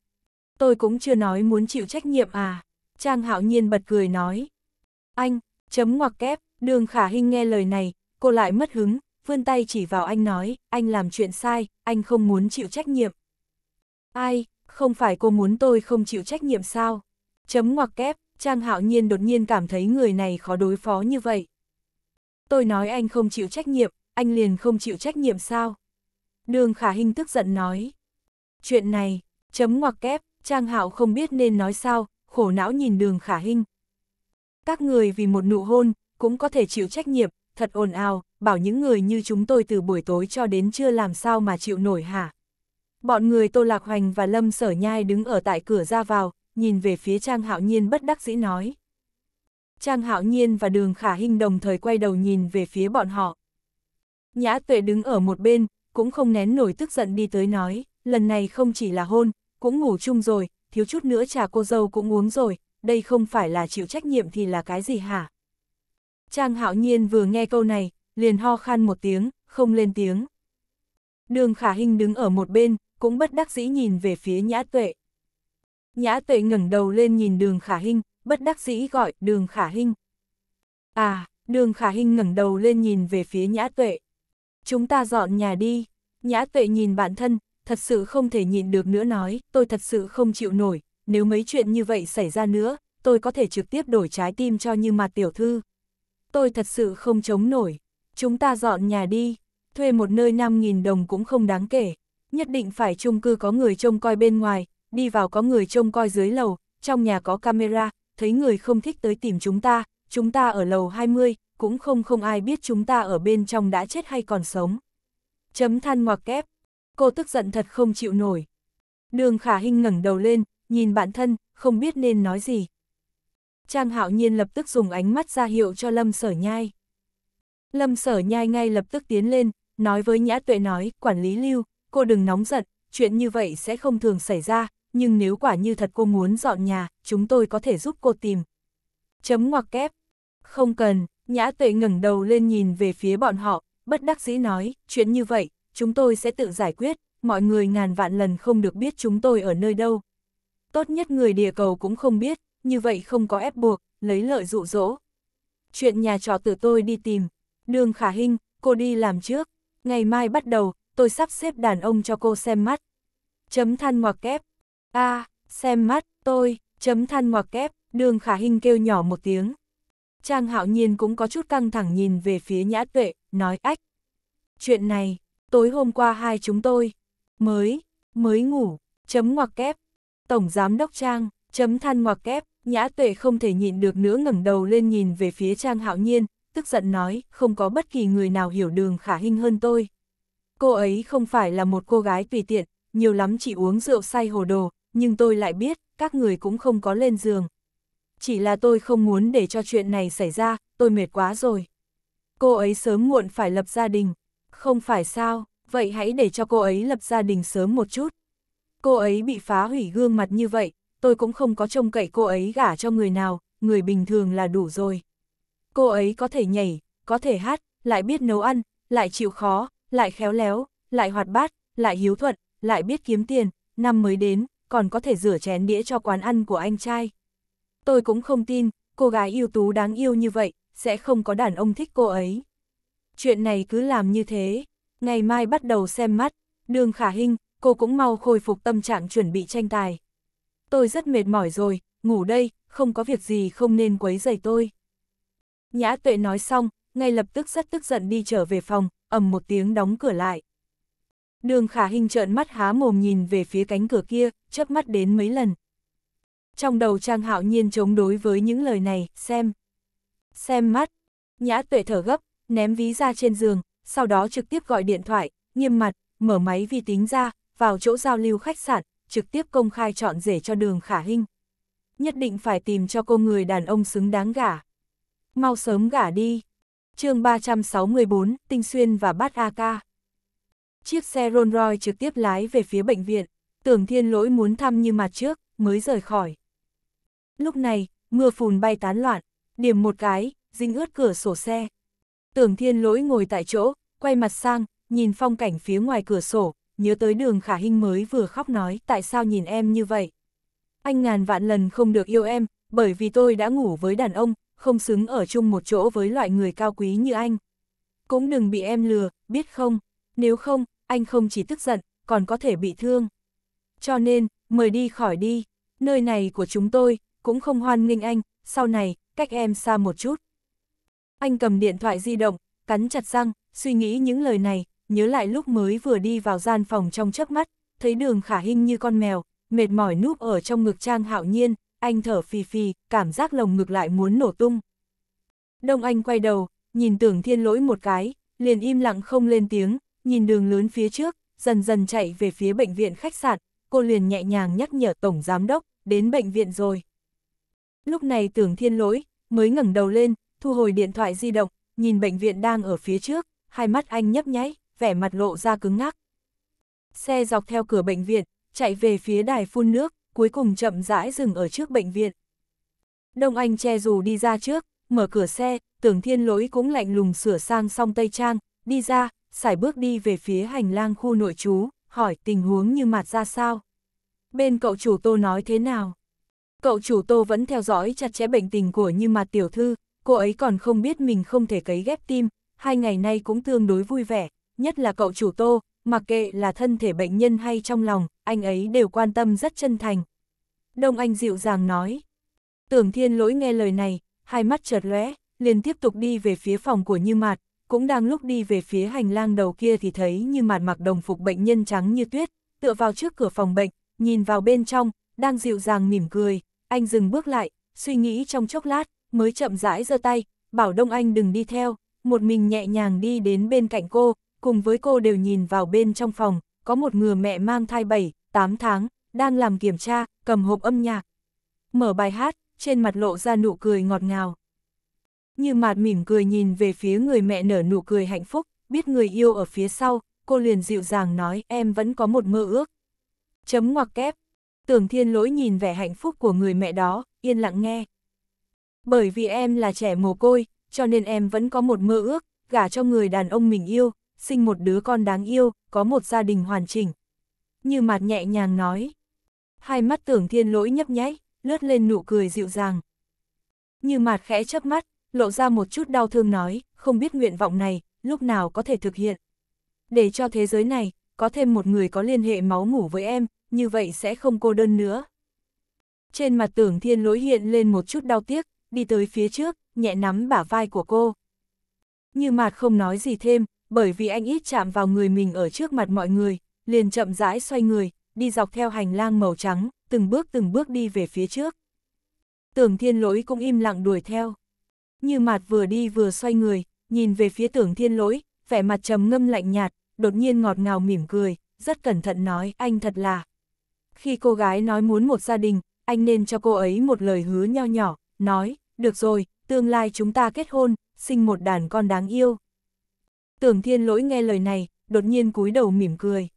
Tôi cũng chưa nói muốn chịu trách nhiệm à? Trang hạo nhiên bật cười nói. Anh, chấm ngoặc kép, đường khả hình nghe lời này, cô lại mất hứng, vươn tay chỉ vào anh nói, anh làm chuyện sai, anh không muốn chịu trách nhiệm. Ai, không phải cô muốn tôi không chịu trách nhiệm sao? Chấm ngoặc kép, Trang Hạo Nhiên đột nhiên cảm thấy người này khó đối phó như vậy. Tôi nói anh không chịu trách nhiệm, anh liền không chịu trách nhiệm sao? Đường Khả Hinh tức giận nói. Chuyện này, chấm ngoặc kép, Trang Hạo không biết nên nói sao, khổ não nhìn đường Khả Hinh. Các người vì một nụ hôn, cũng có thể chịu trách nhiệm, thật ồn ào, bảo những người như chúng tôi từ buổi tối cho đến trưa làm sao mà chịu nổi hả. Bọn người Tô Lạc Hoành và Lâm Sở Nhai đứng ở tại cửa ra vào, nhìn về phía Trang Hạo Nhiên bất đắc dĩ nói. Trang Hạo Nhiên và Đường Khả Hinh đồng thời quay đầu nhìn về phía bọn họ. Nhã Tuệ đứng ở một bên, cũng không nén nổi tức giận đi tới nói, lần này không chỉ là hôn, cũng ngủ chung rồi, thiếu chút nữa trà cô dâu cũng uống rồi, đây không phải là chịu trách nhiệm thì là cái gì hả? Trang hạo nhiên vừa nghe câu này, liền ho khan một tiếng, không lên tiếng. Đường khả Hinh đứng ở một bên, cũng bất đắc dĩ nhìn về phía nhã tuệ. Nhã tuệ ngẩng đầu lên nhìn đường khả Hinh, bất đắc dĩ gọi đường khả Hinh. À, đường khả Hinh ngẩng đầu lên nhìn về phía nhã tuệ. Chúng ta dọn nhà đi. Nhã tuệ nhìn bản thân, thật sự không thể nhịn được nữa nói, tôi thật sự không chịu nổi, nếu mấy chuyện như vậy xảy ra nữa, tôi có thể trực tiếp đổi trái tim cho như mặt tiểu thư tôi thật sự không chống nổi. Chúng ta dọn nhà đi, thuê một nơi 5.000 đồng cũng không đáng kể. Nhất định phải chung cư có người trông coi bên ngoài, đi vào có người trông coi dưới lầu, trong nhà có camera, thấy người không thích tới tìm chúng ta, chúng ta ở lầu 20, cũng không không ai biết chúng ta ở bên trong đã chết hay còn sống. Chấm than ngoặc kép, cô tức giận thật không chịu nổi. Đường khả hình ngẩng đầu lên, nhìn bản thân, không biết nên nói gì. Trang hạo nhiên lập tức dùng ánh mắt ra hiệu cho Lâm Sở Nhai. Lâm Sở Nhai ngay lập tức tiến lên, nói với Nhã Tuệ nói, quản lý lưu, cô đừng nóng giận, chuyện như vậy sẽ không thường xảy ra, nhưng nếu quả như thật cô muốn dọn nhà, chúng tôi có thể giúp cô tìm. Chấm ngoặc kép. Không cần, Nhã Tuệ ngẩng đầu lên nhìn về phía bọn họ, bất đắc dĩ nói, chuyện như vậy, chúng tôi sẽ tự giải quyết, mọi người ngàn vạn lần không được biết chúng tôi ở nơi đâu. Tốt nhất người địa cầu cũng không biết, như vậy không có ép buộc, lấy lợi dụ dỗ. Chuyện nhà trò từ tôi đi tìm, đường khả hình, cô đi làm trước, ngày mai bắt đầu, tôi sắp xếp đàn ông cho cô xem mắt. Chấm than ngoặc kép, a xem mắt, tôi, chấm than ngoặc kép, đường khả hình kêu nhỏ một tiếng. Trang hạo nhiên cũng có chút căng thẳng nhìn về phía nhã tuệ, nói ách. Chuyện này, tối hôm qua hai chúng tôi, mới, mới ngủ, chấm ngoặc kép, tổng giám đốc Trang, chấm than ngoặc kép, Nhã Tuệ không thể nhịn được nữa ngẩng đầu lên nhìn về phía Trang Hạo Nhiên, tức giận nói, không có bất kỳ người nào hiểu đường khả hình hơn tôi. Cô ấy không phải là một cô gái tùy tiện, nhiều lắm chỉ uống rượu say hồ đồ, nhưng tôi lại biết, các người cũng không có lên giường. Chỉ là tôi không muốn để cho chuyện này xảy ra, tôi mệt quá rồi. Cô ấy sớm muộn phải lập gia đình. Không phải sao, vậy hãy để cho cô ấy lập gia đình sớm một chút. Cô ấy bị phá hủy gương mặt như vậy, tôi cũng không có trông cậy cô ấy gả cho người nào, người bình thường là đủ rồi. Cô ấy có thể nhảy, có thể hát, lại biết nấu ăn, lại chịu khó, lại khéo léo, lại hoạt bát, lại hiếu thuận, lại biết kiếm tiền, năm mới đến, còn có thể rửa chén đĩa cho quán ăn của anh trai. Tôi cũng không tin, cô gái ưu tú đáng yêu như vậy, sẽ không có đàn ông thích cô ấy. Chuyện này cứ làm như thế, ngày mai bắt đầu xem mắt, đường khả hình, cô cũng mau khôi phục tâm trạng chuẩn bị tranh tài tôi rất mệt mỏi rồi, ngủ đây, không có việc gì không nên quấy rầy tôi. Nhã tuệ nói xong, ngay lập tức rất tức giận đi trở về phòng, ầm một tiếng đóng cửa lại. Đường khả hình trợn mắt há mồm nhìn về phía cánh cửa kia, chớp mắt đến mấy lần. Trong đầu Trang Hạo Nhiên chống đối với những lời này, xem. Xem mắt. Nhã tuệ thở gấp, ném ví ra trên giường, sau đó trực tiếp gọi điện thoại, nghiêm mặt, mở máy vi tính ra, vào chỗ giao lưu khách sạn, trực tiếp công khai chọn rể cho đường khả hinh. Nhất định phải tìm cho cô người đàn ông xứng đáng gả. Mau sớm gả đi. chương 364, Tinh Xuyên và Bát A Ca. Chiếc xe Rolls Royce trực tiếp lái về phía bệnh viện, tưởng thiên lỗi muốn thăm như mặt trước, mới rời khỏi. Lúc này, mưa phùn bay tán loạn, điểm một cái, dính ướt cửa sổ xe. Tưởng thiên lỗi ngồi tại chỗ, quay mặt sang, nhìn phong cảnh phía ngoài cửa sổ, nhớ tới đường khả hinh mới vừa khóc nói tại sao nhìn em như vậy. Anh ngàn vạn lần không được yêu em, bởi vì tôi đã ngủ với đàn ông, không xứng ở chung một chỗ với loại người cao quý như anh. Cũng đừng bị em lừa, biết không, nếu không, anh không chỉ tức giận, còn có thể bị thương. Cho nên, mời đi khỏi đi, nơi này của chúng tôi, cũng không hoan nghênh anh, sau này, cách em xa một chút. Anh cầm điện thoại di động, cắn chặt răng, suy nghĩ những lời này, nhớ lại lúc mới vừa đi vào gian phòng trong chớp mắt, thấy đường khả hình như con mèo, mệt mỏi núp ở trong ngực trang hạo nhiên, anh thở phì phì, cảm giác lồng ngực lại muốn nổ tung. Đông anh quay đầu, nhìn tưởng thiên lỗi một cái, liền im lặng không lên tiếng, nhìn đường lớn phía trước, dần dần chạy về phía bệnh viện khách sạn, cô liền nhẹ nhàng nhắc nhở tổng giám đốc, đến bệnh viện rồi. Lúc này tưởng thiên lỗi, mới ngẩng đầu lên, thu hồi điện thoại di động, nhìn bệnh viện đang ở phía trước, hai mắt anh nhấp nháy vẻ mặt lộ ra cứng ngắc. Xe dọc theo cửa bệnh viện, chạy về phía đài phun nước, cuối cùng chậm rãi dừng ở trước bệnh viện. Đông Anh che dù đi ra trước, mở cửa xe, tưởng thiên lỗi cũng lạnh lùng sửa sang song tây trang, đi ra, xài bước đi về phía hành lang khu nội trú, hỏi tình huống như mặt ra sao. Bên cậu chủ tô nói thế nào? Cậu chủ tô vẫn theo dõi chặt chẽ bệnh tình của như mặt tiểu thư, cô ấy còn không biết mình không thể cấy ghép tim, hai ngày nay cũng tương đối vui vẻ, nhất là cậu chủ tô, mặc kệ là thân thể bệnh nhân hay trong lòng, anh ấy đều quan tâm rất chân thành. Đông Anh dịu dàng nói. Tưởng thiên lỗi nghe lời này, hai mắt chợt lóe, liền tiếp tục đi về phía phòng của Như Mạt, cũng đang lúc đi về phía hành lang đầu kia thì thấy Như Mạt mặc đồng phục bệnh nhân trắng như tuyết, tựa vào trước cửa phòng bệnh, nhìn vào bên trong, đang dịu dàng mỉm cười, anh dừng bước lại, suy nghĩ trong chốc lát, mới chậm rãi giơ tay, bảo Đông Anh đừng đi theo, một mình nhẹ nhàng đi đến bên cạnh cô, cùng với cô đều nhìn vào bên trong phòng, có một người mẹ mang thai 7, 8 tháng, đang làm kiểm tra, cầm hộp âm nhạc. Mở bài hát, trên mặt lộ ra nụ cười ngọt ngào. Như mạt mỉm cười nhìn về phía người mẹ nở nụ cười hạnh phúc, biết người yêu ở phía sau, cô liền dịu dàng nói em vẫn có một mơ ước. Chấm ngoặc kép, tưởng thiên lỗi nhìn vẻ hạnh phúc của người mẹ đó, yên lặng nghe. Bởi vì em là trẻ mồ côi, cho nên em vẫn có một mơ ước, gả cho người đàn ông mình yêu, sinh một đứa con đáng yêu, có một gia đình hoàn chỉnh. Như mặt nhẹ nhàng nói. Hai mắt tưởng thiên lỗi nhấp nháy, lướt lên nụ cười dịu dàng. Như mặt khẽ chớp mắt, lộ ra một chút đau thương nói, không biết nguyện vọng này, lúc nào có thể thực hiện. Để cho thế giới này, có thêm một người có liên hệ máu ngủ với em, như vậy sẽ không cô đơn nữa. Trên mặt tưởng thiên lỗi hiện lên một chút đau tiếc, đi tới phía trước, nhẹ nắm bả vai của cô. Như mạt không nói gì thêm, bởi vì anh ít chạm vào người mình ở trước mặt mọi người, liền chậm rãi xoay người, đi dọc theo hành lang màu trắng, từng bước từng bước đi về phía trước. Tưởng thiên lỗi cũng im lặng đuổi theo. Như mặt vừa đi vừa xoay người, nhìn về phía tưởng thiên lỗi, vẻ mặt trầm ngâm lạnh nhạt, đột nhiên ngọt ngào mỉm cười, rất cẩn thận nói, anh thật là. Khi cô gái nói muốn một gia đình, anh nên cho cô ấy một lời hứa nho nhỏ, nói, được rồi, tương lai chúng ta kết hôn, sinh một đàn con đáng yêu, Tưởng thiên lỗi nghe lời này, đột nhiên cúi đầu mỉm cười.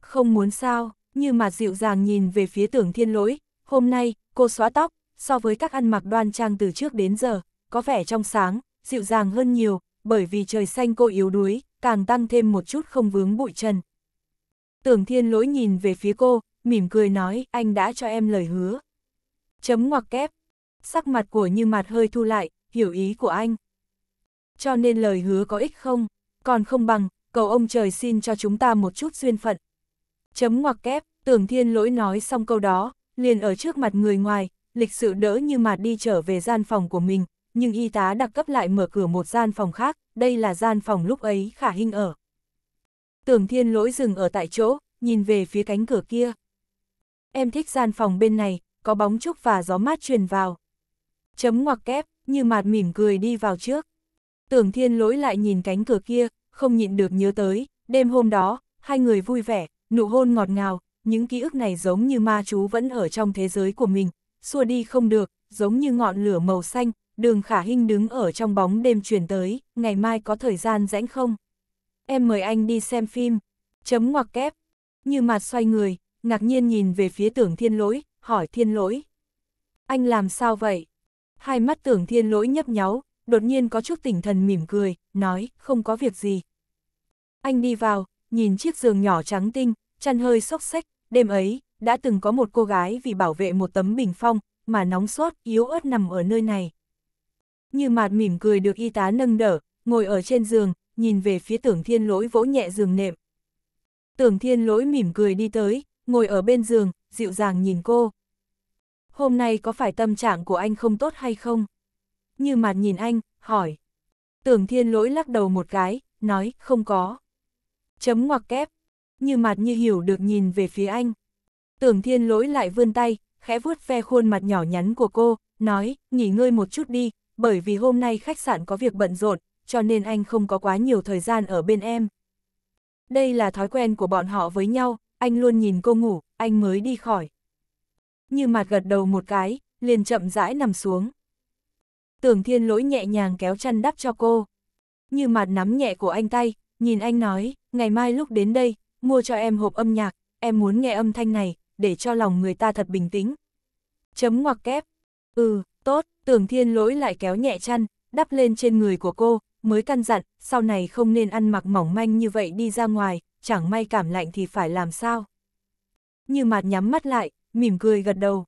Không muốn sao, như mà dịu dàng nhìn về phía tưởng thiên lỗi, hôm nay, cô xóa tóc, so với các ăn mặc đoan trang từ trước đến giờ, có vẻ trong sáng, dịu dàng hơn nhiều, bởi vì trời xanh cô yếu đuối, càng tăng thêm một chút không vướng bụi trần. Tưởng thiên lỗi nhìn về phía cô, mỉm cười nói, anh đã cho em lời hứa. Chấm ngoặc kép, sắc mặt của như mặt hơi thu lại, hiểu ý của anh. Cho nên lời hứa có ích không, còn không bằng, cầu ông trời xin cho chúng ta một chút duyên phận. Chấm ngoặc kép, tưởng thiên lỗi nói xong câu đó, liền ở trước mặt người ngoài, lịch sự đỡ như mà đi trở về gian phòng của mình, nhưng y tá đặc cấp lại mở cửa một gian phòng khác, đây là gian phòng lúc ấy khả hình ở. Tưởng thiên lỗi dừng ở tại chỗ, nhìn về phía cánh cửa kia. Em thích gian phòng bên này, có bóng trúc và gió mát truyền vào. Chấm ngoặc kép, như mạt mỉm cười đi vào trước. Tưởng thiên lỗi lại nhìn cánh cửa kia, không nhịn được nhớ tới, đêm hôm đó, hai người vui vẻ, nụ hôn ngọt ngào, những ký ức này giống như ma chú vẫn ở trong thế giới của mình, xua đi không được, giống như ngọn lửa màu xanh, đường khả hinh đứng ở trong bóng đêm chuyển tới, ngày mai có thời gian rãnh không? Em mời anh đi xem phim, chấm ngoặc kép, như mặt xoay người, ngạc nhiên nhìn về phía tưởng thiên lỗi, hỏi thiên lỗi. Anh làm sao vậy? Hai mắt tưởng thiên lỗi nhấp nháu, đột nhiên có chút tỉnh thần mỉm cười, nói, không có việc gì. Anh đi vào, nhìn chiếc giường nhỏ trắng tinh, chăn hơi xốc xách, đêm ấy, đã từng có một cô gái vì bảo vệ một tấm bình phong, mà nóng sốt, yếu ớt nằm ở nơi này. Như mạt mỉm cười được y tá nâng đỡ, ngồi ở trên giường, nhìn về phía tưởng thiên lỗi vỗ nhẹ giường nệm. Tưởng thiên lỗi mỉm cười đi tới, ngồi ở bên giường, dịu dàng nhìn cô. Hôm nay có phải tâm trạng của anh không tốt hay không? như mặt nhìn anh, hỏi. Tưởng thiên lỗi lắc đầu một cái, nói, không có. Chấm ngoặc kép, như mặt như hiểu được nhìn về phía anh. Tưởng thiên lỗi lại vươn tay, khẽ vuốt ve khuôn mặt nhỏ nhắn của cô, nói, nghỉ ngơi một chút đi, bởi vì hôm nay khách sạn có việc bận rộn, cho nên anh không có quá nhiều thời gian ở bên em. Đây là thói quen của bọn họ với nhau, anh luôn nhìn cô ngủ, anh mới đi khỏi. Như mặt gật đầu một cái, liền chậm rãi nằm xuống tưởng thiên lỗi nhẹ nhàng kéo chăn đắp cho cô. Như mặt nắm nhẹ của anh tay, nhìn anh nói, ngày mai lúc đến đây, mua cho em hộp âm nhạc, em muốn nghe âm thanh này, để cho lòng người ta thật bình tĩnh. Chấm ngoặc kép. Ừ, tốt, tưởng thiên lỗi lại kéo nhẹ chăn, đắp lên trên người của cô, mới căn dặn, sau này không nên ăn mặc mỏng manh như vậy đi ra ngoài, chẳng may cảm lạnh thì phải làm sao. Như mặt nhắm mắt lại, mỉm cười gật đầu.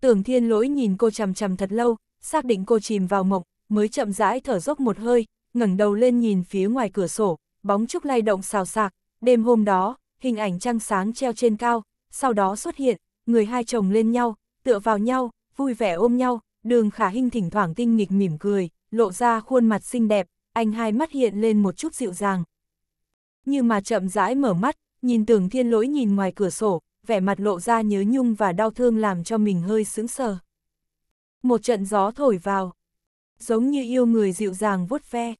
Tưởng thiên lỗi nhìn cô chầm chầm thật lâu, xác định cô chìm vào mộng, mới chậm rãi thở dốc một hơi, ngẩng đầu lên nhìn phía ngoài cửa sổ, bóng trúc lay động xào xạc, đêm hôm đó, hình ảnh trăng sáng treo trên cao, sau đó xuất hiện, người hai chồng lên nhau, tựa vào nhau, vui vẻ ôm nhau, đường khả hình thỉnh thoảng tinh nghịch mỉm cười, lộ ra khuôn mặt xinh đẹp, anh hai mắt hiện lên một chút dịu dàng. Nhưng mà chậm rãi mở mắt, nhìn tường thiên lỗi nhìn ngoài cửa sổ, vẻ mặt lộ ra nhớ nhung và đau thương làm cho mình hơi sững sờ một trận gió thổi vào. Giống như yêu người dịu dàng vuốt ve.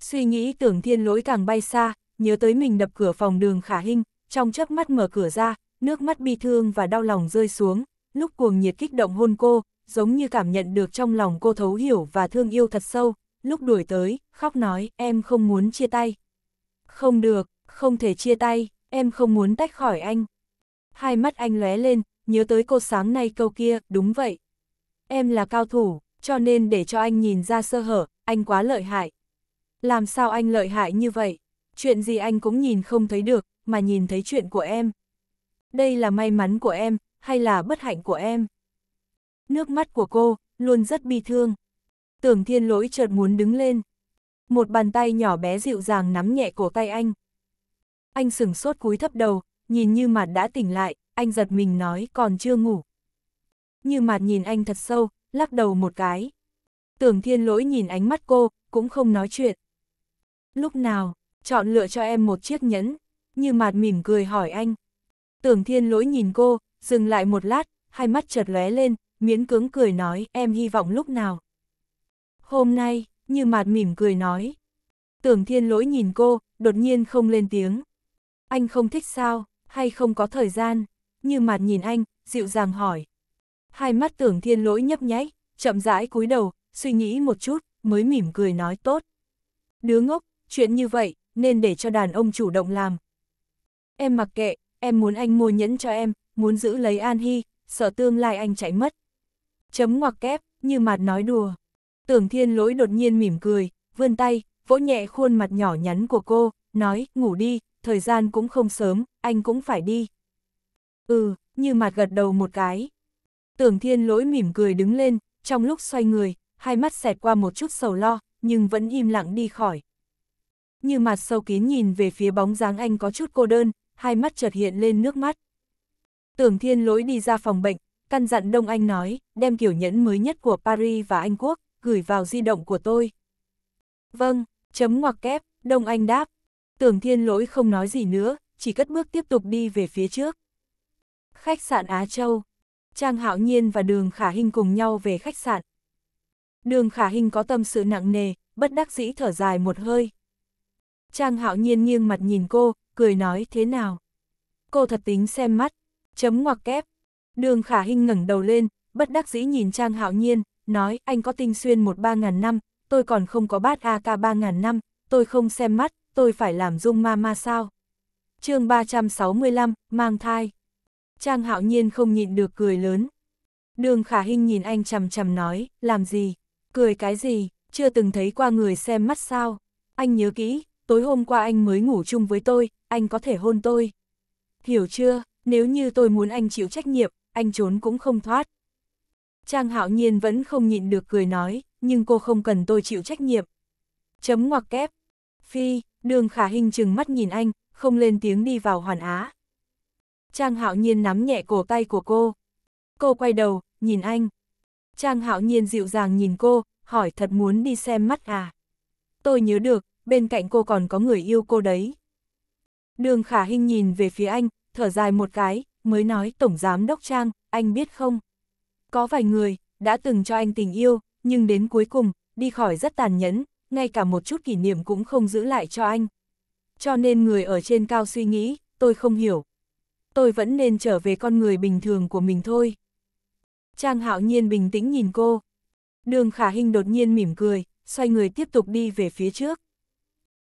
Suy nghĩ tưởng thiên lỗi càng bay xa, nhớ tới mình đập cửa phòng đường khả hình, trong chớp mắt mở cửa ra, nước mắt bi thương và đau lòng rơi xuống, lúc cuồng nhiệt kích động hôn cô, giống như cảm nhận được trong lòng cô thấu hiểu và thương yêu thật sâu, lúc đuổi tới, khóc nói, em không muốn chia tay. Không được, không thể chia tay, em không muốn tách khỏi anh. Hai mắt anh lóe lên, nhớ tới cô sáng nay câu kia, đúng vậy, em là cao thủ, cho nên để cho anh nhìn ra sơ hở, anh quá lợi hại. Làm sao anh lợi hại như vậy? Chuyện gì anh cũng nhìn không thấy được, mà nhìn thấy chuyện của em. Đây là may mắn của em, hay là bất hạnh của em? Nước mắt của cô, luôn rất bi thương. Tưởng thiên lỗi chợt muốn đứng lên. Một bàn tay nhỏ bé dịu dàng nắm nhẹ cổ tay anh. Anh sửng sốt cúi thấp đầu, nhìn như mặt đã tỉnh lại, anh giật mình nói còn chưa ngủ, như mạt nhìn anh thật sâu, lắc đầu một cái. Tưởng thiên lỗi nhìn ánh mắt cô, cũng không nói chuyện. Lúc nào, chọn lựa cho em một chiếc nhẫn, như mạt mỉm cười hỏi anh. Tưởng thiên lỗi nhìn cô, dừng lại một lát, hai mắt chợt lóe lên, miễn cứng cười nói em hy vọng lúc nào. Hôm nay, như mạt mỉm cười nói. Tưởng thiên lỗi nhìn cô, đột nhiên không lên tiếng. Anh không thích sao, hay không có thời gian, như mạt nhìn anh, dịu dàng hỏi hai mắt tưởng thiên lỗi nhấp nháy, chậm rãi cúi đầu, suy nghĩ một chút, mới mỉm cười nói tốt. Đứa ngốc, chuyện như vậy, nên để cho đàn ông chủ động làm. Em mặc kệ, em muốn anh mua nhẫn cho em, muốn giữ lấy An Hy, sợ tương lai anh chạy mất. Chấm ngoặc kép, như mặt nói đùa. Tưởng thiên lỗi đột nhiên mỉm cười, vươn tay, vỗ nhẹ khuôn mặt nhỏ nhắn của cô, nói, ngủ đi, thời gian cũng không sớm, anh cũng phải đi. Ừ, như mặt gật đầu một cái. Tưởng thiên lỗi mỉm cười đứng lên, trong lúc xoay người, hai mắt xẹt qua một chút sầu lo, nhưng vẫn im lặng đi khỏi. Như mặt sâu kín nhìn về phía bóng dáng anh có chút cô đơn, hai mắt chợt hiện lên nước mắt. Tưởng thiên lỗi đi ra phòng bệnh, căn dặn Đông Anh nói, đem kiểu nhẫn mới nhất của Paris và Anh Quốc, gửi vào di động của tôi. Vâng, chấm ngoặc kép, Đông Anh đáp. Tưởng thiên lỗi không nói gì nữa, chỉ cất bước tiếp tục đi về phía trước. Khách sạn Á Châu Trang Hạo Nhiên và Đường Khả Hinh cùng nhau về khách sạn. Đường Khả Hinh có tâm sự nặng nề, bất đắc dĩ thở dài một hơi. Trang Hạo Nhiên nghiêng mặt nhìn cô, cười nói thế nào. Cô thật tính xem mắt, chấm ngoặc kép. Đường Khả Hinh ngẩng đầu lên, bất đắc dĩ nhìn Trang Hạo Nhiên, nói anh có tinh xuyên một ba ngàn năm, tôi còn không có bát AK ba ngàn năm, tôi không xem mắt, tôi phải làm dung ma ma sao. chương 365, mang thai. Trang hạo nhiên không nhịn được cười lớn. Đường khả Hinh nhìn anh chầm chầm nói, làm gì, cười cái gì, chưa từng thấy qua người xem mắt sao. Anh nhớ kỹ, tối hôm qua anh mới ngủ chung với tôi, anh có thể hôn tôi. Hiểu chưa, nếu như tôi muốn anh chịu trách nhiệm, anh trốn cũng không thoát. Trang hạo nhiên vẫn không nhịn được cười nói, nhưng cô không cần tôi chịu trách nhiệm. Chấm ngoặc kép. Phi, đường khả hình chừng mắt nhìn anh, không lên tiếng đi vào hoàn á. Trang Hạo Nhiên nắm nhẹ cổ tay của cô. Cô quay đầu, nhìn anh. Trang Hạo Nhiên dịu dàng nhìn cô, hỏi thật muốn đi xem mắt à. Tôi nhớ được, bên cạnh cô còn có người yêu cô đấy. Đường Khả Hinh nhìn về phía anh, thở dài một cái, mới nói Tổng Giám Đốc Trang, anh biết không? Có vài người, đã từng cho anh tình yêu, nhưng đến cuối cùng, đi khỏi rất tàn nhẫn, ngay cả một chút kỷ niệm cũng không giữ lại cho anh. Cho nên người ở trên cao suy nghĩ, tôi không hiểu, tôi vẫn nên trở về con người bình thường của mình thôi. Trang hạo nhiên bình tĩnh nhìn cô. Đường khả hình đột nhiên mỉm cười, xoay người tiếp tục đi về phía trước.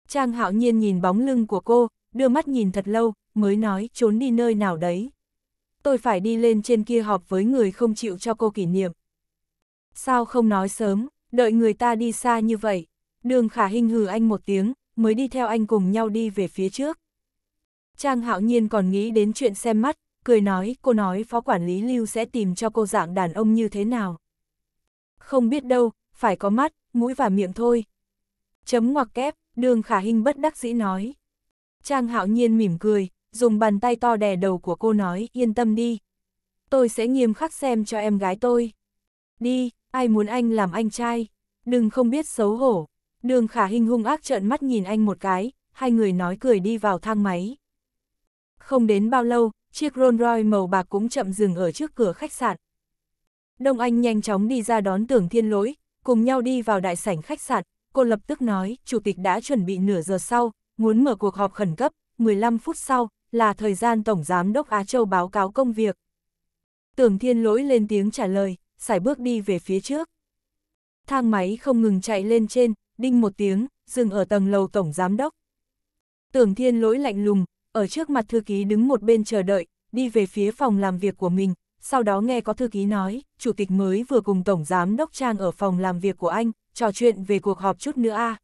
Trang hạo nhiên nhìn bóng lưng của cô, đưa mắt nhìn thật lâu, mới nói trốn đi nơi nào đấy. Tôi phải đi lên trên kia họp với người không chịu cho cô kỷ niệm. Sao không nói sớm, đợi người ta đi xa như vậy. Đường khả hình hừ anh một tiếng, mới đi theo anh cùng nhau đi về phía trước. Trang hạo nhiên còn nghĩ đến chuyện xem mắt, cười nói, cô nói phó quản lý lưu sẽ tìm cho cô dạng đàn ông như thế nào. Không biết đâu, phải có mắt, mũi và miệng thôi. Chấm ngoặc kép, đường khả Hinh bất đắc dĩ nói. Trang hạo nhiên mỉm cười, dùng bàn tay to đè đầu của cô nói, yên tâm đi. Tôi sẽ nghiêm khắc xem cho em gái tôi. Đi, ai muốn anh làm anh trai, đừng không biết xấu hổ. Đường khả Hinh hung ác trợn mắt nhìn anh một cái, hai người nói cười đi vào thang máy. Không đến bao lâu, chiếc Rolls Royce màu bạc cũng chậm dừng ở trước cửa khách sạn. Đông Anh nhanh chóng đi ra đón tưởng thiên lỗi, cùng nhau đi vào đại sảnh khách sạn, cô lập tức nói, chủ tịch đã chuẩn bị nửa giờ sau, muốn mở cuộc họp khẩn cấp, 15 phút sau, là thời gian Tổng Giám đốc Á Châu báo cáo công việc. Tưởng thiên lỗi lên tiếng trả lời, sải bước đi về phía trước. Thang máy không ngừng chạy lên trên, đinh một tiếng, dừng ở tầng lầu Tổng Giám đốc. Tưởng thiên lỗi lạnh lùng, ở trước mặt thư ký đứng một bên chờ đợi, đi về phía phòng làm việc của mình, sau đó nghe có thư ký nói, chủ tịch mới vừa cùng tổng giám đốc Trang ở phòng làm việc của anh, trò chuyện về cuộc họp chút nữa a. À?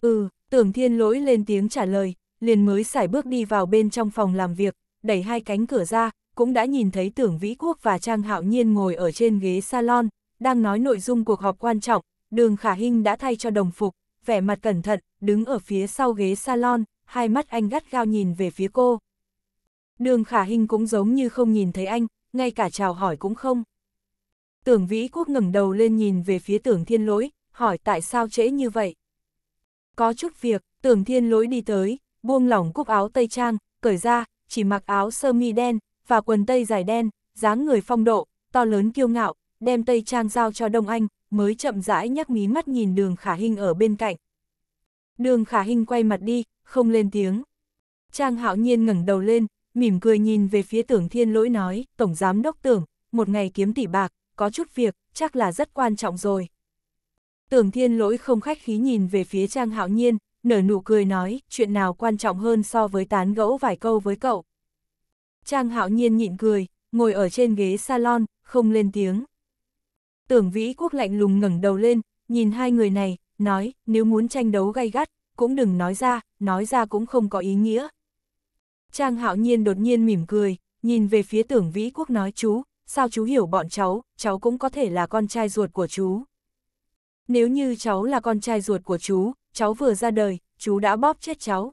Ừ, tưởng thiên lỗi lên tiếng trả lời, liền mới xài bước đi vào bên trong phòng làm việc, đẩy hai cánh cửa ra, cũng đã nhìn thấy tưởng Vĩ Quốc và Trang Hạo Nhiên ngồi ở trên ghế salon, đang nói nội dung cuộc họp quan trọng, đường khả hình đã thay cho đồng phục, vẻ mặt cẩn thận, đứng ở phía sau ghế salon, hai mắt anh gắt gao nhìn về phía cô. Đường khả hình cũng giống như không nhìn thấy anh, ngay cả chào hỏi cũng không. Tưởng Vĩ Quốc ngẩng đầu lên nhìn về phía tưởng thiên lỗi, hỏi tại sao trễ như vậy. Có chút việc, tưởng thiên lỗi đi tới, buông lỏng cúc áo tây trang, cởi ra, chỉ mặc áo sơ mi đen, và quần tây dài đen, dáng người phong độ, to lớn kiêu ngạo, đem tây trang giao cho Đông Anh, mới chậm rãi nhắc mí mắt nhìn đường khả hình ở bên cạnh. Đường khả hình quay mặt đi, không lên tiếng. Trang hạo nhiên ngẩng đầu lên, mỉm cười nhìn về phía tưởng thiên lỗi nói, Tổng Giám Đốc Tưởng, một ngày kiếm tỷ bạc, có chút việc, chắc là rất quan trọng rồi. Tưởng thiên lỗi không khách khí nhìn về phía Trang hạo nhiên, nở nụ cười nói, chuyện nào quan trọng hơn so với tán gẫu vài câu với cậu. Trang hạo nhiên nhịn cười, ngồi ở trên ghế salon, không lên tiếng. Tưởng vĩ quốc lạnh lùng ngẩng đầu lên, nhìn hai người này, nói, nếu muốn tranh đấu gay gắt, cũng đừng nói ra, nói ra cũng không có ý nghĩa. Trang hạo nhiên đột nhiên mỉm cười, nhìn về phía tưởng vĩ quốc nói chú, sao chú hiểu bọn cháu, cháu cũng có thể là con trai ruột của chú. Nếu như cháu là con trai ruột của chú, cháu vừa ra đời, chú đã bóp chết cháu.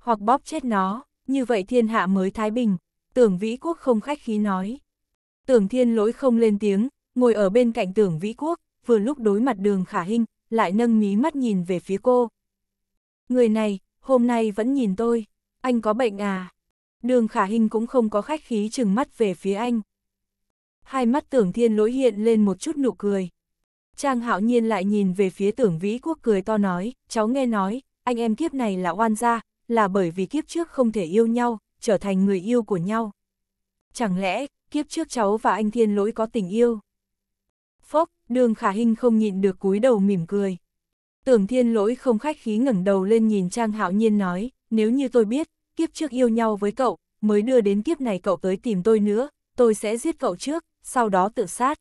Hoặc bóp chết nó, như vậy thiên hạ mới thái bình, tưởng vĩ quốc không khách khí nói. Tưởng thiên lỗi không lên tiếng, ngồi ở bên cạnh tưởng vĩ quốc, vừa lúc đối mặt đường khả hình, lại nâng mí mắt nhìn về phía cô. Người này, hôm nay vẫn nhìn tôi, anh có bệnh à? Đường khả hình cũng không có khách khí chừng mắt về phía anh. Hai mắt tưởng thiên lỗi hiện lên một chút nụ cười. Trang hạo nhiên lại nhìn về phía tưởng vĩ quốc cười to nói, cháu nghe nói, anh em kiếp này là oan gia, là bởi vì kiếp trước không thể yêu nhau, trở thành người yêu của nhau. Chẳng lẽ, kiếp trước cháu và anh thiên lỗi có tình yêu? Phốc, đường khả hình không nhịn được cúi đầu mỉm cười. Tưởng thiên lỗi không khách khí ngẩng đầu lên nhìn Trang Hạo Nhiên nói, nếu như tôi biết, kiếp trước yêu nhau với cậu, mới đưa đến kiếp này cậu tới tìm tôi nữa, tôi sẽ giết cậu trước, sau đó tự sát.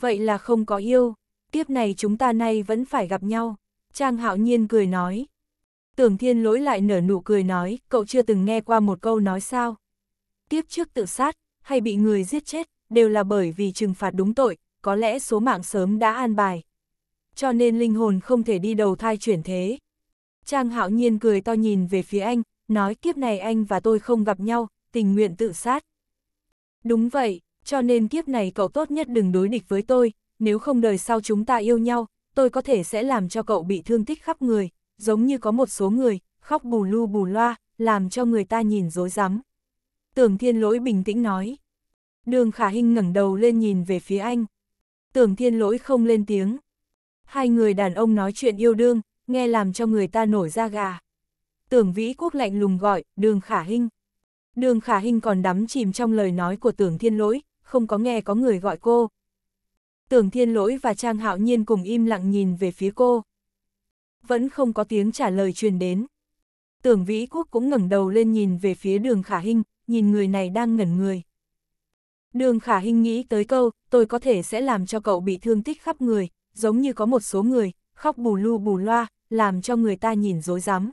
Vậy là không có yêu, kiếp này chúng ta nay vẫn phải gặp nhau, Trang Hạo Nhiên cười nói. Tưởng thiên lỗi lại nở nụ cười nói, cậu chưa từng nghe qua một câu nói sao. Kiếp trước tự sát, hay bị người giết chết, đều là bởi vì trừng phạt đúng tội, có lẽ số mạng sớm đã an bài, cho nên linh hồn không thể đi đầu thai chuyển thế. Trang hạo nhiên cười to nhìn về phía anh, nói kiếp này anh và tôi không gặp nhau, tình nguyện tự sát. Đúng vậy, cho nên kiếp này cậu tốt nhất đừng đối địch với tôi, nếu không đời sau chúng ta yêu nhau, tôi có thể sẽ làm cho cậu bị thương tích khắp người, giống như có một số người, khóc bù lu bù loa, làm cho người ta nhìn dối rắm Tưởng thiên lỗi bình tĩnh nói. Đường khả hình ngẩng đầu lên nhìn về phía anh. Tưởng thiên lỗi không lên tiếng, Hai người đàn ông nói chuyện yêu đương, nghe làm cho người ta nổi da gà. Tưởng Vĩ Quốc lạnh lùng gọi, đường khả hình Đường khả hình còn đắm chìm trong lời nói của tưởng thiên lỗi, không có nghe có người gọi cô. Tưởng thiên lỗi và Trang Hạo Nhiên cùng im lặng nhìn về phía cô. Vẫn không có tiếng trả lời truyền đến. Tưởng Vĩ Quốc cũng ngẩng đầu lên nhìn về phía đường khả hình nhìn người này đang ngẩn người. Đường khả hình nghĩ tới câu, tôi có thể sẽ làm cho cậu bị thương tích khắp người, giống như có một số người, khóc bù lu bù loa, làm cho người ta nhìn dối rắm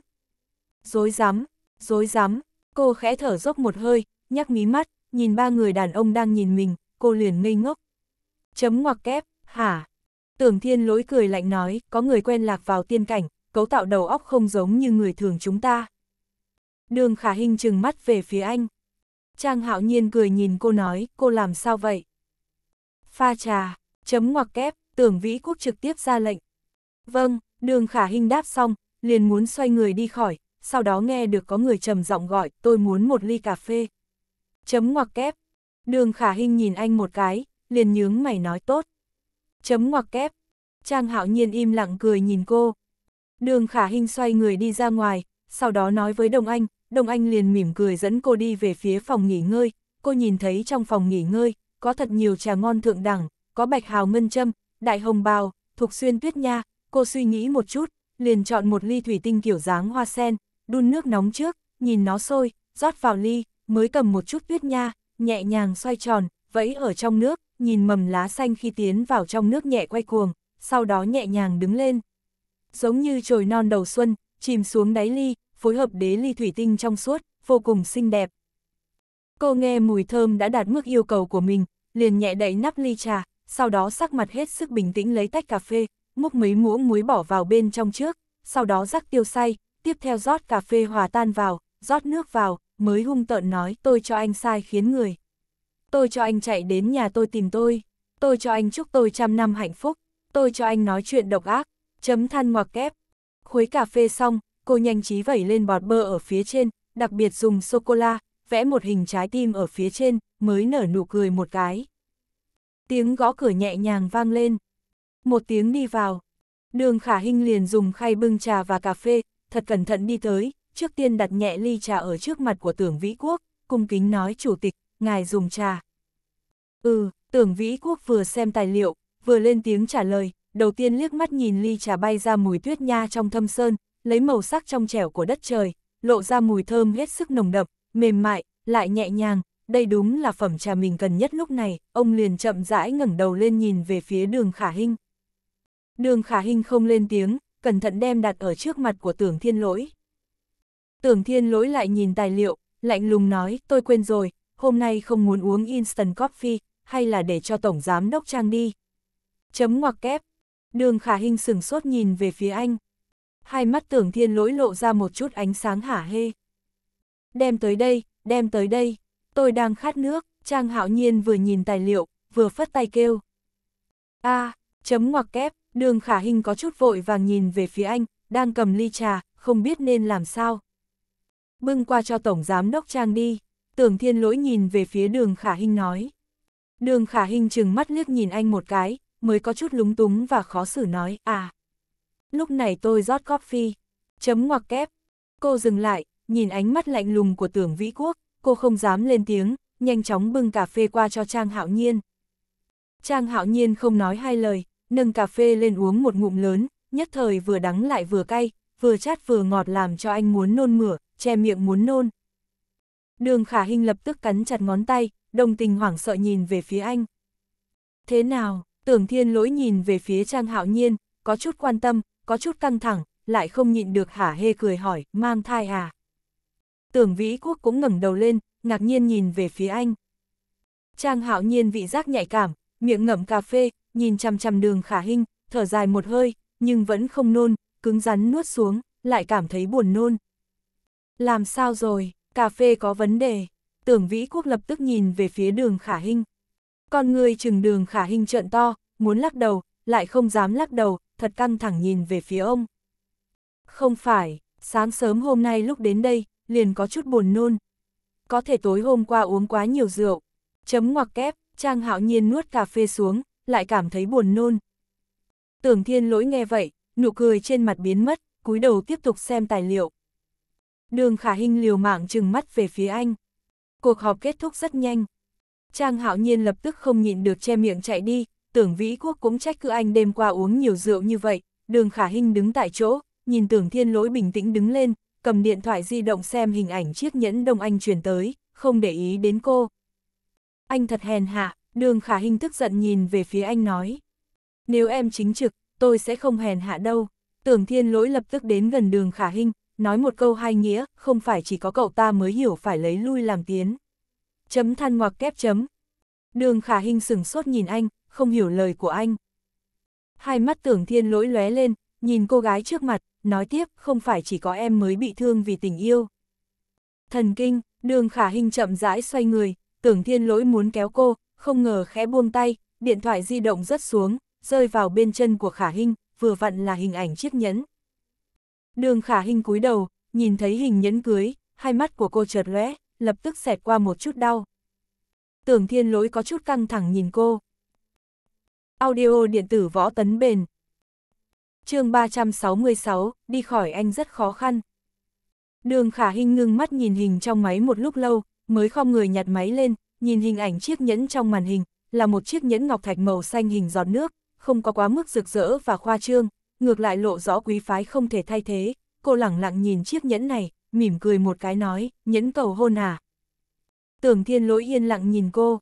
Dối rắm dối rắm cô khẽ thở dốc một hơi, nhắc mí mắt, nhìn ba người đàn ông đang nhìn mình, cô liền ngây ngốc. Chấm ngoặc kép, hả? Tưởng thiên lỗi cười lạnh nói, có người quen lạc vào tiên cảnh, cấu tạo đầu óc không giống như người thường chúng ta. Đường khả hình trừng mắt về phía anh. Trang hạo nhiên cười nhìn cô nói, cô làm sao vậy? Pha trà, chấm ngoặc kép, tưởng vĩ quốc trực tiếp ra lệnh. Vâng, đường khả hình đáp xong, liền muốn xoay người đi khỏi, sau đó nghe được có người trầm giọng gọi, tôi muốn một ly cà phê. Chấm ngoặc kép. Đường khả hình nhìn anh một cái, liền nhướng mày nói tốt. Chấm ngoặc kép. Trang hạo nhiên im lặng cười nhìn cô. Đường khả hình xoay người đi ra ngoài, sau đó nói với Đông Anh, Đông Anh liền mỉm cười dẫn cô đi về phía phòng nghỉ ngơi, cô nhìn thấy trong phòng nghỉ ngơi, có thật nhiều trà ngon thượng đẳng, có bạch hào ngân châm, đại hồng bào, thuộc xuyên tuyết nha, cô suy nghĩ một chút, liền chọn một ly thủy tinh kiểu dáng hoa sen, đun nước nóng trước, nhìn nó sôi, rót vào ly, mới cầm một chút tuyết nha, nhẹ nhàng xoay tròn, vẫy ở trong nước, nhìn mầm lá xanh khi tiến vào trong nước nhẹ quay cuồng, sau đó nhẹ nhàng đứng lên. Giống như trồi non đầu xuân, chìm xuống đáy ly, phối hợp đế ly thủy tinh trong suốt, vô cùng xinh đẹp. Cô nghe mùi thơm đã đạt mức yêu cầu của mình, liền nhẹ đẩy nắp ly trà, sau đó sắc mặt hết sức bình tĩnh lấy tách cà phê, múc mấy muỗng muối bỏ vào bên trong trước, sau đó rắc tiêu say, tiếp theo rót cà phê hòa tan vào, rót nước vào, mới hung tợn nói tôi cho anh sai khiến người. Tôi cho anh chạy đến nhà tôi tìm tôi, tôi cho anh chúc tôi trăm năm hạnh phúc, tôi cho anh nói chuyện độc ác, chấm than ngoặc kép. Khuấy cà phê xong, cô nhanh trí vẩy lên bọt bơ ở phía trên, đặc biệt dùng sô-cô-la, vẽ một hình trái tim ở phía trên, mới nở nụ cười một cái. Tiếng gõ cửa nhẹ nhàng vang lên. Một tiếng đi vào. Đường khả hình liền dùng khay bưng trà và cà phê, thật cẩn thận đi tới, trước tiên đặt nhẹ ly trà ở trước mặt của tưởng vĩ quốc, cung kính nói chủ tịch, ngài dùng trà. Ừ, tưởng vĩ quốc vừa xem tài liệu, vừa lên tiếng trả lời, đầu tiên liếc mắt nhìn ly trà bay ra mùi tuyết nha trong thâm sơn, lấy màu sắc trong trẻo của đất trời, lộ ra mùi thơm hết sức nồng đậm, mềm mại, lại nhẹ nhàng, đây đúng là phẩm trà mình cần nhất lúc này, ông liền chậm rãi ngẩng đầu lên nhìn về phía đường khả hinh. Đường khả hinh không lên tiếng, cẩn thận đem đặt ở trước mặt của tưởng thiên lỗi. Tưởng thiên lỗi lại nhìn tài liệu, lạnh lùng nói, tôi quên rồi, hôm nay không muốn uống instant coffee, hay là để cho tổng giám đốc trang đi. Chấm ngoặc kép, đường khả hinh sừng sốt nhìn về phía anh. Hai mắt tưởng thiên lỗi lộ ra một chút ánh sáng hả hê. Đem tới đây, đem tới đây tôi đang khát nước, Trang Hạo Nhiên vừa nhìn tài liệu, vừa phất tay kêu. a à, chấm ngoặc kép, đường khả hình có chút vội vàng nhìn về phía anh, đang cầm ly trà, không biết nên làm sao. Bưng qua cho Tổng Giám Đốc Trang đi, tưởng thiên lỗi nhìn về phía đường khả hình nói. Đường khả hình chừng mắt liếc nhìn anh một cái, mới có chút lúng túng và khó xử nói, à. Lúc này tôi rót coffee, chấm ngoặc kép. Cô dừng lại, nhìn ánh mắt lạnh lùng của tưởng vĩ quốc, cô không dám lên tiếng, nhanh chóng bưng cà phê qua cho Trang Hạo Nhiên. Trang Hạo Nhiên không nói hai lời, nâng cà phê lên uống một ngụm lớn, nhất thời vừa đắng lại vừa cay, vừa chát vừa ngọt làm cho anh muốn nôn mửa, che miệng muốn nôn. Đường Khả Hinh lập tức cắn chặt ngón tay, đồng tình hoảng sợ nhìn về phía anh. Thế nào, tưởng thiên lỗi nhìn về phía Trang Hạo Nhiên, có chút quan tâm, có chút căng thẳng, lại không nhịn được hả hê cười hỏi, mang thai à? tưởng vĩ quốc cũng ngẩng đầu lên, ngạc nhiên nhìn về phía anh. Trang hạo nhiên vị giác nhạy cảm, miệng ngậm cà phê, nhìn chằm chằm đường khả hinh, thở dài một hơi, nhưng vẫn không nôn, cứng rắn nuốt xuống, lại cảm thấy buồn nôn. Làm sao rồi, cà phê có vấn đề, tưởng vĩ quốc lập tức nhìn về phía đường khả hinh. Con người chừng đường khả hinh trợn to, muốn lắc đầu, lại không dám lắc đầu, thật căng thẳng nhìn về phía ông. Không phải, sáng sớm hôm nay lúc đến đây, liền có chút buồn nôn. Có thể tối hôm qua uống quá nhiều rượu. Chấm ngoặc kép, Trang Hạo Nhiên nuốt cà phê xuống, lại cảm thấy buồn nôn. Tưởng Thiên Lỗi nghe vậy, nụ cười trên mặt biến mất, cúi đầu tiếp tục xem tài liệu. Đường Khả Hinh liều mạng trừng mắt về phía anh. Cuộc họp kết thúc rất nhanh. Trang Hạo Nhiên lập tức không nhịn được che miệng chạy đi, Tưởng Vĩ Quốc cũng trách cứ anh đêm qua uống nhiều rượu như vậy. Đường Khả Hinh đứng tại chỗ, nhìn Tưởng Thiên Lỗi bình tĩnh đứng lên, cầm điện thoại di động xem hình ảnh chiếc nhẫn Đông Anh truyền tới, không để ý đến cô. Anh thật hèn hạ, đường khả hình tức giận nhìn về phía anh nói. Nếu em chính trực, tôi sẽ không hèn hạ đâu. Tưởng thiên lỗi lập tức đến gần đường khả hình, nói một câu hai nghĩa, không phải chỉ có cậu ta mới hiểu phải lấy lui làm tiến. Chấm than ngoặc kép chấm. Đường khả hình sửng sốt nhìn anh, không hiểu lời của anh. Hai mắt tưởng thiên lỗi lóe lên, nhìn cô gái trước mặt, nói tiếp, không phải chỉ có em mới bị thương vì tình yêu. Thần kinh, đường khả hình chậm rãi xoay người, tưởng thiên lỗi muốn kéo cô, không ngờ khẽ buông tay, điện thoại di động rớt xuống, rơi vào bên chân của khả hình, vừa vặn là hình ảnh chiếc nhẫn. Đường khả hình cúi đầu, nhìn thấy hình nhẫn cưới, hai mắt của cô chợt lóe, lập tức xẹt qua một chút đau. Tưởng thiên lỗi có chút căng thẳng nhìn cô. Audio điện tử võ tấn bền, chương 366, đi khỏi anh rất khó khăn. Đường khả hình ngưng mắt nhìn hình trong máy một lúc lâu, mới không người nhặt máy lên, nhìn hình ảnh chiếc nhẫn trong màn hình, là một chiếc nhẫn ngọc thạch màu xanh hình giọt nước, không có quá mức rực rỡ và khoa trương, ngược lại lộ rõ quý phái không thể thay thế, cô lẳng lặng nhìn chiếc nhẫn này, mỉm cười một cái nói, nhẫn cầu hôn à. Tưởng thiên lỗi yên lặng nhìn cô.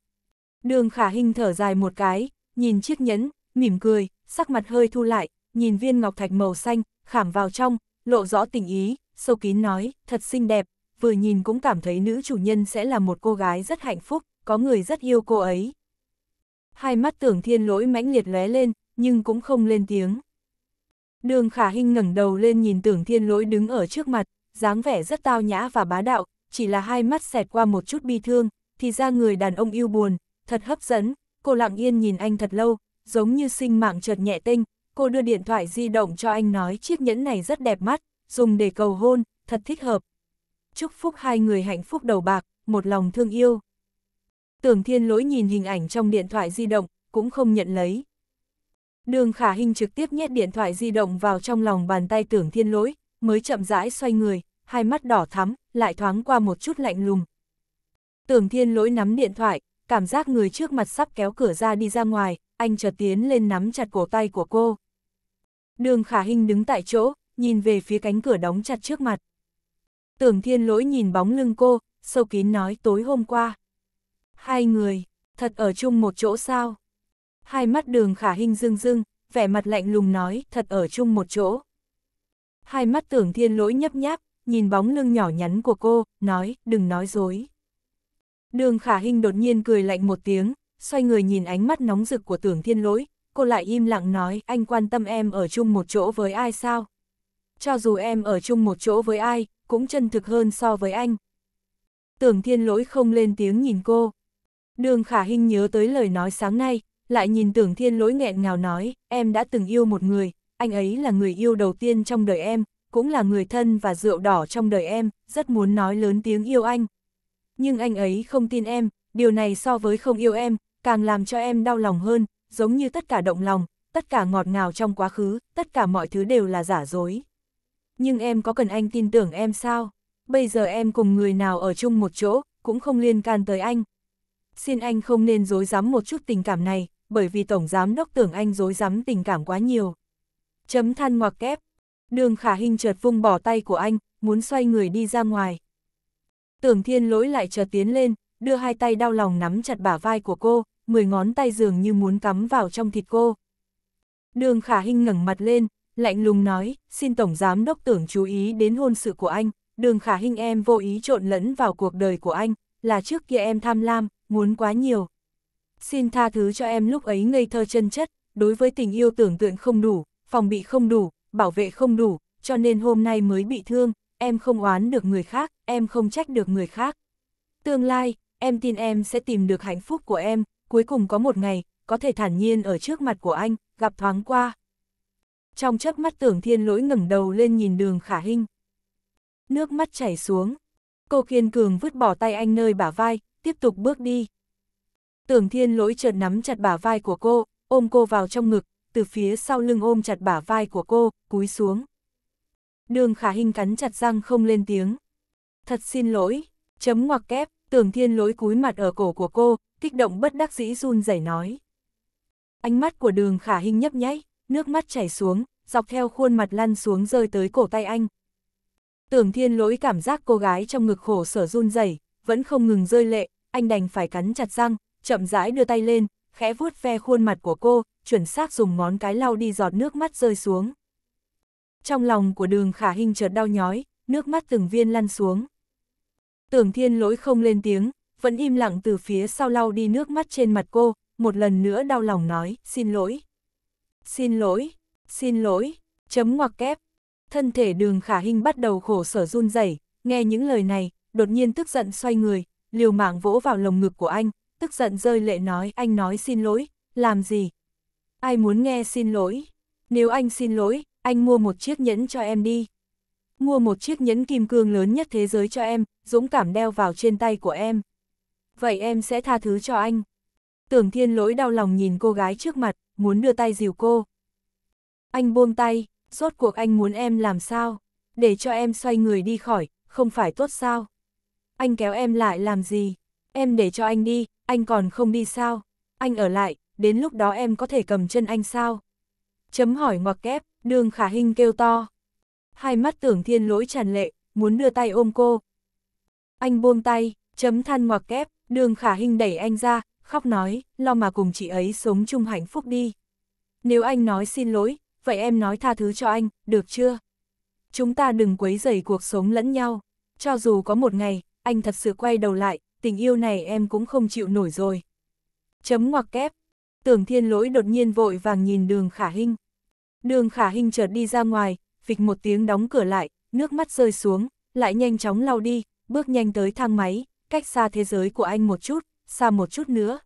Đường khả hình thở dài một cái, nhìn chiếc nhẫn, mỉm cười, sắc mặt hơi thu lại, nhìn viên ngọc thạch màu xanh, khảm vào trong, lộ rõ tình ý, sâu kín nói, thật xinh đẹp, vừa nhìn cũng cảm thấy nữ chủ nhân sẽ là một cô gái rất hạnh phúc, có người rất yêu cô ấy. Hai mắt tưởng thiên lỗi mãnh liệt lóe lên, nhưng cũng không lên tiếng. Đường khả hình ngẩng đầu lên nhìn tưởng thiên lỗi đứng ở trước mặt, dáng vẻ rất tao nhã và bá đạo, chỉ là hai mắt xẹt qua một chút bi thương, thì ra người đàn ông yêu buồn, thật hấp dẫn, cô lặng yên nhìn anh thật lâu, giống như sinh mạng chợt nhẹ tinh, cô đưa điện thoại di động cho anh nói chiếc nhẫn này rất đẹp mắt, dùng để cầu hôn, thật thích hợp. Chúc phúc hai người hạnh phúc đầu bạc, một lòng thương yêu. Tưởng thiên lỗi nhìn hình ảnh trong điện thoại di động, cũng không nhận lấy. Đường khả hình trực tiếp nhét điện thoại di động vào trong lòng bàn tay tưởng thiên lỗi, mới chậm rãi xoay người, hai mắt đỏ thắm, lại thoáng qua một chút lạnh lùng. Tưởng thiên lỗi nắm điện thoại, cảm giác người trước mặt sắp kéo cửa ra đi ra ngoài, anh chợt tiến lên nắm chặt cổ tay của cô. Đường khả hình đứng tại chỗ, nhìn về phía cánh cửa đóng chặt trước mặt. Tưởng thiên lỗi nhìn bóng lưng cô, sâu kín nói tối hôm qua. Hai người, thật ở chung một chỗ sao? Hai mắt đường khả hình rưng rưng, vẻ mặt lạnh lùng nói thật ở chung một chỗ. Hai mắt tưởng thiên lỗi nhấp nháp, nhìn bóng lưng nhỏ nhắn của cô, nói đừng nói dối. Đường khả hình đột nhiên cười lạnh một tiếng, xoay người nhìn ánh mắt nóng rực của tưởng thiên lỗi, cô lại im lặng nói, anh quan tâm em ở chung một chỗ với ai sao? Cho dù em ở chung một chỗ với ai, cũng chân thực hơn so với anh. Tưởng thiên lỗi không lên tiếng nhìn cô. Đường khả hình nhớ tới lời nói sáng nay, lại nhìn tưởng thiên lỗi nghẹn ngào nói, em đã từng yêu một người, anh ấy là người yêu đầu tiên trong đời em, cũng là người thân và rượu đỏ trong đời em, rất muốn nói lớn tiếng yêu anh. Nhưng anh ấy không tin em, điều này so với không yêu em, càng làm cho em đau lòng hơn, giống như tất cả động lòng, tất cả ngọt ngào trong quá khứ, tất cả mọi thứ đều là giả dối. Nhưng em có cần anh tin tưởng em sao? Bây giờ em cùng người nào ở chung một chỗ, cũng không liên can tới anh. Xin anh không nên dối dám một chút tình cảm này, bởi vì Tổng Giám Đốc tưởng anh dối dám tình cảm quá nhiều. Chấm than ngoặc kép. Đường khả hình chợt vung bỏ tay của anh, muốn xoay người đi ra ngoài. Tưởng thiên lỗi lại chợt tiến lên, đưa hai tay đau lòng nắm chặt bả vai của cô, mười ngón tay dường như muốn cắm vào trong thịt cô. Đường khả hinh ngẩng mặt lên, lạnh lùng nói, xin Tổng Giám Đốc tưởng chú ý đến hôn sự của anh, đường khả hinh em vô ý trộn lẫn vào cuộc đời của anh, là trước kia em tham lam, muốn quá nhiều. Xin tha thứ cho em lúc ấy ngây thơ chân chất, đối với tình yêu tưởng tượng không đủ, phòng bị không đủ, bảo vệ không đủ, cho nên hôm nay mới bị thương, em không oán được người khác, em không trách được người khác. Tương lai, em tin em sẽ tìm được hạnh phúc của em, cuối cùng có một ngày, có thể thản nhiên ở trước mặt của anh, gặp thoáng qua. Trong chớp mắt tưởng thiên lỗi ngẩng đầu lên nhìn đường khả hinh. Nước mắt chảy xuống. Cô kiên cường vứt bỏ tay anh nơi bả vai, tiếp tục bước đi. Tưởng thiên lỗi chợt nắm chặt bả vai của cô, ôm cô vào trong ngực, từ phía sau lưng ôm chặt bả vai của cô, cúi xuống. Đường khả hinh cắn chặt răng không lên tiếng. Thật xin lỗi, chấm ngoặc kép, Tưởng thiên lỗi cúi mặt ở cổ của cô, kích động bất đắc dĩ run rẩy nói. Ánh mắt của đường khả hình nhấp nháy, nước mắt chảy xuống, dọc theo khuôn mặt lăn xuống rơi tới cổ tay anh. Tưởng thiên lỗi cảm giác cô gái trong ngực khổ sở run rẩy vẫn không ngừng rơi lệ, anh đành phải cắn chặt răng, chậm rãi đưa tay lên, khẽ vuốt ve khuôn mặt của cô, chuẩn xác dùng ngón cái lau đi giọt nước mắt rơi xuống. Trong lòng của đường khả hình chợt đau nhói, nước mắt từng viên lăn xuống. Tưởng thiên lỗi không lên tiếng, vẫn im lặng từ phía sau lau đi nước mắt trên mặt cô, một lần nữa đau lòng nói, xin lỗi. Xin lỗi, xin lỗi, chấm ngoặc kép. Thân thể đường khả hình bắt đầu khổ sở run rẩy nghe những lời này, đột nhiên tức giận xoay người, liều mạng vỗ vào lồng ngực của anh, tức giận rơi lệ nói anh nói xin lỗi, làm gì? Ai muốn nghe xin lỗi? Nếu anh xin lỗi, anh mua một chiếc nhẫn cho em đi mua một chiếc nhẫn kim cương lớn nhất thế giới cho em, dũng cảm đeo vào trên tay của em. Vậy em sẽ tha thứ cho anh. Tưởng thiên lỗi đau lòng nhìn cô gái trước mặt, muốn đưa tay dìu cô. Anh buông tay, rốt cuộc anh muốn em làm sao? Để cho em xoay người đi khỏi, không phải tốt sao? Anh kéo em lại làm gì? Em để cho anh đi, anh còn không đi sao? Anh ở lại, đến lúc đó em có thể cầm chân anh sao? Chấm hỏi ngoặc kép, đường khả hình kêu to. Hai mắt tưởng thiên lỗi tràn lệ, muốn đưa tay ôm cô. Anh buông tay, chấm than ngoặc kép, đường khả hình đẩy anh ra, khóc nói, lo mà cùng chị ấy sống chung hạnh phúc đi. Nếu anh nói xin lỗi, vậy em nói tha thứ cho anh, được chưa? Chúng ta đừng quấy rầy cuộc sống lẫn nhau. Cho dù có một ngày, anh thật sự quay đầu lại, tình yêu này em cũng không chịu nổi rồi. Chấm ngoặc kép. Tưởng thiên lỗi đột nhiên vội vàng nhìn đường khả hình. Đường khả hình chợt đi ra ngoài, vịch một tiếng đóng cửa lại, nước mắt rơi xuống, lại nhanh chóng lau đi, bước nhanh tới thang máy, cách xa thế giới của anh một chút, xa một chút nữa.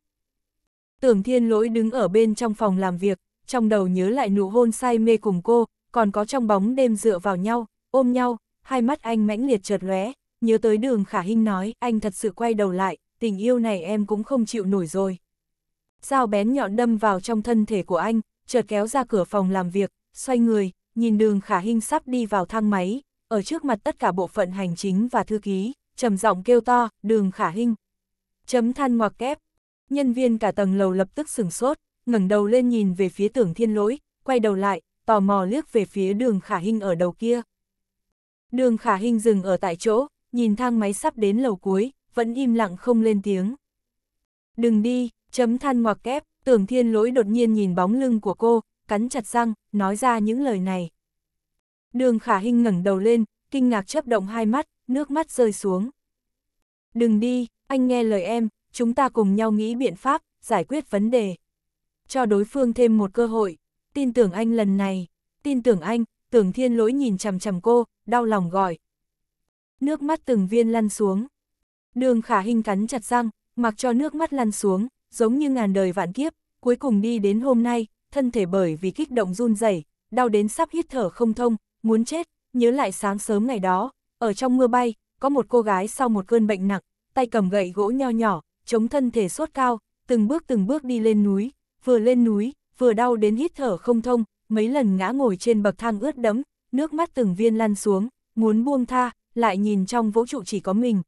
Tưởng thiên lỗi đứng ở bên trong phòng làm việc, trong đầu nhớ lại nụ hôn say mê cùng cô, còn có trong bóng đêm dựa vào nhau, ôm nhau, hai mắt anh mãnh liệt chợt lóe, nhớ tới đường khả hinh nói, anh thật sự quay đầu lại, tình yêu này em cũng không chịu nổi rồi. Dao bén nhọn đâm vào trong thân thể của anh, chợt kéo ra cửa phòng làm việc, xoay người, nhìn đường khả hình sắp đi vào thang máy, ở trước mặt tất cả bộ phận hành chính và thư ký, trầm giọng kêu to, đường khả hình. Chấm than ngoặc kép. Nhân viên cả tầng lầu lập tức sửng sốt, ngẩng đầu lên nhìn về phía tưởng thiên lỗi, quay đầu lại, tò mò liếc về phía đường khả hình ở đầu kia. Đường khả hình dừng ở tại chỗ, nhìn thang máy sắp đến lầu cuối, vẫn im lặng không lên tiếng. Đừng đi, chấm than ngoặc kép, tưởng thiên lỗi đột nhiên nhìn bóng lưng của cô, cắn chặt răng, nói ra những lời này. Đường khả hình ngẩng đầu lên, kinh ngạc chấp động hai mắt, nước mắt rơi xuống. Đừng đi, anh nghe lời em, chúng ta cùng nhau nghĩ biện pháp, giải quyết vấn đề. Cho đối phương thêm một cơ hội, tin tưởng anh lần này, tin tưởng anh, tưởng thiên lỗi nhìn chằm chằm cô, đau lòng gọi. Nước mắt từng viên lăn xuống. Đường khả hình cắn chặt răng, mặc cho nước mắt lăn xuống, giống như ngàn đời vạn kiếp, cuối cùng đi đến hôm nay, thân thể bởi vì kích động run rẩy, đau đến sắp hít thở không thông, muốn chết, nhớ lại sáng sớm ngày đó, ở trong mưa bay, có một cô gái sau một cơn bệnh nặng, tay cầm gậy gỗ nho nhỏ, chống thân thể sốt cao, từng bước từng bước đi lên núi, vừa lên núi, vừa đau đến hít thở không thông, mấy lần ngã ngồi trên bậc thang ướt đẫm, nước mắt từng viên lăn xuống, muốn buông tha, lại nhìn trong vũ trụ chỉ có mình.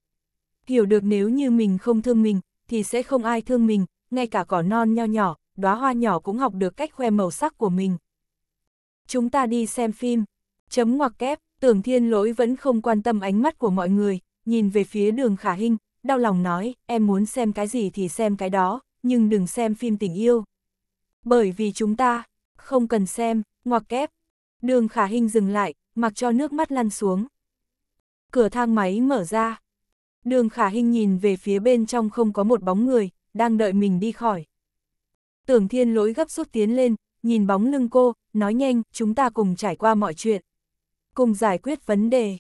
Hiểu được nếu như mình không thương mình, thì sẽ không ai thương mình, ngay cả cỏ non nho nhỏ, đóa hoa nhỏ cũng học được cách khoe màu sắc của mình. Chúng ta đi xem phim. Chấm ngoặc kép, tưởng thiên lỗi vẫn không quan tâm ánh mắt của mọi người, nhìn về phía đường khả hình, đau lòng nói, em muốn xem cái gì thì xem cái đó, nhưng đừng xem phim tình yêu. Bởi vì chúng ta, không cần xem, ngoặc kép. Đường khả hình dừng lại, mặc cho nước mắt lăn xuống. Cửa thang máy mở ra. Đường khả hình nhìn về phía bên trong không có một bóng người, đang đợi mình đi khỏi. Tưởng thiên lỗi gấp rút tiến lên, nhìn bóng lưng cô, nói nhanh, chúng ta cùng trải qua mọi chuyện. Cùng giải quyết vấn đề.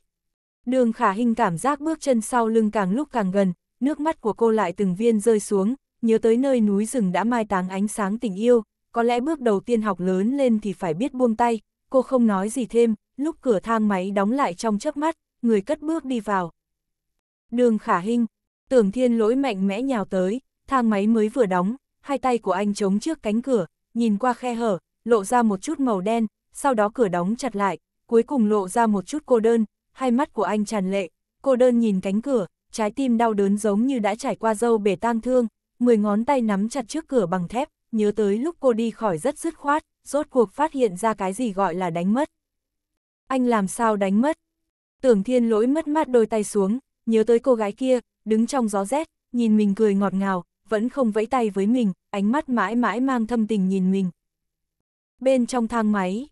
Đường khả hình cảm giác bước chân sau lưng càng lúc càng gần, nước mắt của cô lại từng viên rơi xuống, nhớ tới nơi núi rừng đã mai táng ánh sáng tình yêu, có lẽ bước đầu tiên học lớn lên thì phải biết buông tay, cô không nói gì thêm, lúc cửa thang máy đóng lại trong chớp mắt, người cất bước đi vào. Đường khả hình, tưởng thiên lỗi mạnh mẽ nhào tới, thang máy mới vừa đóng, hai tay của anh chống trước cánh cửa, nhìn qua khe hở, lộ ra một chút màu đen, sau đó cửa đóng chặt lại, cuối cùng lộ ra một chút cô đơn, hai mắt của anh tràn lệ, cô đơn nhìn cánh cửa, trái tim đau đớn giống như đã trải qua dâu bể tang thương, mười ngón tay nắm chặt trước cửa bằng thép, nhớ tới lúc cô đi khỏi rất dứt khoát, rốt cuộc phát hiện ra cái gì gọi là đánh mất. Anh làm sao đánh mất? Tưởng thiên lỗi mất mát đôi tay xuống, nhớ tới cô gái kia, đứng trong gió rét, nhìn mình cười ngọt ngào, vẫn không vẫy tay với mình, ánh mắt mãi mãi mang thâm tình nhìn mình. Bên trong thang máy,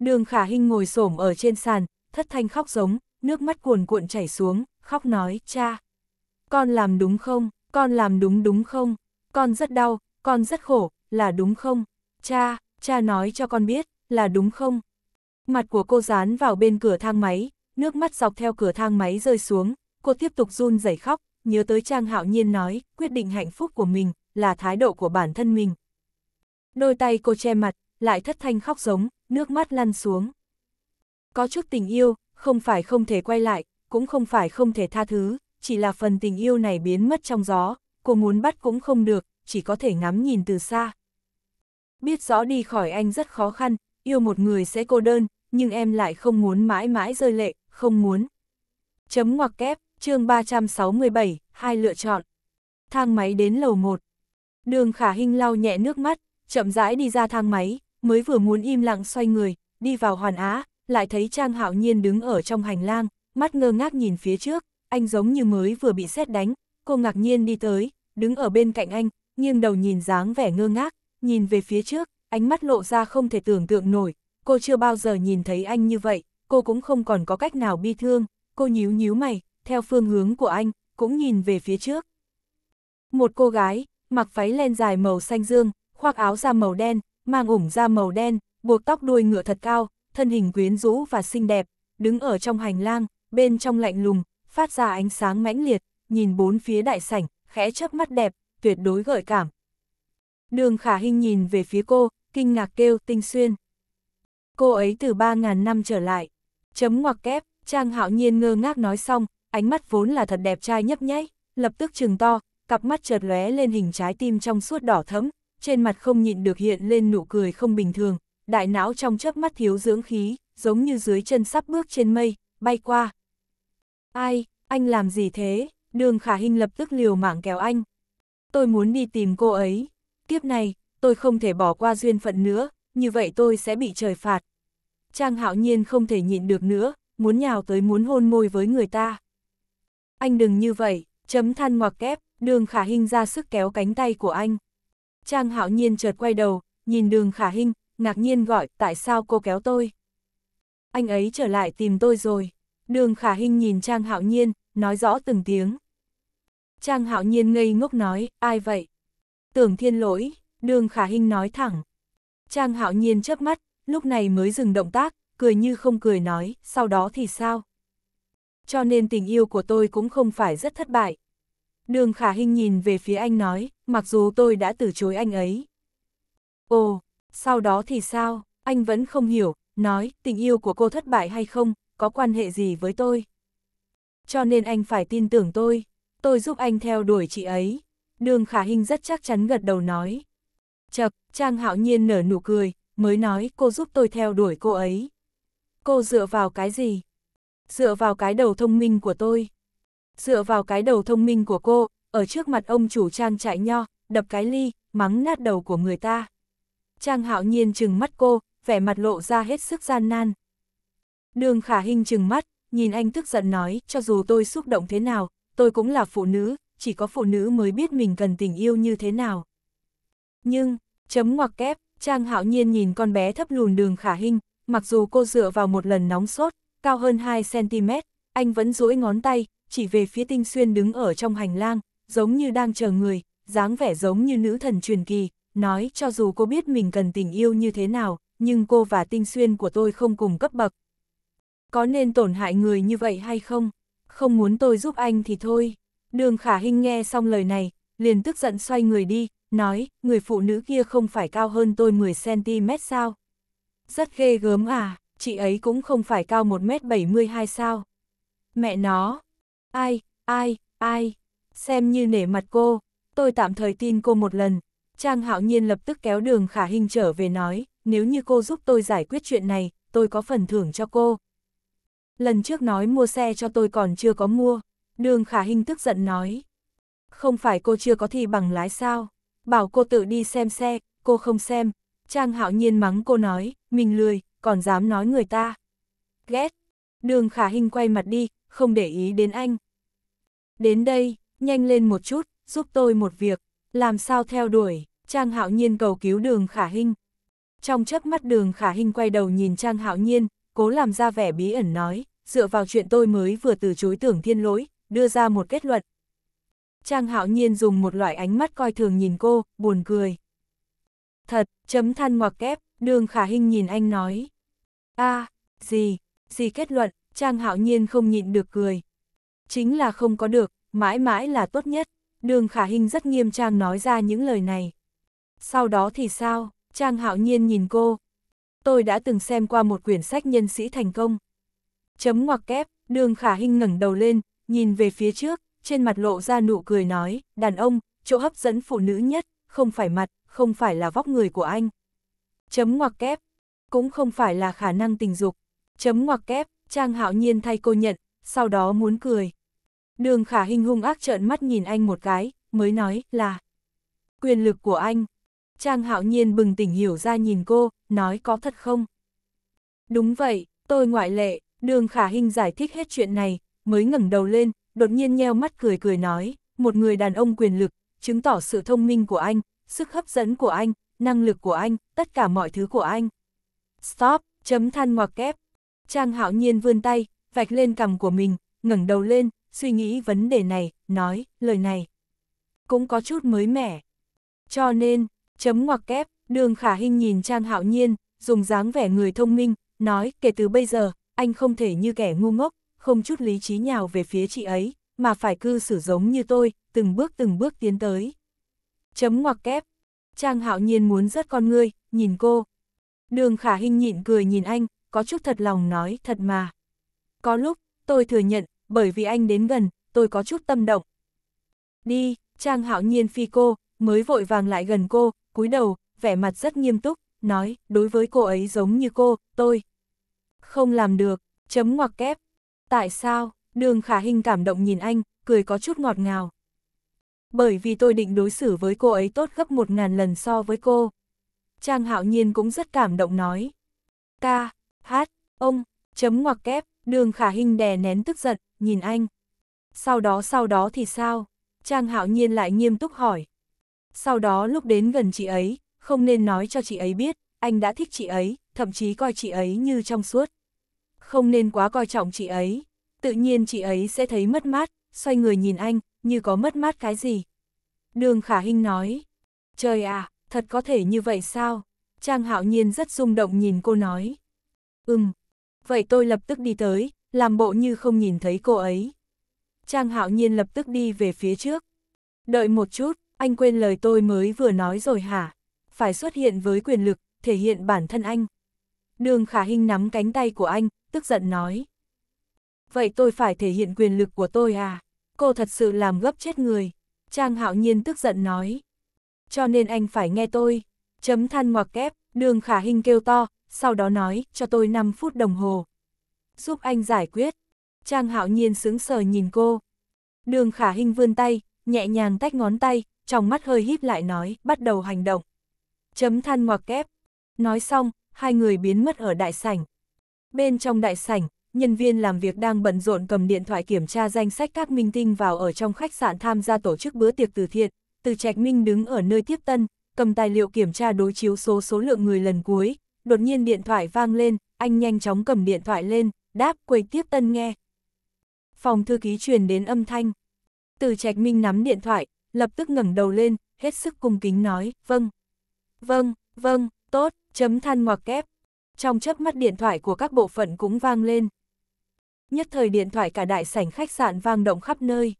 đường khả hình ngồi xổm ở trên sàn, thất thanh khóc giống, nước mắt cuồn cuộn chảy xuống, khóc nói, cha, con làm đúng không, con làm đúng đúng không, con rất đau, con rất khổ, là đúng không, cha, cha nói cho con biết, là đúng không. Mặt của cô dán vào bên cửa thang máy, nước mắt dọc theo cửa thang máy rơi xuống, cô tiếp tục run rẩy khóc, nhớ tới Trang Hạo Nhiên nói, quyết định hạnh phúc của mình, là thái độ của bản thân mình. Đôi tay cô che mặt, lại thất thanh khóc giống, nước mắt lăn xuống. Có chút tình yêu, không phải không thể quay lại, cũng không phải không thể tha thứ, chỉ là phần tình yêu này biến mất trong gió, cô muốn bắt cũng không được, chỉ có thể ngắm nhìn từ xa. Biết rõ đi khỏi anh rất khó khăn, yêu một người sẽ cô đơn, nhưng em lại không muốn mãi mãi rơi lệ, không muốn. Chấm ngoặc kép, chương 367, hai lựa chọn. Thang máy đến lầu 1. Đường khả hình lau nhẹ nước mắt, chậm rãi đi ra thang máy, mới vừa muốn im lặng xoay người, đi vào hoàn á, lại thấy Trang Hạo Nhiên đứng ở trong hành lang, mắt ngơ ngác nhìn phía trước, anh giống như mới vừa bị xét đánh, cô ngạc nhiên đi tới, đứng ở bên cạnh anh, nghiêng đầu nhìn dáng vẻ ngơ ngác, nhìn về phía trước, ánh mắt lộ ra không thể tưởng tượng nổi, cô chưa bao giờ nhìn thấy anh như vậy, cô cũng không còn có cách nào bi thương, cô nhíu nhíu mày, theo phương hướng của anh, cũng nhìn về phía trước. Một cô gái, mặc váy len dài màu xanh dương, khoác áo da màu đen, mang ủng da màu đen, buộc tóc đuôi ngựa thật cao, thân hình quyến rũ và xinh đẹp, đứng ở trong hành lang, bên trong lạnh lùng, phát ra ánh sáng mãnh liệt, nhìn bốn phía đại sảnh, khẽ chớp mắt đẹp, tuyệt đối gợi cảm. Đường khả hình nhìn về phía cô, kinh ngạc kêu tinh xuyên. Cô ấy từ 3.000 năm trở lại. Chấm ngoặc kép, Trang hạo nhiên ngơ ngác nói xong, ánh mắt vốn là thật đẹp trai nhấp nháy, lập tức trừng to, cặp mắt chợt lóe lên hình trái tim trong suốt đỏ thẫm, trên mặt không nhịn được hiện lên nụ cười không bình thường, đại não trong chớp mắt thiếu dưỡng khí, giống như dưới chân sắp bước trên mây, bay qua. Ai, anh làm gì thế? Đường khả hình lập tức liều mạng kéo anh. Tôi muốn đi tìm cô ấy. Kiếp này, tôi không thể bỏ qua duyên phận nữa, như vậy tôi sẽ bị trời phạt. Trang hạo nhiên không thể nhịn được nữa, muốn nhào tới muốn hôn môi với người ta. Anh đừng như vậy, chấm than ngoặc kép, đường khả hình ra sức kéo cánh tay của anh. Trang hạo nhiên chợt quay đầu, nhìn đường khả hình, ngạc nhiên gọi, tại sao cô kéo tôi? Anh ấy trở lại tìm tôi rồi. Đường khả hình nhìn Trang hạo nhiên, nói rõ từng tiếng. Trang hạo nhiên ngây ngốc nói, ai vậy? Tưởng thiên lỗi, đường khả hình nói thẳng. Trang hạo nhiên chớp mắt, lúc này mới dừng động tác, cười như không cười nói, sau đó thì sao? cho nên tình yêu của tôi cũng không phải rất thất bại. Đường Khả Hinh nhìn về phía anh nói, mặc dù tôi đã từ chối anh ấy. Ồ, sau đó thì sao, anh vẫn không hiểu, nói tình yêu của cô thất bại hay không, có quan hệ gì với tôi. Cho nên anh phải tin tưởng tôi, tôi giúp anh theo đuổi chị ấy. Đường Khả Hinh rất chắc chắn gật đầu nói. Chật, Trang Hạo Nhiên nở nụ cười, mới nói cô giúp tôi theo đuổi cô ấy. Cô dựa vào cái gì? Dựa vào cái đầu thông minh của tôi. Dựa vào cái đầu thông minh của cô, ở trước mặt ông chủ trang trại nho, đập cái ly, mắng nát đầu của người ta. Trang hạo nhiên trừng mắt cô, vẻ mặt lộ ra hết sức gian nan. Đường khả hình trừng mắt, nhìn anh tức giận nói, cho dù tôi xúc động thế nào, tôi cũng là phụ nữ, chỉ có phụ nữ mới biết mình cần tình yêu như thế nào. Nhưng, chấm ngoặc kép, Trang hạo nhiên nhìn con bé thấp lùn đường khả hình, mặc dù cô dựa vào một lần nóng sốt, cao hơn 2cm, anh vẫn duỗi ngón tay, chỉ về phía tinh xuyên đứng ở trong hành lang, giống như đang chờ người, dáng vẻ giống như nữ thần truyền kỳ, nói cho dù cô biết mình cần tình yêu như thế nào, nhưng cô và tinh xuyên của tôi không cùng cấp bậc. Có nên tổn hại người như vậy hay không? Không muốn tôi giúp anh thì thôi. Đường khả hình nghe xong lời này, liền tức giận xoay người đi, nói, người phụ nữ kia không phải cao hơn tôi 10cm sao? Rất ghê gớm à, chị ấy cũng không phải cao 1m72 sao. Mẹ nó, ai, ai, ai, xem như nể mặt cô, tôi tạm thời tin cô một lần. Trang hạo nhiên lập tức kéo đường khả hình trở về nói, nếu như cô giúp tôi giải quyết chuyện này, tôi có phần thưởng cho cô. Lần trước nói mua xe cho tôi còn chưa có mua, đường khả hình tức giận nói. Không phải cô chưa có thi bằng lái sao, bảo cô tự đi xem xe, cô không xem. Trang hạo nhiên mắng cô nói, mình lười, còn dám nói người ta. Ghét. Đường khả hình quay mặt đi, không để ý đến anh. Đến đây, nhanh lên một chút, giúp tôi một việc, làm sao theo đuổi, Trang Hạo Nhiên cầu cứu đường khả hình. Trong chớp mắt đường khả hình quay đầu nhìn Trang Hạo Nhiên, cố làm ra vẻ bí ẩn nói, dựa vào chuyện tôi mới vừa từ chối tưởng thiên lỗi, đưa ra một kết luận. Trang Hạo Nhiên dùng một loại ánh mắt coi thường nhìn cô, buồn cười. Thật, chấm than ngoặc kép, đường khả hình nhìn anh nói a à, gì, gì kết luận, Trang Hạo Nhiên không nhịn được cười. Chính là không có được, mãi mãi là tốt nhất, đường khả hình rất nghiêm trang nói ra những lời này. Sau đó thì sao, Trang Hạo Nhiên nhìn cô. Tôi đã từng xem qua một quyển sách nhân sĩ thành công. Chấm ngoặc kép, đường khả hình ngẩng đầu lên, nhìn về phía trước, trên mặt lộ ra nụ cười nói, đàn ông, chỗ hấp dẫn phụ nữ nhất, không phải mặt, không phải là vóc người của anh. Chấm ngoặc kép, cũng không phải là khả năng tình dục. Chấm ngoặc kép, Trang Hạo Nhiên thay cô nhận, sau đó muốn cười. Đường khả hình hung ác trợn mắt nhìn anh một cái, mới nói là quyền lực của anh. Trang Hạo Nhiên bừng tỉnh hiểu ra nhìn cô, nói có thật không? Đúng vậy, tôi ngoại lệ, đường khả hình giải thích hết chuyện này, mới ngẩng đầu lên, đột nhiên nheo mắt cười cười nói, một người đàn ông quyền lực, chứng tỏ sự thông minh của anh, sức hấp dẫn của anh, năng lực của anh, tất cả mọi thứ của anh stop, chấm than ngoặc kép. Trang hạo nhiên vươn tay, vạch lên cằm của mình, ngẩng đầu lên, suy nghĩ vấn đề này, nói, lời này. Cũng có chút mới mẻ. Cho nên, chấm ngoặc kép, đường khả hình nhìn Trang hạo nhiên, dùng dáng vẻ người thông minh, nói, kể từ bây giờ, anh không thể như kẻ ngu ngốc, không chút lý trí nhào về phía chị ấy, mà phải cư xử giống như tôi, từng bước từng bước tiến tới. Chấm ngoặc kép. Trang hạo nhiên muốn rất con ngươi, nhìn cô, Đường khả hình nhịn cười nhìn anh, có chút thật lòng nói thật mà. Có lúc, tôi thừa nhận, bởi vì anh đến gần, tôi có chút tâm động. Đi, Trang hạo nhiên phi cô, mới vội vàng lại gần cô, cúi đầu, vẻ mặt rất nghiêm túc, nói, đối với cô ấy giống như cô, tôi. Không làm được, chấm ngoặc kép. Tại sao, đường khả hình cảm động nhìn anh, cười có chút ngọt ngào. Bởi vì tôi định đối xử với cô ấy tốt gấp một ngàn lần so với cô. Trang Hạo Nhiên cũng rất cảm động nói. Ca, hát, ông, chấm ngoặc kép, đường khả hình đè nén tức giận, nhìn anh. Sau đó sau đó thì sao? Trang Hạo Nhiên lại nghiêm túc hỏi. Sau đó lúc đến gần chị ấy, không nên nói cho chị ấy biết, anh đã thích chị ấy, thậm chí coi chị ấy như trong suốt. Không nên quá coi trọng chị ấy, tự nhiên chị ấy sẽ thấy mất mát, xoay người nhìn anh, như có mất mát cái gì. Đường Khả Hinh nói, trời à, thật có thể như vậy sao? Trang hạo nhiên rất rung động nhìn cô nói. Ừm, vậy tôi lập tức đi tới, làm bộ như không nhìn thấy cô ấy. Trang hạo nhiên lập tức đi về phía trước. Đợi một chút, anh quên lời tôi mới vừa nói rồi hả? Phải xuất hiện với quyền lực, thể hiện bản thân anh. Đường khả hình nắm cánh tay của anh, tức giận nói. Vậy tôi phải thể hiện quyền lực của tôi à? Cô thật sự làm gấp chết người. Trang hạo nhiên tức giận nói cho nên anh phải nghe tôi. Chấm than ngoặc kép, đường khả hình kêu to, sau đó nói, cho tôi 5 phút đồng hồ. Giúp anh giải quyết. Trang hạo nhiên sững sờ nhìn cô. Đường khả hình vươn tay, nhẹ nhàng tách ngón tay, trong mắt hơi híp lại nói, bắt đầu hành động. Chấm than ngoặc kép. Nói xong, hai người biến mất ở đại sảnh. Bên trong đại sảnh, nhân viên làm việc đang bận rộn cầm điện thoại kiểm tra danh sách các minh tinh vào ở trong khách sạn tham gia tổ chức bữa tiệc từ thiện, từ Trạch Minh đứng ở nơi tiếp tân, cầm tài liệu kiểm tra đối chiếu số số lượng người lần cuối, đột nhiên điện thoại vang lên, anh nhanh chóng cầm điện thoại lên, đáp quầy tiếp tân nghe. Phòng thư ký truyền đến âm thanh. Từ Trạch Minh nắm điện thoại, lập tức ngẩng đầu lên, hết sức cung kính nói, vâng. Vâng, vâng, tốt, chấm than ngoặc kép. Trong chớp mắt điện thoại của các bộ phận cũng vang lên. Nhất thời điện thoại cả đại sảnh khách sạn vang động khắp nơi.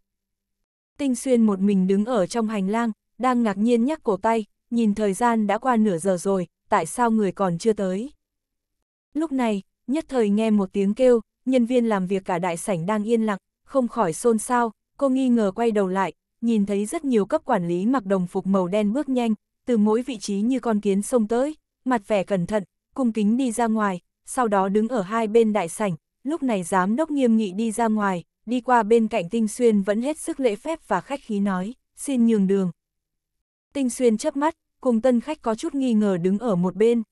Tinh Xuyên một mình đứng ở trong hành lang, đang ngạc nhiên nhắc cổ tay, nhìn thời gian đã qua nửa giờ rồi, tại sao người còn chưa tới. Lúc này, nhất thời nghe một tiếng kêu, nhân viên làm việc cả đại sảnh đang yên lặng, không khỏi xôn xao, cô nghi ngờ quay đầu lại, nhìn thấy rất nhiều cấp quản lý mặc đồng phục màu đen bước nhanh, từ mỗi vị trí như con kiến xông tới, mặt vẻ cẩn thận, cung kính đi ra ngoài, sau đó đứng ở hai bên đại sảnh, lúc này giám đốc nghiêm nghị đi ra ngoài, đi qua bên cạnh Tinh Xuyên vẫn hết sức lễ phép và khách khí nói, xin nhường đường. Tinh Xuyên chớp mắt, cùng tân khách có chút nghi ngờ đứng ở một bên.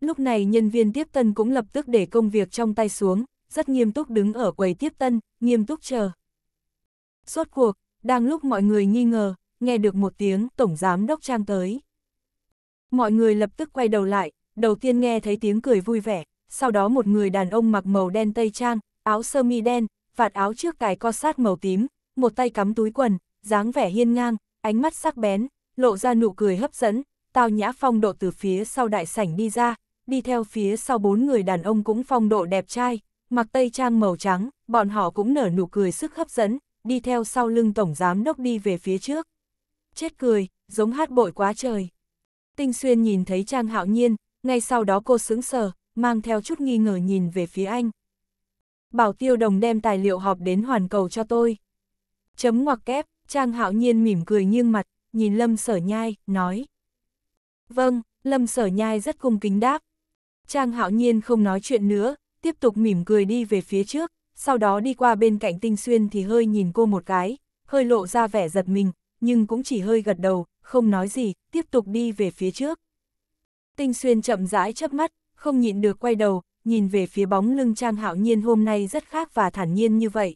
Lúc này nhân viên tiếp tân cũng lập tức để công việc trong tay xuống, rất nghiêm túc đứng ở quầy tiếp tân, nghiêm túc chờ. Suốt cuộc, đang lúc mọi người nghi ngờ, nghe được một tiếng Tổng Giám Đốc Trang tới. Mọi người lập tức quay đầu lại, đầu tiên nghe thấy tiếng cười vui vẻ, sau đó một người đàn ông mặc màu đen tây trang, áo sơ mi đen, vạt áo trước cài co sát màu tím, một tay cắm túi quần, dáng vẻ hiên ngang, ánh mắt sắc bén, lộ ra nụ cười hấp dẫn, Tào Nhã phong độ từ phía sau đại sảnh đi ra, đi theo phía sau bốn người đàn ông cũng phong độ đẹp trai, mặc tây trang màu trắng, bọn họ cũng nở nụ cười sức hấp dẫn, đi theo sau lưng tổng giám đốc đi về phía trước. Chết cười, giống hát bội quá trời. Tinh Xuyên nhìn thấy Trang Hạo Nhiên, ngay sau đó cô sững sờ, mang theo chút nghi ngờ nhìn về phía anh bảo tiêu đồng đem tài liệu họp đến hoàn cầu cho tôi. Chấm ngoặc kép, Trang Hạo Nhiên mỉm cười nghiêng mặt, nhìn Lâm Sở Nhai, nói. Vâng, Lâm Sở Nhai rất cung kính đáp. Trang Hạo Nhiên không nói chuyện nữa, tiếp tục mỉm cười đi về phía trước, sau đó đi qua bên cạnh Tinh Xuyên thì hơi nhìn cô một cái, hơi lộ ra vẻ giật mình, nhưng cũng chỉ hơi gật đầu, không nói gì, tiếp tục đi về phía trước. Tinh Xuyên chậm rãi chớp mắt, không nhịn được quay đầu, nhìn về phía bóng lưng Trang Hạo Nhiên hôm nay rất khác và thản nhiên như vậy.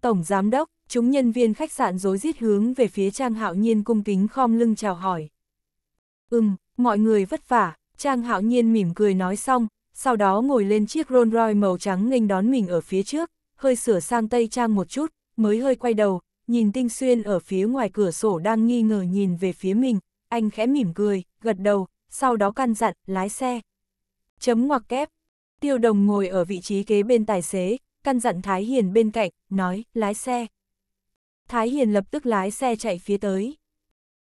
Tổng Giám Đốc, chúng nhân viên khách sạn dối rít hướng về phía Trang Hạo Nhiên cung kính khom lưng chào hỏi. Ừm, mọi người vất vả, Trang Hạo Nhiên mỉm cười nói xong, sau đó ngồi lên chiếc Rolls Royce màu trắng nghênh đón mình ở phía trước, hơi sửa sang tây trang một chút, mới hơi quay đầu, nhìn Tinh Xuyên ở phía ngoài cửa sổ đang nghi ngờ nhìn về phía mình, anh khẽ mỉm cười, gật đầu, sau đó căn dặn, lái xe. Chấm ngoặc kép. Tiêu đồng ngồi ở vị trí kế bên tài xế, căn dặn Thái Hiền bên cạnh, nói, lái xe. Thái Hiền lập tức lái xe chạy phía tới.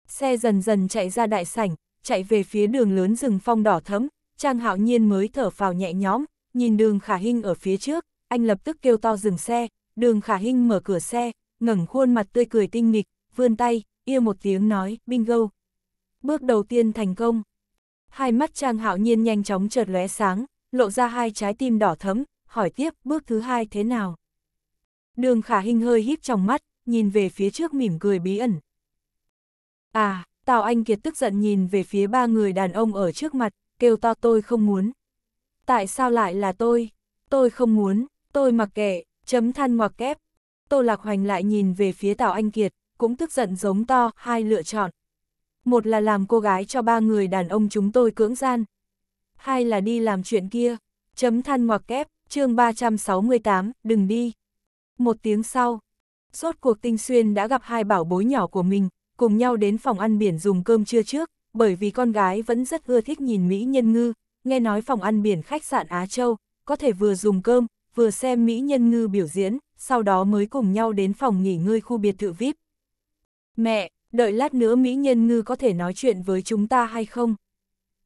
Xe dần dần chạy ra đại sảnh, chạy về phía đường lớn rừng phong đỏ thấm, Trang Hạo Nhiên mới thở phào nhẹ nhõm, nhìn đường khả Hinh ở phía trước, anh lập tức kêu to dừng xe, đường khả Hinh mở cửa xe, ngẩng khuôn mặt tươi cười tinh nghịch, vươn tay, yêu một tiếng nói, bingo. Bước đầu tiên thành công hai mắt Trang Hạo Nhiên nhanh chóng chợt lóe sáng, lộ ra hai trái tim đỏ thấm, hỏi tiếp bước thứ hai thế nào. Đường khả Hinh hơi híp trong mắt, nhìn về phía trước mỉm cười bí ẩn. À, Tào Anh Kiệt tức giận nhìn về phía ba người đàn ông ở trước mặt, kêu to tôi không muốn. Tại sao lại là tôi? Tôi không muốn, tôi mặc kệ, chấm than ngoặc kép. Tô Lạc Hoành lại nhìn về phía Tào Anh Kiệt, cũng tức giận giống to, hai lựa chọn, một là làm cô gái cho ba người đàn ông chúng tôi cưỡng gian. Hai là đi làm chuyện kia. Chấm than ngoặc kép, chương 368, đừng đi. Một tiếng sau, suốt cuộc Tinh Xuyên đã gặp hai bảo bối nhỏ của mình, cùng nhau đến phòng ăn biển dùng cơm trưa trước, bởi vì con gái vẫn rất ưa thích nhìn Mỹ Nhân Ngư, nghe nói phòng ăn biển khách sạn Á Châu, có thể vừa dùng cơm, vừa xem Mỹ Nhân Ngư biểu diễn, sau đó mới cùng nhau đến phòng nghỉ ngơi khu biệt thự VIP. Mẹ, đợi lát nữa Mỹ Nhân Ngư có thể nói chuyện với chúng ta hay không?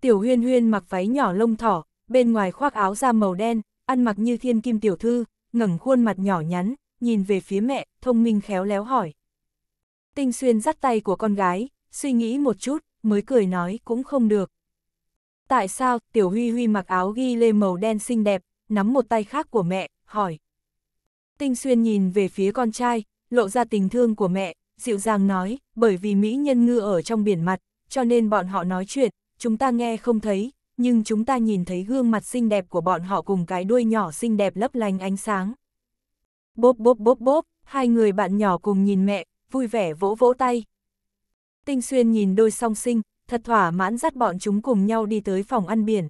Tiểu huyên huyên mặc váy nhỏ lông thỏ, bên ngoài khoác áo da màu đen, ăn mặc như thiên kim tiểu thư, ngẩng khuôn mặt nhỏ nhắn, nhìn về phía mẹ, thông minh khéo léo hỏi. Tinh xuyên dắt tay của con gái, suy nghĩ một chút, mới cười nói cũng không được. Tại sao Tiểu Huy Huy mặc áo ghi lê màu đen xinh đẹp, nắm một tay khác của mẹ, hỏi. Tinh xuyên nhìn về phía con trai, lộ ra tình thương của mẹ, dịu dàng nói, bởi vì Mỹ nhân ngư ở trong biển mặt, cho nên bọn họ nói chuyện, chúng ta nghe không thấy, nhưng chúng ta nhìn thấy gương mặt xinh đẹp của bọn họ cùng cái đuôi nhỏ xinh đẹp lấp lánh ánh sáng. Bốp bốp bốp bốp, hai người bạn nhỏ cùng nhìn mẹ, vui vẻ vỗ vỗ tay. Tinh Xuyên nhìn đôi song sinh, thật thỏa mãn dắt bọn chúng cùng nhau đi tới phòng ăn biển.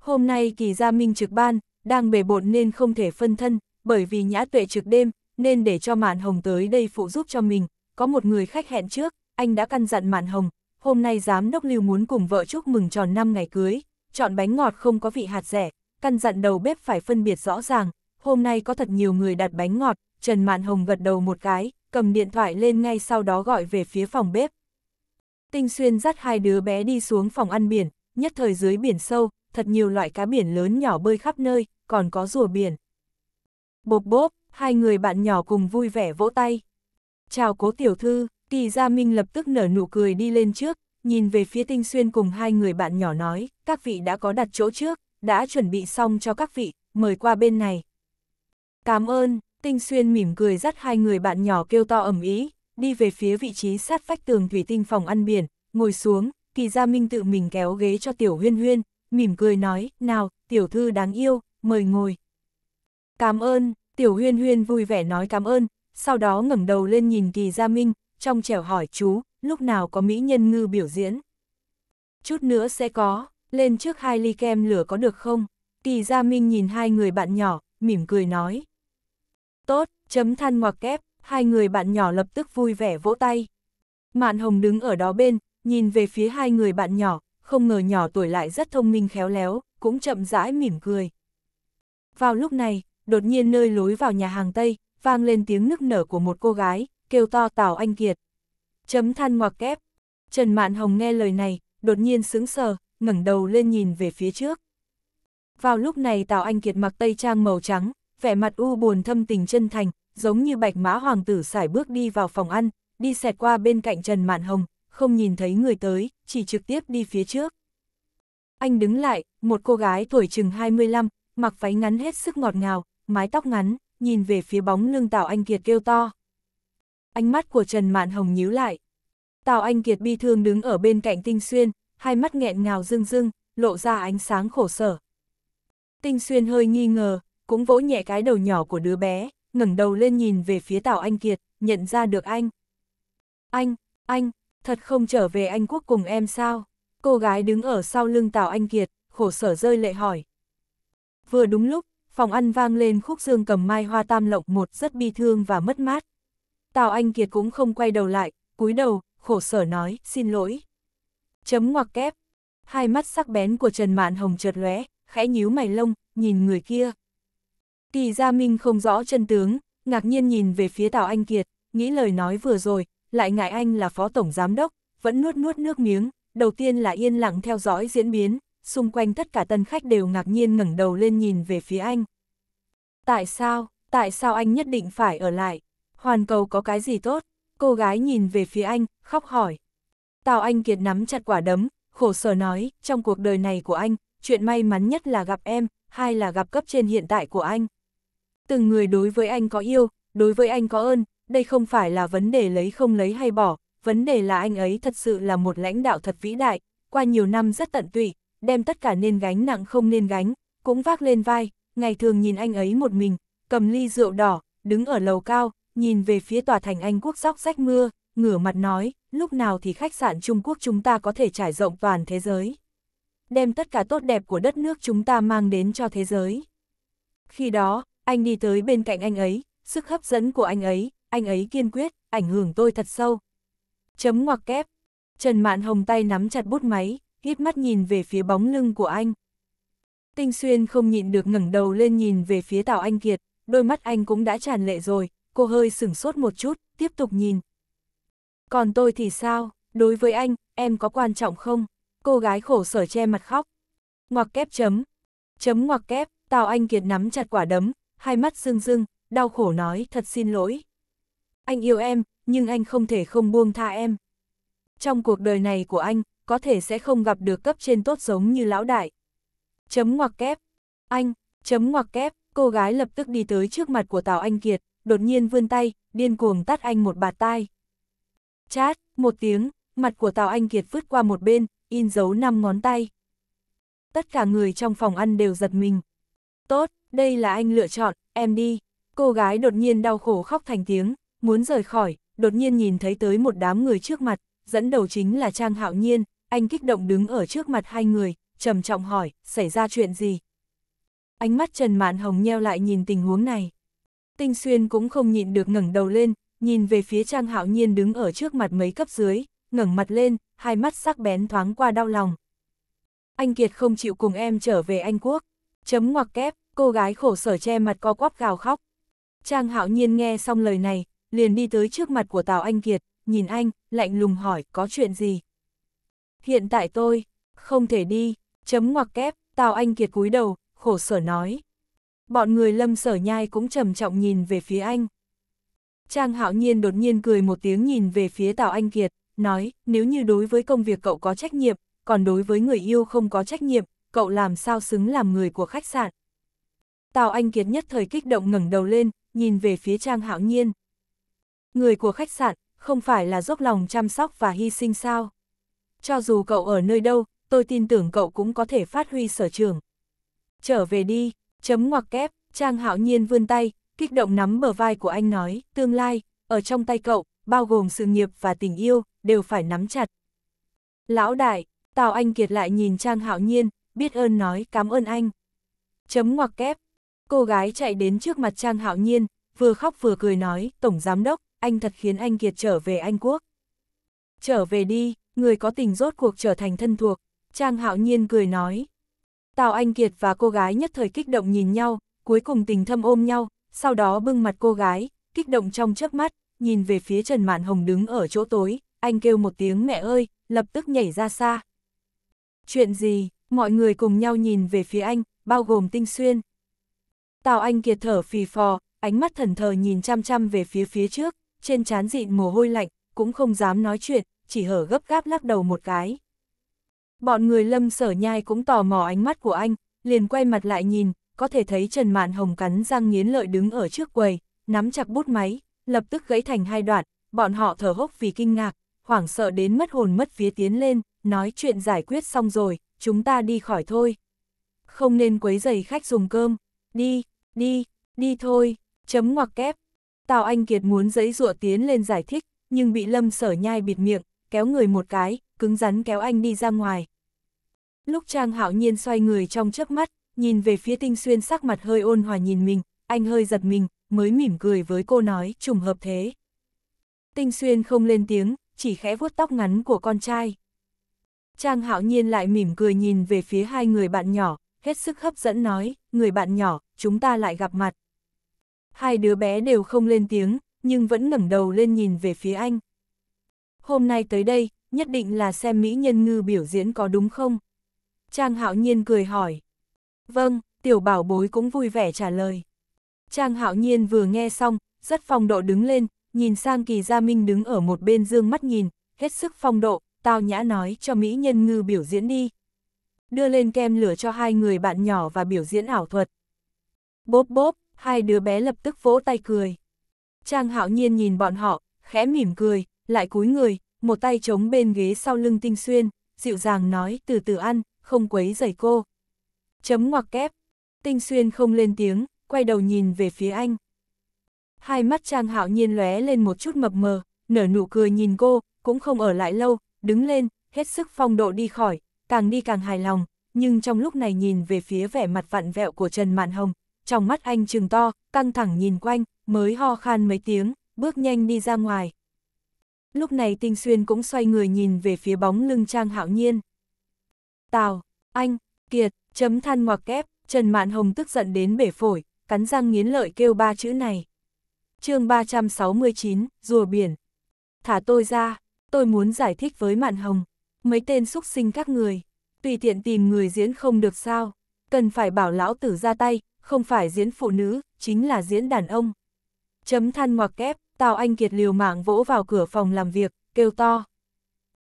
Hôm nay kỳ gia minh trực ban, đang bề bộn nên không thể phân thân, bởi vì nhã tuệ trực đêm, nên để cho Mạn Hồng tới đây phụ giúp cho mình, có một người khách hẹn trước, anh đã căn dặn Mạn Hồng, hôm nay giám đốc Lưu muốn cùng vợ chúc mừng tròn năm ngày cưới, chọn bánh ngọt không có vị hạt rẻ, căn dặn đầu bếp phải phân biệt rõ ràng, hôm nay có thật nhiều người đặt bánh ngọt, Trần Mạn Hồng gật đầu một cái, cầm điện thoại lên ngay sau đó gọi về phía phòng bếp. Tinh Xuyên dắt hai đứa bé đi xuống phòng ăn biển, nhất thời dưới biển sâu, thật nhiều loại cá biển lớn nhỏ bơi khắp nơi, còn có rùa biển. Bộp bốp, hai người bạn nhỏ cùng vui vẻ vỗ tay. Chào cố tiểu thư, Kỳ Gia Minh lập tức nở nụ cười đi lên trước, nhìn về phía Tinh Xuyên cùng hai người bạn nhỏ nói, các vị đã có đặt chỗ trước, đã chuẩn bị xong cho các vị, mời qua bên này. Cảm ơn, Tinh Xuyên mỉm cười dắt hai người bạn nhỏ kêu to ầm ý, đi về phía vị trí sát vách tường thủy tinh phòng ăn biển, ngồi xuống, Kỳ Gia Minh tự mình kéo ghế cho Tiểu Huyên Huyên, mỉm cười nói, nào, Tiểu Thư đáng yêu, mời ngồi. Cảm ơn, Tiểu huyên huyên vui vẻ nói cảm ơn, sau đó ngẩng đầu lên nhìn kỳ gia minh, trong trẻo hỏi chú, lúc nào có mỹ nhân ngư biểu diễn. Chút nữa sẽ có, lên trước hai ly kem lửa có được không? Kỳ gia minh nhìn hai người bạn nhỏ, mỉm cười nói. Tốt, chấm than ngoặc kép, hai người bạn nhỏ lập tức vui vẻ vỗ tay. Mạn hồng đứng ở đó bên, nhìn về phía hai người bạn nhỏ, không ngờ nhỏ tuổi lại rất thông minh khéo léo, cũng chậm rãi mỉm cười. Vào lúc này, đột nhiên nơi lối vào nhà hàng Tây, vang lên tiếng nức nở của một cô gái, kêu to Tào Anh Kiệt. Chấm than ngoặc kép. Trần Mạn Hồng nghe lời này, đột nhiên sững sờ, ngẩng đầu lên nhìn về phía trước. Vào lúc này Tào Anh Kiệt mặc tây trang màu trắng, vẻ mặt u buồn thâm tình chân thành, giống như bạch mã hoàng tử xài bước đi vào phòng ăn, đi xẹt qua bên cạnh Trần Mạn Hồng, không nhìn thấy người tới, chỉ trực tiếp đi phía trước. Anh đứng lại, một cô gái tuổi chừng 25, mặc váy ngắn hết sức ngọt ngào, mái tóc ngắn, nhìn về phía bóng lưng Tào Anh Kiệt kêu to. Ánh mắt của Trần Mạn Hồng nhíu lại. Tào Anh Kiệt bi thương đứng ở bên cạnh Tinh Xuyên, hai mắt nghẹn ngào rưng rưng, lộ ra ánh sáng khổ sở. Tinh Xuyên hơi nghi ngờ, cũng vỗ nhẹ cái đầu nhỏ của đứa bé, ngẩng đầu lên nhìn về phía Tào Anh Kiệt, nhận ra được anh. Anh, anh, thật không trở về Anh Quốc cùng em sao? Cô gái đứng ở sau lưng Tào Anh Kiệt, khổ sở rơi lệ hỏi. Vừa đúng lúc, phòng ăn vang lên khúc dương cầm mai hoa tam lộng một rất bi thương và mất mát. Tào Anh Kiệt cũng không quay đầu lại, cúi đầu, khổ sở nói, xin lỗi. Chấm ngoặc kép. Hai mắt sắc bén của Trần Mạn Hồng chợt lóe, khẽ nhíu mày lông, nhìn người kia. Kỳ Gia Minh không rõ chân tướng, ngạc nhiên nhìn về phía Tào Anh Kiệt, nghĩ lời nói vừa rồi, lại ngại anh là phó tổng giám đốc, vẫn nuốt nuốt nước miếng, đầu tiên là yên lặng theo dõi diễn biến, xung quanh tất cả tân khách đều ngạc nhiên ngẩng đầu lên nhìn về phía anh. Tại sao, tại sao anh nhất định phải ở lại? Hoàn cầu có cái gì tốt? Cô gái nhìn về phía anh, khóc hỏi. Tào Anh Kiệt nắm chặt quả đấm, khổ sở nói, trong cuộc đời này của anh, chuyện may mắn nhất là gặp em, hay là gặp cấp trên hiện tại của anh. Từng người đối với anh có yêu, đối với anh có ơn, đây không phải là vấn đề lấy không lấy hay bỏ, vấn đề là anh ấy thật sự là một lãnh đạo thật vĩ đại, qua nhiều năm rất tận tụy, đem tất cả nên gánh nặng không nên gánh, cũng vác lên vai, ngày thường nhìn anh ấy một mình, cầm ly rượu đỏ, đứng ở lầu cao, nhìn về phía tòa thành Anh quốc dốc rách mưa, ngửa mặt nói, lúc nào thì khách sạn Trung Quốc chúng ta có thể trải rộng toàn thế giới. Đem tất cả tốt đẹp của đất nước chúng ta mang đến cho thế giới. Khi đó, anh đi tới bên cạnh anh ấy, sức hấp dẫn của anh ấy, anh ấy kiên quyết, ảnh hưởng tôi thật sâu. Chấm ngoặc kép. Trần Mạn Hồng tay nắm chặt bút máy, hít mắt nhìn về phía bóng lưng của anh. Tinh Xuyên không nhịn được ngẩng đầu lên nhìn về phía Tào Anh Kiệt, đôi mắt anh cũng đã tràn lệ rồi, cô hơi sửng sốt một chút, tiếp tục nhìn. Còn tôi thì sao, đối với anh, em có quan trọng không? Cô gái khổ sở che mặt khóc. Ngoặc kép chấm. Chấm ngoặc kép, Tào Anh Kiệt nắm chặt quả đấm, hai mắt rưng rưng, đau khổ nói thật xin lỗi. Anh yêu em, nhưng anh không thể không buông tha em. Trong cuộc đời này của anh, có thể sẽ không gặp được cấp trên tốt giống như lão đại. Chấm ngoặc kép, anh, chấm ngoặc kép, cô gái lập tức đi tới trước mặt của Tào Anh Kiệt, đột nhiên vươn tay, điên cuồng tắt anh một bạt tai. Chát, một tiếng, mặt của Tào Anh Kiệt vứt qua một bên, in dấu năm ngón tay. Tất cả người trong phòng ăn đều giật mình. Tốt, đây là anh lựa chọn, em đi. Cô gái đột nhiên đau khổ khóc thành tiếng, muốn rời khỏi, đột nhiên nhìn thấy tới một đám người trước mặt, dẫn đầu chính là Trang Hạo Nhiên, anh kích động đứng ở trước mặt hai người, trầm trọng hỏi, xảy ra chuyện gì? Ánh mắt Trần Mạn Hồng nheo lại nhìn tình huống này. Tinh Xuyên cũng không nhịn được ngẩng đầu lên, nhìn về phía Trang Hạo Nhiên đứng ở trước mặt mấy cấp dưới, ngẩng mặt lên, hai mắt sắc bén thoáng qua đau lòng. Anh Kiệt không chịu cùng em trở về Anh Quốc. Chấm ngoặc kép, cô gái khổ sở che mặt co quắp gào khóc. Trang Hạo Nhiên nghe xong lời này, liền đi tới trước mặt của Tào Anh Kiệt, nhìn anh, lạnh lùng hỏi, có chuyện gì? Hiện tại tôi, không thể đi, chấm ngoặc kép, Tào Anh Kiệt cúi đầu, khổ sở nói. Bọn người lâm sở nhai cũng trầm trọng nhìn về phía anh. Trang hạo nhiên đột nhiên cười một tiếng nhìn về phía Tào Anh Kiệt, nói, nếu như đối với công việc cậu có trách nhiệm, còn đối với người yêu không có trách nhiệm, cậu làm sao xứng làm người của khách sạn. Tào Anh Kiệt nhất thời kích động ngẩng đầu lên, nhìn về phía Trang Hạo Nhiên. Người của khách sạn, không phải là dốc lòng chăm sóc và hy sinh sao? cho dù cậu ở nơi đâu, tôi tin tưởng cậu cũng có thể phát huy sở trường. Trở về đi, chấm ngoặc kép, Trang Hạo Nhiên vươn tay, kích động nắm bờ vai của anh nói, tương lai, ở trong tay cậu, bao gồm sự nghiệp và tình yêu, đều phải nắm chặt. Lão đại, Tào Anh Kiệt lại nhìn Trang Hạo Nhiên, biết ơn nói cảm ơn anh. Chấm ngoặc kép, cô gái chạy đến trước mặt Trang Hạo Nhiên, vừa khóc vừa cười nói, Tổng Giám Đốc, anh thật khiến anh Kiệt trở về Anh Quốc. Trở về đi, người có tình rốt cuộc trở thành thân thuộc, Trang Hạo Nhiên cười nói. Tào Anh Kiệt và cô gái nhất thời kích động nhìn nhau, cuối cùng tình thâm ôm nhau, sau đó bưng mặt cô gái, kích động trong chớp mắt, nhìn về phía Trần Mạn Hồng đứng ở chỗ tối, anh kêu một tiếng mẹ ơi, lập tức nhảy ra xa. Chuyện gì, mọi người cùng nhau nhìn về phía anh, bao gồm tinh xuyên. Tào Anh Kiệt thở phì phò, ánh mắt thần thờ nhìn chăm chăm về phía phía trước, trên trán dịn mồ hôi lạnh, cũng không dám nói chuyện, chỉ hở gấp gáp lắc đầu một cái. Bọn người lâm sở nhai cũng tò mò ánh mắt của anh, liền quay mặt lại nhìn, có thể thấy Trần Mạn Hồng cắn răng nghiến lợi đứng ở trước quầy, nắm chặt bút máy, lập tức gãy thành hai đoạn, bọn họ thở hốc vì kinh ngạc, hoảng sợ đến mất hồn mất phía tiến lên, nói chuyện giải quyết xong rồi, chúng ta đi khỏi thôi. Không nên quấy giày khách dùng cơm, đi, đi, đi thôi, chấm ngoặc kép. Tào Anh Kiệt muốn giấy rụa tiến lên giải thích, nhưng bị lâm sở nhai bịt miệng, kéo người một cái, cứng rắn kéo anh đi ra ngoài. Lúc Trang Hạo Nhiên xoay người trong chớp mắt, nhìn về phía Tinh Xuyên sắc mặt hơi ôn hòa nhìn mình, anh hơi giật mình, mới mỉm cười với cô nói, trùng hợp thế. Tinh Xuyên không lên tiếng, chỉ khẽ vuốt tóc ngắn của con trai. Trang Hạo Nhiên lại mỉm cười nhìn về phía hai người bạn nhỏ, hết sức hấp dẫn nói, người bạn nhỏ, chúng ta lại gặp mặt. Hai đứa bé đều không lên tiếng, nhưng vẫn ngẩng đầu lên nhìn về phía anh hôm nay tới đây, nhất định là xem mỹ nhân ngư biểu diễn có đúng không? Trang hạo nhiên cười hỏi. Vâng, tiểu bảo bối cũng vui vẻ trả lời. Trang hạo nhiên vừa nghe xong, rất phong độ đứng lên, nhìn sang kỳ gia minh đứng ở một bên dương mắt nhìn, hết sức phong độ, tao nhã nói cho mỹ nhân ngư biểu diễn đi. Đưa lên kem lửa cho hai người bạn nhỏ và biểu diễn ảo thuật. Bốp bốp, hai đứa bé lập tức vỗ tay cười. Trang hạo nhiên nhìn bọn họ, khẽ mỉm cười, lại cúi người, một tay chống bên ghế sau lưng Tinh Xuyên, dịu dàng nói từ từ ăn, không quấy rầy cô. Chấm ngoặc kép, Tinh Xuyên không lên tiếng, quay đầu nhìn về phía anh. Hai mắt Trang Hạo Nhiên lóe lên một chút mập mờ, nở nụ cười nhìn cô, cũng không ở lại lâu, đứng lên, hết sức phong độ đi khỏi, càng đi càng hài lòng, nhưng trong lúc này nhìn về phía vẻ mặt vặn vẹo của Trần Mạn Hồng, trong mắt anh trừng to, căng thẳng nhìn quanh, mới ho khan mấy tiếng, bước nhanh đi ra ngoài. Lúc này Tinh Xuyên cũng xoay người nhìn về phía bóng lưng Trang Hạo Nhiên. Tào, Anh, Kiệt, chấm than ngoặc kép, Trần Mạn Hồng tức giận đến bể phổi, cắn răng nghiến lợi kêu ba chữ này. chương 369, rùa biển. Thả tôi ra, tôi muốn giải thích với Mạn Hồng, mấy tên xúc sinh các người, tùy tiện tìm người diễn không được sao, cần phải bảo lão tử ra tay, không phải diễn phụ nữ, chính là diễn đàn ông. Chấm than ngoặc kép, Tào Anh Kiệt liều mạng vỗ vào cửa phòng làm việc, kêu to.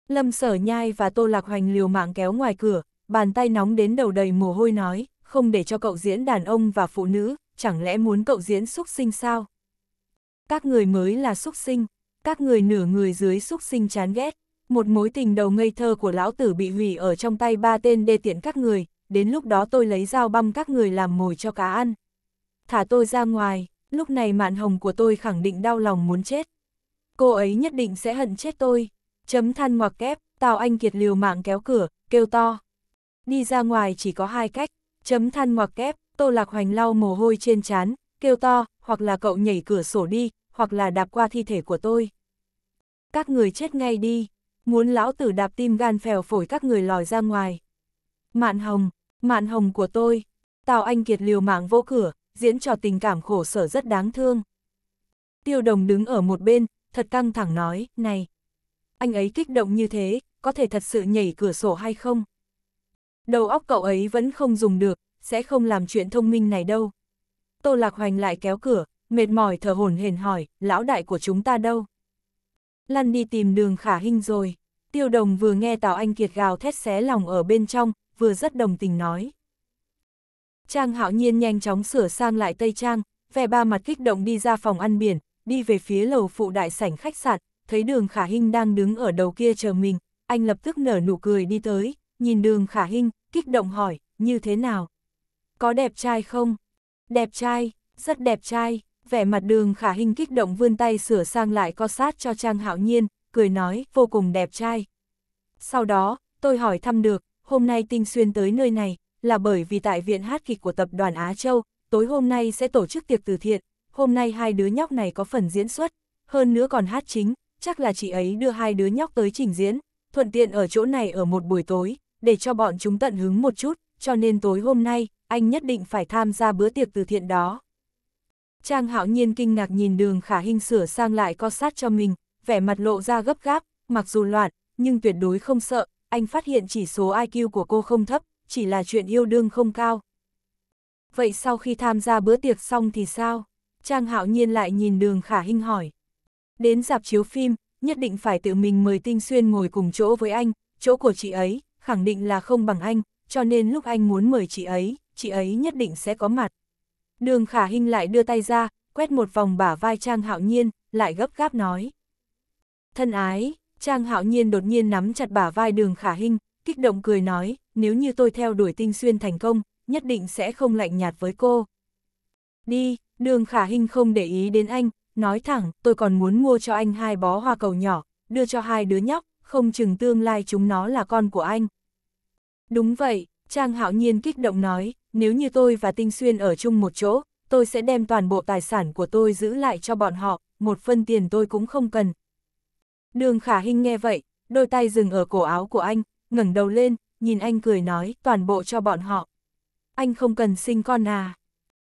Lâm Sở Nhai và Tô Lạc Hoành liều mạng kéo ngoài cửa, bàn tay nóng đến đầu đầy mồ hôi nói, không để cho cậu diễn đàn ông và phụ nữ, chẳng lẽ muốn cậu diễn xúc sinh sao? Các người mới là xúc sinh, các người nửa người dưới xúc sinh chán ghét, một mối tình đầu ngây thơ của lão tử bị hủy ở trong tay ba tên đê tiện các người, đến lúc đó tôi lấy dao băm các người làm mồi cho cá ăn. Thả tôi ra ngoài lúc này mạn hồng của tôi khẳng định đau lòng muốn chết. Cô ấy nhất định sẽ hận chết tôi. Chấm than ngoặc kép, Tào Anh Kiệt liều mạng kéo cửa, kêu to. Đi ra ngoài chỉ có hai cách, chấm than ngoặc kép, Tô Lạc Hoành lau mồ hôi trên trán, kêu to, hoặc là cậu nhảy cửa sổ đi, hoặc là đạp qua thi thể của tôi. Các người chết ngay đi, muốn lão tử đạp tim gan phèo phổi các người lòi ra ngoài. Mạn hồng, mạn hồng của tôi, Tào Anh Kiệt liều mạng vỗ cửa, diễn trò tình cảm khổ sở rất đáng thương. Tiêu đồng đứng ở một bên, thật căng thẳng nói, này, anh ấy kích động như thế, có thể thật sự nhảy cửa sổ hay không? Đầu óc cậu ấy vẫn không dùng được, sẽ không làm chuyện thông minh này đâu. Tô Lạc Hoành lại kéo cửa, mệt mỏi thở hồn hển hỏi, lão đại của chúng ta đâu? Lăn đi tìm đường khả hình rồi. Tiêu đồng vừa nghe Tào Anh Kiệt gào thét xé lòng ở bên trong, vừa rất đồng tình nói. Trang hạo nhiên nhanh chóng sửa sang lại tây trang, vẻ ba mặt kích động đi ra phòng ăn biển, đi về phía lầu phụ đại sảnh khách sạn, thấy đường khả hinh đang đứng ở đầu kia chờ mình, anh lập tức nở nụ cười đi tới, nhìn đường khả hinh, kích động hỏi, như thế nào? Có đẹp trai không? Đẹp trai, rất đẹp trai, vẻ mặt đường khả hinh kích động vươn tay sửa sang lại co sát cho Trang hạo nhiên, cười nói, vô cùng đẹp trai. Sau đó, tôi hỏi thăm được, hôm nay tinh xuyên tới nơi này, là bởi vì tại Viện Hát Kịch của Tập đoàn Á Châu, tối hôm nay sẽ tổ chức tiệc từ thiện, hôm nay hai đứa nhóc này có phần diễn xuất, hơn nữa còn hát chính, chắc là chị ấy đưa hai đứa nhóc tới trình diễn, thuận tiện ở chỗ này ở một buổi tối, để cho bọn chúng tận hứng một chút, cho nên tối hôm nay, anh nhất định phải tham gia bữa tiệc từ thiện đó. Trang hạo nhiên kinh ngạc nhìn đường khả hình sửa sang lại co sát cho mình, vẻ mặt lộ ra gấp gáp, mặc dù loạn, nhưng tuyệt đối không sợ, anh phát hiện chỉ số IQ của cô không thấp, chỉ là chuyện yêu đương không cao. Vậy sau khi tham gia bữa tiệc xong thì sao? Trang hạo nhiên lại nhìn đường khả hinh hỏi. Đến dạp chiếu phim, nhất định phải tự mình mời Tinh Xuyên ngồi cùng chỗ với anh, chỗ của chị ấy, khẳng định là không bằng anh, cho nên lúc anh muốn mời chị ấy, chị ấy nhất định sẽ có mặt. Đường khả hinh lại đưa tay ra, quét một vòng bả vai Trang hạo nhiên, lại gấp gáp nói. Thân ái, Trang hạo nhiên đột nhiên nắm chặt bả vai đường khả hinh, kích động cười nói, nếu như tôi theo đuổi tinh xuyên thành công, nhất định sẽ không lạnh nhạt với cô. Đi, đường khả hình không để ý đến anh, nói thẳng, tôi còn muốn mua cho anh hai bó hoa cầu nhỏ, đưa cho hai đứa nhóc, không chừng tương lai chúng nó là con của anh. Đúng vậy, Trang Hạo Nhiên kích động nói, nếu như tôi và Tinh Xuyên ở chung một chỗ, tôi sẽ đem toàn bộ tài sản của tôi giữ lại cho bọn họ, một phân tiền tôi cũng không cần. Đường Khả Hinh nghe vậy, đôi tay dừng ở cổ áo của anh, ngẩng đầu lên, nhìn anh cười nói, toàn bộ cho bọn họ. Anh không cần sinh con à.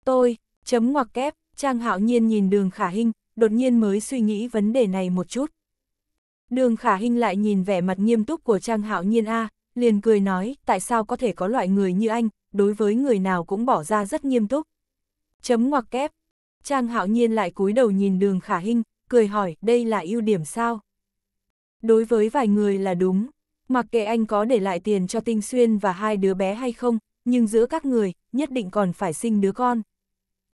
Tôi, chấm ngoặc kép, Trang Hạo Nhiên nhìn đường khả hình, đột nhiên mới suy nghĩ vấn đề này một chút. Đường khả hình lại nhìn vẻ mặt nghiêm túc của Trang Hạo Nhiên A, liền cười nói, tại sao có thể có loại người như anh, đối với người nào cũng bỏ ra rất nghiêm túc. Chấm ngoặc kép. Trang Hạo Nhiên lại cúi đầu nhìn đường khả hình, cười hỏi, đây là ưu điểm sao? Đối với vài người là đúng, Mặc kệ anh có để lại tiền cho Tinh Xuyên và hai đứa bé hay không, nhưng giữa các người, nhất định còn phải sinh đứa con.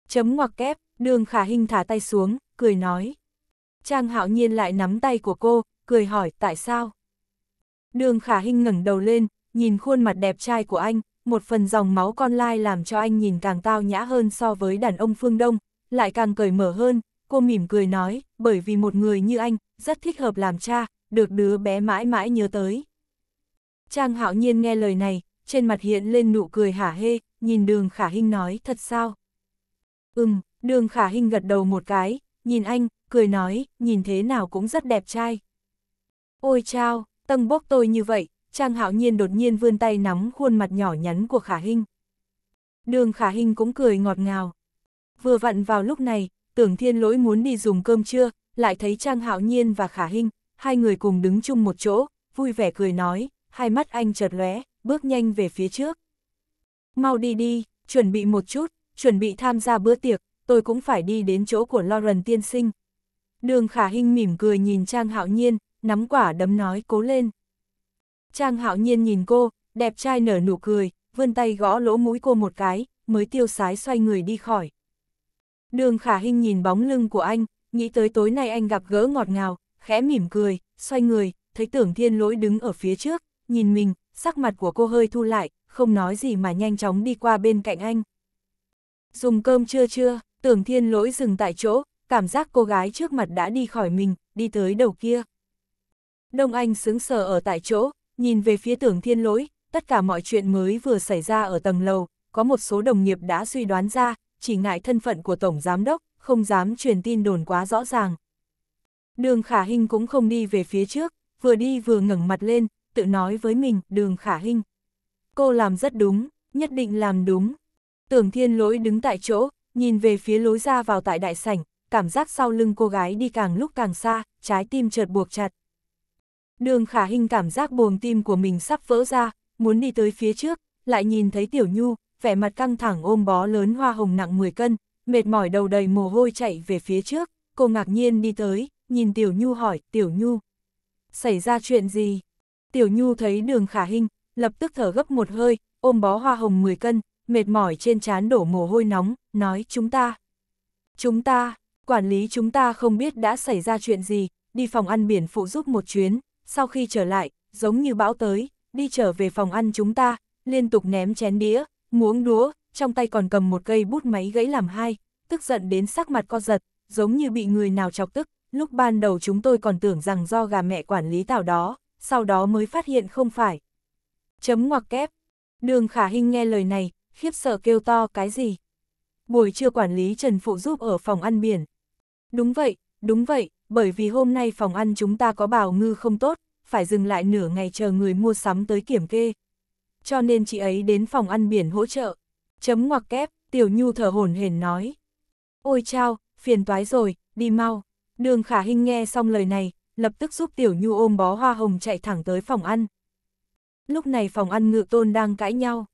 Chấm ngoặc kép, đường khả hình thả tay xuống, cười nói. Trang hạo nhiên lại nắm tay của cô, cười hỏi tại sao. Đường khả hình ngẩng đầu lên, nhìn khuôn mặt đẹp trai của anh, một phần dòng máu con lai làm cho anh nhìn càng tao nhã hơn so với đàn ông phương Đông, lại càng cởi mở hơn, cô mỉm cười nói, bởi vì một người như anh, rất thích hợp làm cha, được đứa bé mãi mãi nhớ tới. Trang hạo nhiên nghe lời này, trên mặt hiện lên nụ cười hả hê, nhìn đường khả hinh nói thật sao? Ừm, đường khả hinh gật đầu một cái, nhìn anh, cười nói, nhìn thế nào cũng rất đẹp trai. Ôi chao, tâng bốc tôi như vậy, Trang hạo nhiên đột nhiên vươn tay nắm khuôn mặt nhỏ nhắn của khả hinh. Đường khả hinh cũng cười ngọt ngào. Vừa vặn vào lúc này, tưởng thiên lỗi muốn đi dùng cơm trưa, lại thấy Trang hạo nhiên và khả hinh, hai người cùng đứng chung một chỗ, vui vẻ cười nói, hai mắt anh chợt lóe, bước nhanh về phía trước. Mau đi đi, chuẩn bị một chút, chuẩn bị tham gia bữa tiệc, tôi cũng phải đi đến chỗ của Lauren tiên sinh. Đường khả hinh mỉm cười nhìn Trang Hạo Nhiên, nắm quả đấm nói cố lên. Trang Hạo Nhiên nhìn cô, đẹp trai nở nụ cười, vươn tay gõ lỗ mũi cô một cái, mới tiêu sái xoay người đi khỏi. Đường khả hinh nhìn bóng lưng của anh, nghĩ tới tối nay anh gặp gỡ ngọt ngào, khẽ mỉm cười, xoay người, thấy tưởng thiên lỗi đứng ở phía trước, nhìn mình, sắc mặt của cô hơi thu lại, không nói gì mà nhanh chóng đi qua bên cạnh anh. Dùng cơm chưa chưa, tưởng thiên lỗi dừng tại chỗ, cảm giác cô gái trước mặt đã đi khỏi mình, đi tới đầu kia. Đông Anh sững sờ ở tại chỗ, nhìn về phía tưởng thiên lỗi, tất cả mọi chuyện mới vừa xảy ra ở tầng lầu, có một số đồng nghiệp đã suy đoán ra, chỉ ngại thân phận của Tổng Giám Đốc, không dám truyền tin đồn quá rõ ràng. Đường Khả Hinh cũng không đi về phía trước, vừa đi vừa ngẩng mặt lên, tự nói với mình, đường khả hình. Cô làm rất đúng, nhất định làm đúng. Tưởng thiên lỗi đứng tại chỗ, nhìn về phía lối ra vào tại đại sảnh, cảm giác sau lưng cô gái đi càng lúc càng xa, trái tim chợt buộc chặt. Đường khả hình cảm giác buồng tim của mình sắp vỡ ra, muốn đi tới phía trước, lại nhìn thấy tiểu nhu, vẻ mặt căng thẳng ôm bó lớn hoa hồng nặng 10 cân, mệt mỏi đầu đầy mồ hôi chạy về phía trước, cô ngạc nhiên đi tới, nhìn tiểu nhu hỏi, tiểu nhu, xảy ra chuyện gì? Tiểu Nhu thấy đường khả hình, lập tức thở gấp một hơi, ôm bó hoa hồng 10 cân, mệt mỏi trên trán đổ mồ hôi nóng, nói chúng ta. Chúng ta, quản lý chúng ta không biết đã xảy ra chuyện gì, đi phòng ăn biển phụ giúp một chuyến, sau khi trở lại, giống như bão tới, đi trở về phòng ăn chúng ta, liên tục ném chén đĩa, muỗng đũa, trong tay còn cầm một cây bút máy gãy làm hai, tức giận đến sắc mặt co giật, giống như bị người nào chọc tức, lúc ban đầu chúng tôi còn tưởng rằng do gà mẹ quản lý tảo đó, sau đó mới phát hiện không phải. Chấm ngoặc kép. Đường khả hình nghe lời này, khiếp sợ kêu to cái gì. Buổi trưa quản lý Trần Phụ giúp ở phòng ăn biển. Đúng vậy, đúng vậy, bởi vì hôm nay phòng ăn chúng ta có bào ngư không tốt, phải dừng lại nửa ngày chờ người mua sắm tới kiểm kê. Cho nên chị ấy đến phòng ăn biển hỗ trợ. Chấm ngoặc kép, Tiểu Nhu thở hổn hển nói. Ôi chao, phiền toái rồi, đi mau. Đường Khả Hinh nghe xong lời này, lập tức giúp Tiểu Nhu ôm bó hoa hồng chạy thẳng tới phòng ăn. Lúc này phòng ăn ngự tôn đang cãi nhau.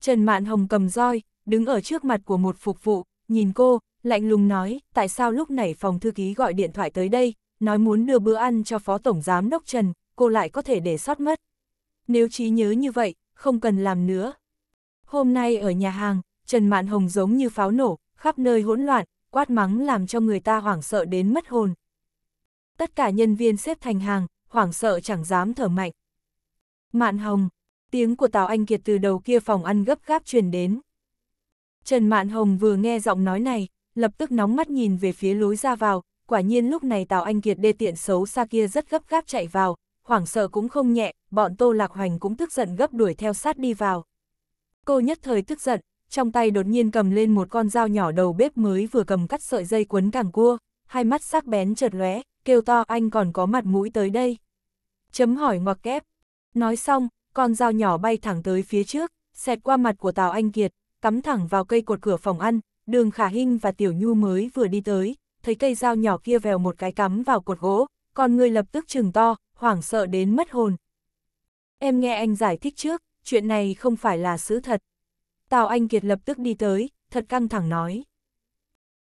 Trần Mạn Hồng cầm roi, đứng ở trước mặt của một phục vụ, nhìn cô, lạnh lùng nói, tại sao lúc này phòng thư ký gọi điện thoại tới đây, nói muốn đưa bữa ăn cho Phó Tổng Giám Đốc Trần, cô lại có thể để sót mất. Nếu trí nhớ như vậy, không cần làm nữa. Hôm nay ở nhà hàng, Trần Mạn Hồng giống như pháo nổ, khắp nơi hỗn loạn, quát mắng làm cho người ta hoảng sợ đến mất hồn, tất cả nhân viên xếp thành hàng, hoảng sợ chẳng dám thở mạnh. Mạn Hồng, tiếng của Tào Anh Kiệt từ đầu kia phòng ăn gấp gáp truyền đến. Trần Mạn Hồng vừa nghe giọng nói này, lập tức nóng mắt nhìn về phía lối ra vào, quả nhiên lúc này Tào Anh Kiệt đê tiện xấu xa kia rất gấp gáp chạy vào, hoảng sợ cũng không nhẹ, bọn Tô Lạc Hoành cũng tức giận gấp đuổi theo sát đi vào. Cô nhất thời tức giận, trong tay đột nhiên cầm lên một con dao nhỏ đầu bếp mới vừa cầm cắt sợi dây quấn càng cua, hai mắt sắc bén chợt lóe, kêu to anh còn có mặt mũi tới đây. Chấm hỏi ngoặc kép. Nói xong, con dao nhỏ bay thẳng tới phía trước, xẹt qua mặt của Tào Anh Kiệt, cắm thẳng vào cây cột cửa phòng ăn, đường Khả Hinh và Tiểu Nhu mới vừa đi tới, thấy cây dao nhỏ kia vèo một cái cắm vào cột gỗ, con người lập tức trừng to, hoảng sợ đến mất hồn. Em nghe anh giải thích trước, chuyện này không phải là sự thật. Tào Anh Kiệt lập tức đi tới, thật căng thẳng nói.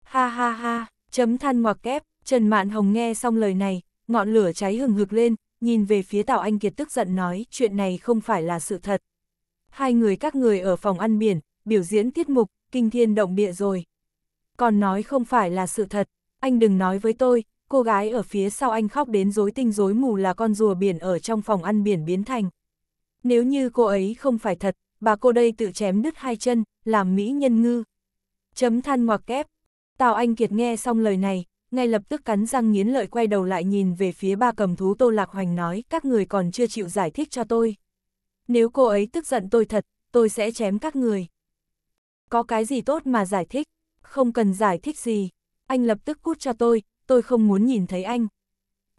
Ha ha ha, chấm than ngoặc kép, Trần Mạn Hồng nghe xong lời này, ngọn lửa cháy hừng hực lên, nhìn về phía Tào Anh Kiệt tức giận nói chuyện này không phải là sự thật. Hai người các người ở phòng ăn biển, biểu diễn tiết mục, kinh thiên động địa rồi. Còn nói không phải là sự thật, anh đừng nói với tôi, cô gái ở phía sau anh khóc đến rối tinh rối mù là con rùa biển ở trong phòng ăn biển biến thành. Nếu như cô ấy không phải thật, bà cô đây tự chém đứt hai chân, làm mỹ nhân ngư. Chấm than ngoặc kép. Tào Anh Kiệt nghe xong lời này, ngay lập tức cắn răng nghiến lợi quay đầu lại nhìn về phía ba cầm thú Tô Lạc Hoành nói, các người còn chưa chịu giải thích cho tôi. Nếu cô ấy tức giận tôi thật, tôi sẽ chém các người. Có cái gì tốt mà giải thích, không cần giải thích gì, anh lập tức cút cho tôi, tôi không muốn nhìn thấy anh.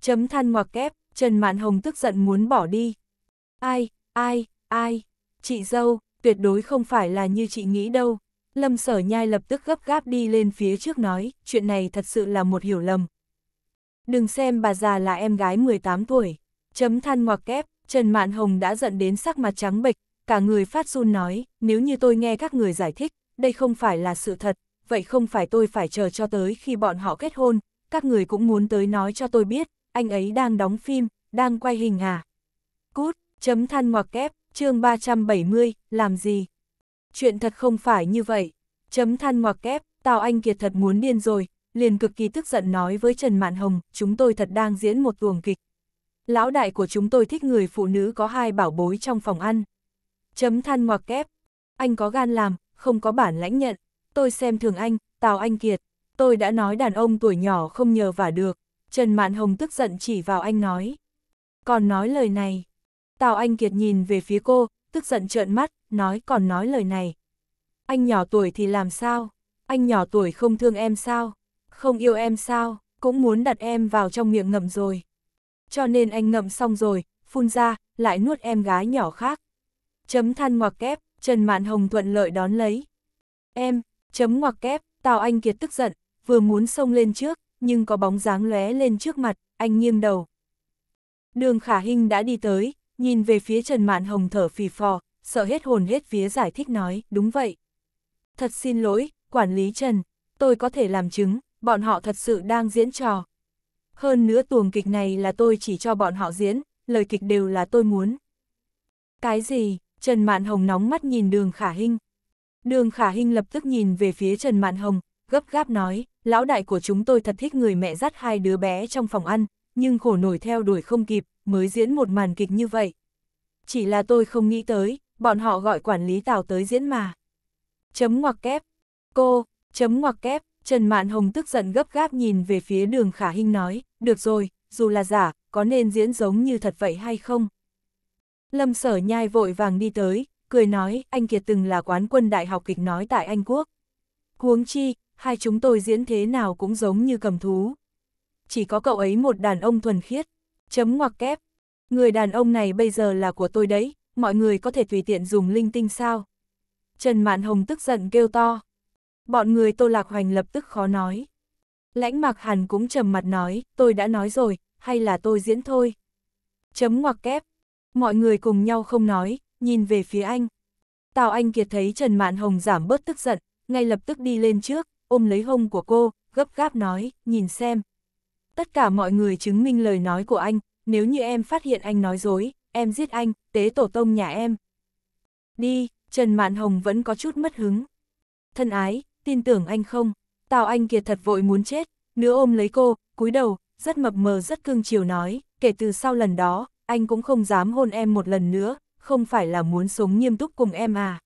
Chấm than ngoặc kép, Trần Mạn Hồng tức giận muốn bỏ đi. Ai, ai, ai, chị dâu, tuyệt đối không phải là như chị nghĩ đâu. Lâm sở nhai lập tức gấp gáp đi lên phía trước nói, chuyện này thật sự là một hiểu lầm. Đừng xem bà già là em gái 18 tuổi, chấm than ngoặc kép, Trần Mạn Hồng đã giận đến sắc mặt trắng bệch, cả người phát run nói, nếu như tôi nghe các người giải thích, đây không phải là sự thật, vậy không phải tôi phải chờ cho tới khi bọn họ kết hôn, các người cũng muốn tới nói cho tôi biết, anh ấy đang đóng phim, đang quay hình à. Cút, chấm than ngoặc kép, chương 370, làm gì? chuyện thật không phải như vậy. Chấm than ngoặc kép, Tào Anh Kiệt thật muốn điên rồi, liền cực kỳ tức giận nói với Trần Mạn Hồng, chúng tôi thật đang diễn một tuồng kịch. Lão đại của chúng tôi thích người phụ nữ có hai bảo bối trong phòng ăn. Chấm than ngoặc kép, anh có gan làm, không có bản lãnh nhận, tôi xem thường anh, Tào Anh Kiệt, tôi đã nói đàn ông tuổi nhỏ không nhờ vả được, Trần Mạn Hồng tức giận chỉ vào anh nói. Còn nói lời này, Tào Anh Kiệt nhìn về phía cô, tức giận trợn mắt, nói còn nói lời này. Anh nhỏ tuổi thì làm sao? Anh nhỏ tuổi không thương em sao? Không yêu em sao? Cũng muốn đặt em vào trong miệng ngậm rồi. Cho nên anh ngậm xong rồi, phun ra, lại nuốt em gái nhỏ khác. Chấm than ngoặc kép, Trần Mạn Hồng thuận lợi đón lấy. Em, chấm ngoặc kép, Tào Anh Kiệt tức giận, vừa muốn xông lên trước, nhưng có bóng dáng lóe lên trước mặt, anh nghiêng đầu. Đường Khả Hinh đã đi tới, nhìn về phía Trần Mạn Hồng thở phì phò, sợ hết hồn hết vía giải thích nói, đúng vậy. Thật xin lỗi, quản lý Trần, tôi có thể làm chứng, bọn họ thật sự đang diễn trò. Hơn nữa tuồng kịch này là tôi chỉ cho bọn họ diễn, lời kịch đều là tôi muốn. Cái gì? Trần Mạn Hồng nóng mắt nhìn đường khả hinh. Đường khả hinh lập tức nhìn về phía Trần Mạn Hồng, gấp gáp nói, lão đại của chúng tôi thật thích người mẹ dắt hai đứa bé trong phòng ăn, nhưng khổ nổi theo đuổi không kịp, mới diễn một màn kịch như vậy. Chỉ là tôi không nghĩ tới, bọn họ gọi quản lý Tào tới diễn mà. Chấm ngoặc kép. Cô, chấm ngoặc kép, Trần Mạn Hồng tức giận gấp gáp nhìn về phía đường khả Hinh nói, được rồi, dù là giả, có nên diễn giống như thật vậy hay không? Lâm sở nhai vội vàng đi tới, cười nói, anh Kiệt từng là quán quân đại học kịch nói tại Anh Quốc. Huống chi, hai chúng tôi diễn thế nào cũng giống như cầm thú chỉ có cậu ấy một đàn ông thuần khiết. Chấm ngoặc kép. Người đàn ông này bây giờ là của tôi đấy, mọi người có thể tùy tiện dùng linh tinh sao. Trần Mạn Hồng tức giận kêu to. Bọn người Tô Lạc Hoành lập tức khó nói. Lãnh Mạc Hàn cũng trầm mặt nói, tôi đã nói rồi, hay là tôi diễn thôi. Chấm ngoặc kép. Mọi người cùng nhau không nói, nhìn về phía anh. Tào Anh Kiệt thấy Trần Mạn Hồng giảm bớt tức giận, ngay lập tức đi lên trước, ôm lấy hông của cô, gấp gáp nói, nhìn xem, Tất cả mọi người chứng minh lời nói của anh, nếu như em phát hiện anh nói dối, em giết anh, tế tổ tông nhà em. Đi, Trần Mạn Hồng vẫn có chút mất hứng. Thân ái, tin tưởng anh không? Tào Anh Kiệt thật vội muốn chết, nữa ôm lấy cô, cúi đầu, rất mập mờ rất cương chiều nói, kể từ sau lần đó, anh cũng không dám hôn em một lần nữa, không phải là muốn sống nghiêm túc cùng em à.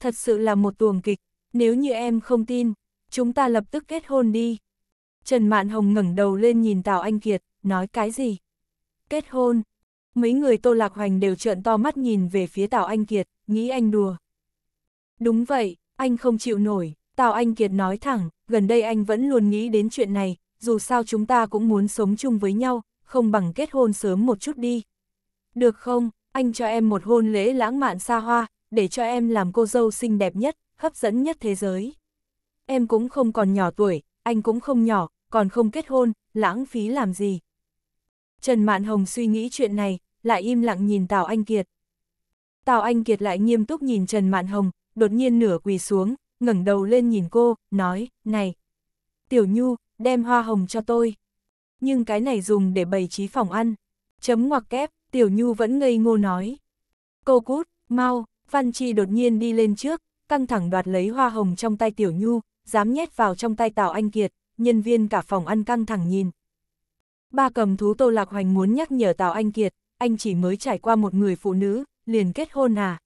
Thật sự là một tuồng kịch, nếu như em không tin, chúng ta lập tức kết hôn đi. Trần Mạn Hồng ngẩng đầu lên nhìn Tào Anh Kiệt, nói cái gì? Kết hôn. Mấy người Tô Lạc Hoành đều trợn to mắt nhìn về phía Tào Anh Kiệt, nghĩ anh đùa. Đúng vậy, anh không chịu nổi, Tào Anh Kiệt nói thẳng, gần đây anh vẫn luôn nghĩ đến chuyện này, dù sao chúng ta cũng muốn sống chung với nhau, không bằng kết hôn sớm một chút đi. Được không, anh cho em một hôn lễ lãng mạn xa hoa, để cho em làm cô dâu xinh đẹp nhất, hấp dẫn nhất thế giới. Em cũng không còn nhỏ tuổi, anh cũng không nhỏ, còn không kết hôn, lãng phí làm gì. Trần Mạn Hồng suy nghĩ chuyện này, lại im lặng nhìn Tào Anh Kiệt. Tào Anh Kiệt lại nghiêm túc nhìn Trần Mạn Hồng, đột nhiên nửa quỳ xuống, ngẩng đầu lên nhìn cô, nói, này, Tiểu Nhu, đem hoa hồng cho tôi. Nhưng cái này dùng để bày trí phòng ăn. Chấm ngoặc kép, Tiểu Nhu vẫn ngây ngô nói. Cô cút, mau, Văn Chi đột nhiên đi lên trước, căng thẳng đoạt lấy hoa hồng trong tay Tiểu Nhu, dám nhét vào trong tay Tào Anh Kiệt, nhân viên cả phòng ăn căng thẳng nhìn. Ba cầm thú Tô Lạc Hoành muốn nhắc nhở Tào Anh Kiệt, anh chỉ mới trải qua một người phụ nữ, liền kết hôn à.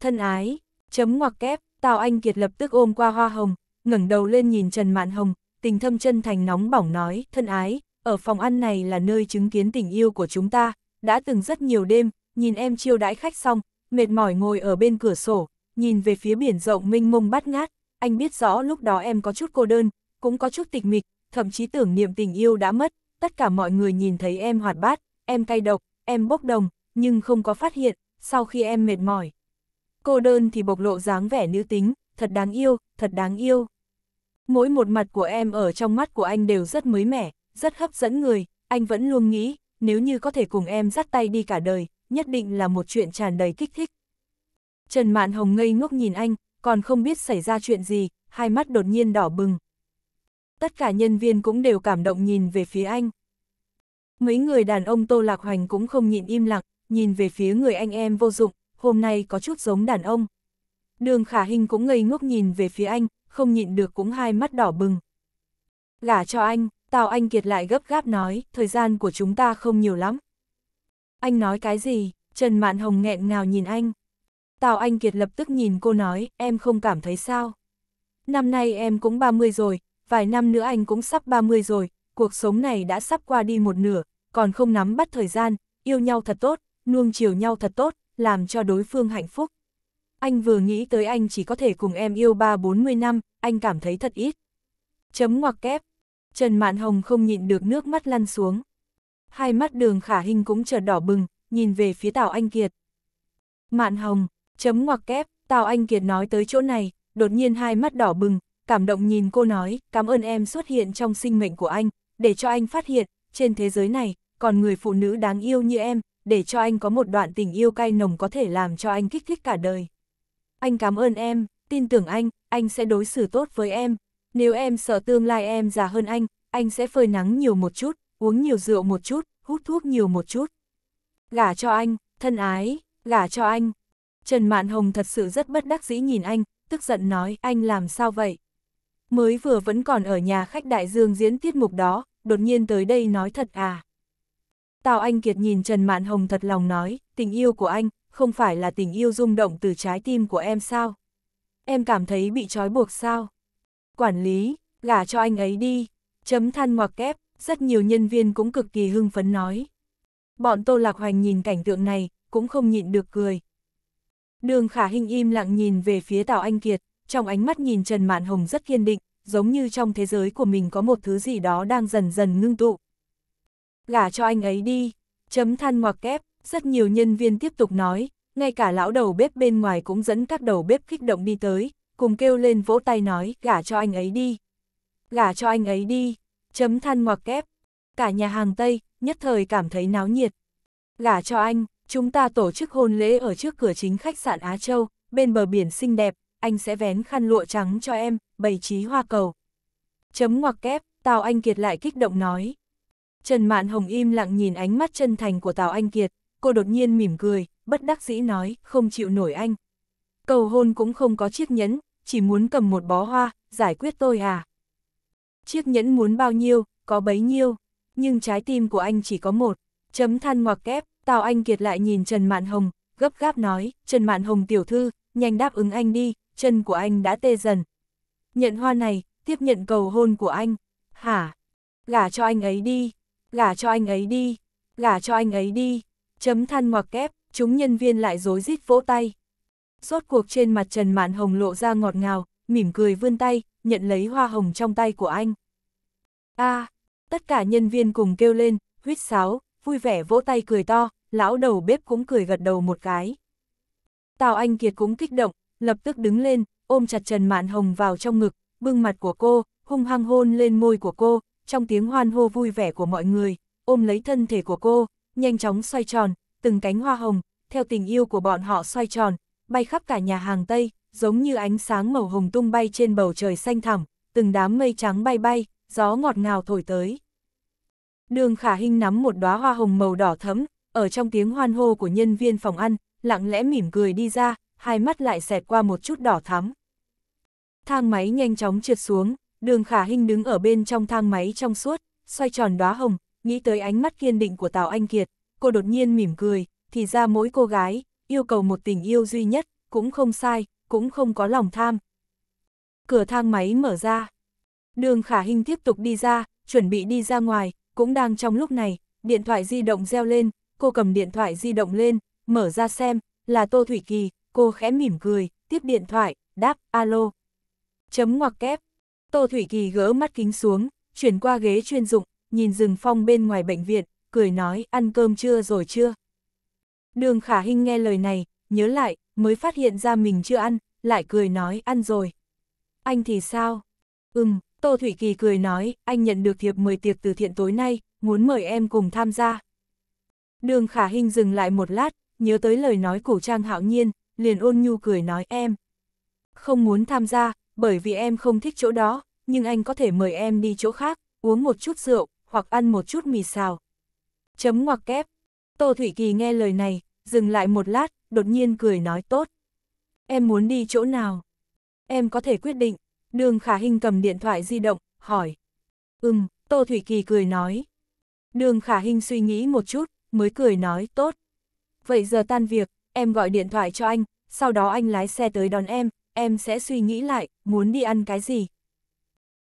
Thân ái, chấm ngoặc kép, Tào Anh Kiệt lập tức ôm qua hoa hồng, ngẩng đầu lên nhìn Trần Mạn Hồng, tình thâm chân thành nóng bỏng nói, thân ái, ở phòng ăn này là nơi chứng kiến tình yêu của chúng ta, đã từng rất nhiều đêm, nhìn em chiêu đãi khách xong, mệt mỏi ngồi ở bên cửa sổ, nhìn về phía biển rộng mênh mông bát ngát, anh biết rõ lúc đó em có chút cô đơn, cũng có chút tịch mịch, thậm chí tưởng niệm tình yêu đã mất, tất cả mọi người nhìn thấy em hoạt bát, em cay độc, em bốc đồng, nhưng không có phát hiện, sau khi em mệt mỏi. Cô đơn thì bộc lộ dáng vẻ nữ tính, thật đáng yêu, thật đáng yêu. Mỗi một mặt của em ở trong mắt của anh đều rất mới mẻ, rất hấp dẫn người, anh vẫn luôn nghĩ, nếu như có thể cùng em dắt tay đi cả đời, nhất định là một chuyện tràn đầy kích thích. Trần Mạn Hồng ngây ngốc nhìn anh, còn không biết xảy ra chuyện gì, hai mắt đột nhiên đỏ bừng. Tất cả nhân viên cũng đều cảm động nhìn về phía anh. Mấy người đàn ông Tô Lạc Hoành cũng không nhịn im lặng, nhìn về phía người anh em vô dụng, hôm nay có chút giống đàn ông. Đường Khả hình cũng ngây ngốc nhìn về phía anh, không nhịn được cũng hai mắt đỏ bừng. Gả cho anh, Tào Anh Kiệt lại gấp gáp nói, thời gian của chúng ta không nhiều lắm. Anh nói cái gì? Trần Mạn Hồng nghẹn ngào nhìn anh. Tào Anh Kiệt lập tức nhìn cô nói, em không cảm thấy sao. Năm nay em cũng 30 rồi, vài năm nữa anh cũng sắp 30 rồi, cuộc sống này đã sắp qua đi một nửa, còn không nắm bắt thời gian, yêu nhau thật tốt, nuông chiều nhau thật tốt, làm cho đối phương hạnh phúc. Anh vừa nghĩ tới anh chỉ có thể cùng em yêu 3-40 năm, anh cảm thấy thật ít. Chấm ngoặc kép. Trần Mạn Hồng không nhịn được nước mắt lăn xuống. Hai mắt đường khả hình cũng chợt đỏ bừng, nhìn về phía Tào Anh Kiệt. Mạn Hồng, Chấm ngoặc kép, Tào Anh Kiệt nói tới chỗ này, đột nhiên hai mắt đỏ bừng, cảm động nhìn cô nói, cảm ơn em xuất hiện trong sinh mệnh của anh, để cho anh phát hiện, trên thế giới này, còn người phụ nữ đáng yêu như em, để cho anh có một đoạn tình yêu cay nồng có thể làm cho anh kích thích cả đời. Anh cảm ơn em, tin tưởng anh, anh sẽ đối xử tốt với em. Nếu em sợ tương lai em già hơn anh, anh sẽ phơi nắng nhiều một chút, uống nhiều rượu một chút, hút thuốc nhiều một chút. Gả cho anh, thân ái, gả cho anh, Trần Mạn Hồng thật sự rất bất đắc dĩ nhìn anh, tức giận nói anh làm sao vậy? Mới vừa vẫn còn ở nhà khách đại dương diễn tiết mục đó, đột nhiên tới đây nói thật à? Tào Anh Kiệt nhìn Trần Mạn Hồng thật lòng nói, tình yêu của anh, không phải là tình yêu rung động từ trái tim của em sao? Em cảm thấy bị trói buộc sao? Quản lý, gả cho anh ấy đi, chấm than ngoặc kép, rất nhiều nhân viên cũng cực kỳ hưng phấn nói. Bọn Tô Lạc Hoành nhìn cảnh tượng này, cũng không nhịn được cười, Đường khả hình im lặng nhìn về phía Tào Anh Kiệt, trong ánh mắt nhìn Trần Mạn Hồng rất kiên định, giống như trong thế giới của mình có một thứ gì đó đang dần dần ngưng tụ. Gả cho anh ấy đi, chấm than ngoặc kép, rất nhiều nhân viên tiếp tục nói, ngay cả lão đầu bếp bên ngoài cũng dẫn các đầu bếp kích động đi tới, cùng kêu lên vỗ tay nói, gả cho anh ấy đi. Gả cho anh ấy đi, chấm than ngoặc kép. Cả nhà hàng Tây, nhất thời cảm thấy náo nhiệt. Gả cho anh, Chúng ta tổ chức hôn lễ ở trước cửa chính khách sạn Á Châu, bên bờ biển xinh đẹp, anh sẽ vén khăn lụa trắng cho em, bày trí hoa cầu. Chấm ngoặc kép, Tào Anh Kiệt lại kích động nói. Trần Mạn Hồng im lặng nhìn ánh mắt chân thành của Tào Anh Kiệt, cô đột nhiên mỉm cười, bất đắc dĩ nói, không chịu nổi anh. Cầu hôn cũng không có chiếc nhẫn, chỉ muốn cầm một bó hoa, giải quyết tôi à. Chiếc nhẫn muốn bao nhiêu, có bấy nhiêu, nhưng trái tim của anh chỉ có một, chấm than ngoặc kép, Tào Anh Kiệt lại nhìn Trần Mạn Hồng, gấp gáp nói, Trần Mạn Hồng tiểu thư, nhanh đáp ứng anh đi, chân của anh đã tê dần. Nhận hoa này, tiếp nhận cầu hôn của anh. Hả? Gả cho anh ấy đi, gả cho anh ấy đi, gả cho anh ấy đi. Chấm than ngoặc kép, chúng nhân viên lại rối rít vỗ tay. Rốt cuộc trên mặt Trần Mạn Hồng lộ ra ngọt ngào, mỉm cười vươn tay, nhận lấy hoa hồng trong tay của anh. a à, tất cả nhân viên cùng kêu lên, huyết sáo, vui vẻ vỗ tay cười to, lão đầu bếp cũng cười gật đầu một cái. Tào Anh Kiệt cũng kích động, lập tức đứng lên, ôm chặt Trần Mạn Hồng vào trong ngực, bưng mặt của cô, hung hăng hôn lên môi của cô, trong tiếng hoan hô vui vẻ của mọi người, ôm lấy thân thể của cô, nhanh chóng xoay tròn, từng cánh hoa hồng, theo tình yêu của bọn họ xoay tròn, bay khắp cả nhà hàng Tây, giống như ánh sáng màu hồng tung bay trên bầu trời xanh thẳm, từng đám mây trắng bay bay, gió ngọt ngào thổi tới. Đường khả hình nắm một đóa hoa hồng màu đỏ thấm, ở trong tiếng hoan hô của nhân viên phòng ăn, lặng lẽ mỉm cười đi ra, hai mắt lại xẹt qua một chút đỏ thắm. Thang máy nhanh chóng trượt xuống, đường khả hình đứng ở bên trong thang máy trong suốt, xoay tròn đóa hồng, nghĩ tới ánh mắt kiên định của Tào Anh Kiệt, cô đột nhiên mỉm cười, thì ra mỗi cô gái, yêu cầu một tình yêu duy nhất, cũng không sai, cũng không có lòng tham. Cửa thang máy mở ra. Đường khả hình tiếp tục đi ra, chuẩn bị đi ra ngoài, cũng đang trong lúc này, điện thoại di động reo lên, cô cầm điện thoại di động lên, mở ra xem, là Tô Thủy Kỳ, cô khẽ mỉm cười, tiếp điện thoại, đáp, alo. Chấm ngoặc kép. Tô Thủy Kỳ gỡ mắt kính xuống, chuyển qua ghế chuyên dụng, nhìn rừng phong bên ngoài bệnh viện, cười nói ăn cơm trưa rồi chưa? Đường Khả Hinh nghe lời này, nhớ lại, mới phát hiện ra mình chưa ăn, lại cười nói ăn rồi. Anh thì sao? Ừm, Tô Thủy Kỳ cười nói, anh nhận được thiệp mời tiệc từ thiện tối nay, muốn mời em cùng tham gia. Đường Khả Hinh dừng lại một lát, nhớ tới lời nói của Trang Hạo Nhiên, liền ôn nhu cười nói em. Không muốn tham gia, bởi vì em không thích chỗ đó, nhưng anh có thể mời em đi chỗ khác, uống một chút rượu, hoặc ăn một chút mì xào. Chấm ngoặc kép. Tô Thủy Kỳ nghe lời này, dừng lại một lát, đột nhiên cười nói tốt. Em muốn đi chỗ nào? Em có thể quyết định. Đường Khả Hinh cầm điện thoại di động, hỏi. Ừm, Tô Thủy Kỳ cười nói. Đường Khả Hinh suy nghĩ một chút, mới cười nói, tốt. Vậy giờ tan việc, em gọi điện thoại cho anh, sau đó anh lái xe tới đón em, em sẽ suy nghĩ lại, muốn đi ăn cái gì.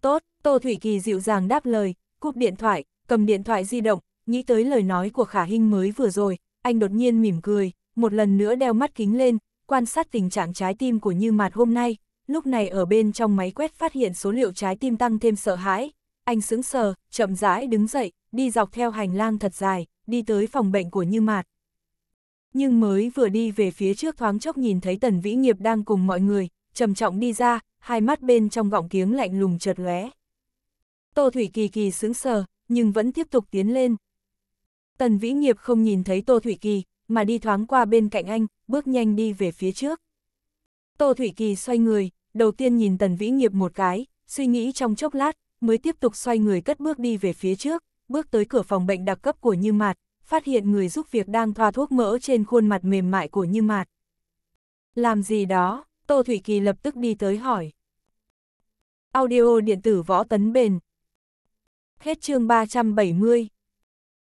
Tốt, Tô Thủy Kỳ dịu dàng đáp lời, cúp điện thoại, cầm điện thoại di động, nghĩ tới lời nói của Khả Hinh mới vừa rồi, anh đột nhiên mỉm cười, một lần nữa đeo mắt kính lên, quan sát tình trạng trái tim của Như Mạt hôm nay, lúc này ở bên trong máy quét phát hiện số liệu trái tim tăng thêm sợ hãi, anh sững sờ, chậm rãi đứng dậy, đi dọc theo hành lang thật dài, đi tới phòng bệnh của Như Mạt. Nhưng mới vừa đi về phía trước thoáng chốc nhìn thấy Tần Vĩ Nghiệp đang cùng mọi người, trầm trọng đi ra, hai mắt bên trong gọng kiếng lạnh lùng chợt lóe. Tô Thủy Kỳ Kỳ sững sờ, nhưng vẫn tiếp tục tiến lên. Tần Vĩ Nghiệp không nhìn thấy Tô Thủy Kỳ, mà đi thoáng qua bên cạnh anh, bước nhanh đi về phía trước. Tô Thủy Kỳ xoay người, đầu tiên nhìn Tần Vĩ Nghiệp một cái, suy nghĩ trong chốc lát, mới tiếp tục xoay người cất bước đi về phía trước, bước tới cửa phòng bệnh đặc cấp của Như Mạt, phát hiện người giúp việc đang thoa thuốc mỡ trên khuôn mặt mềm mại của Như Mạt. Làm gì đó, Tô Thủy Kỳ lập tức đi tới hỏi. Audio điện tử võ tấn bền. Hết chương 370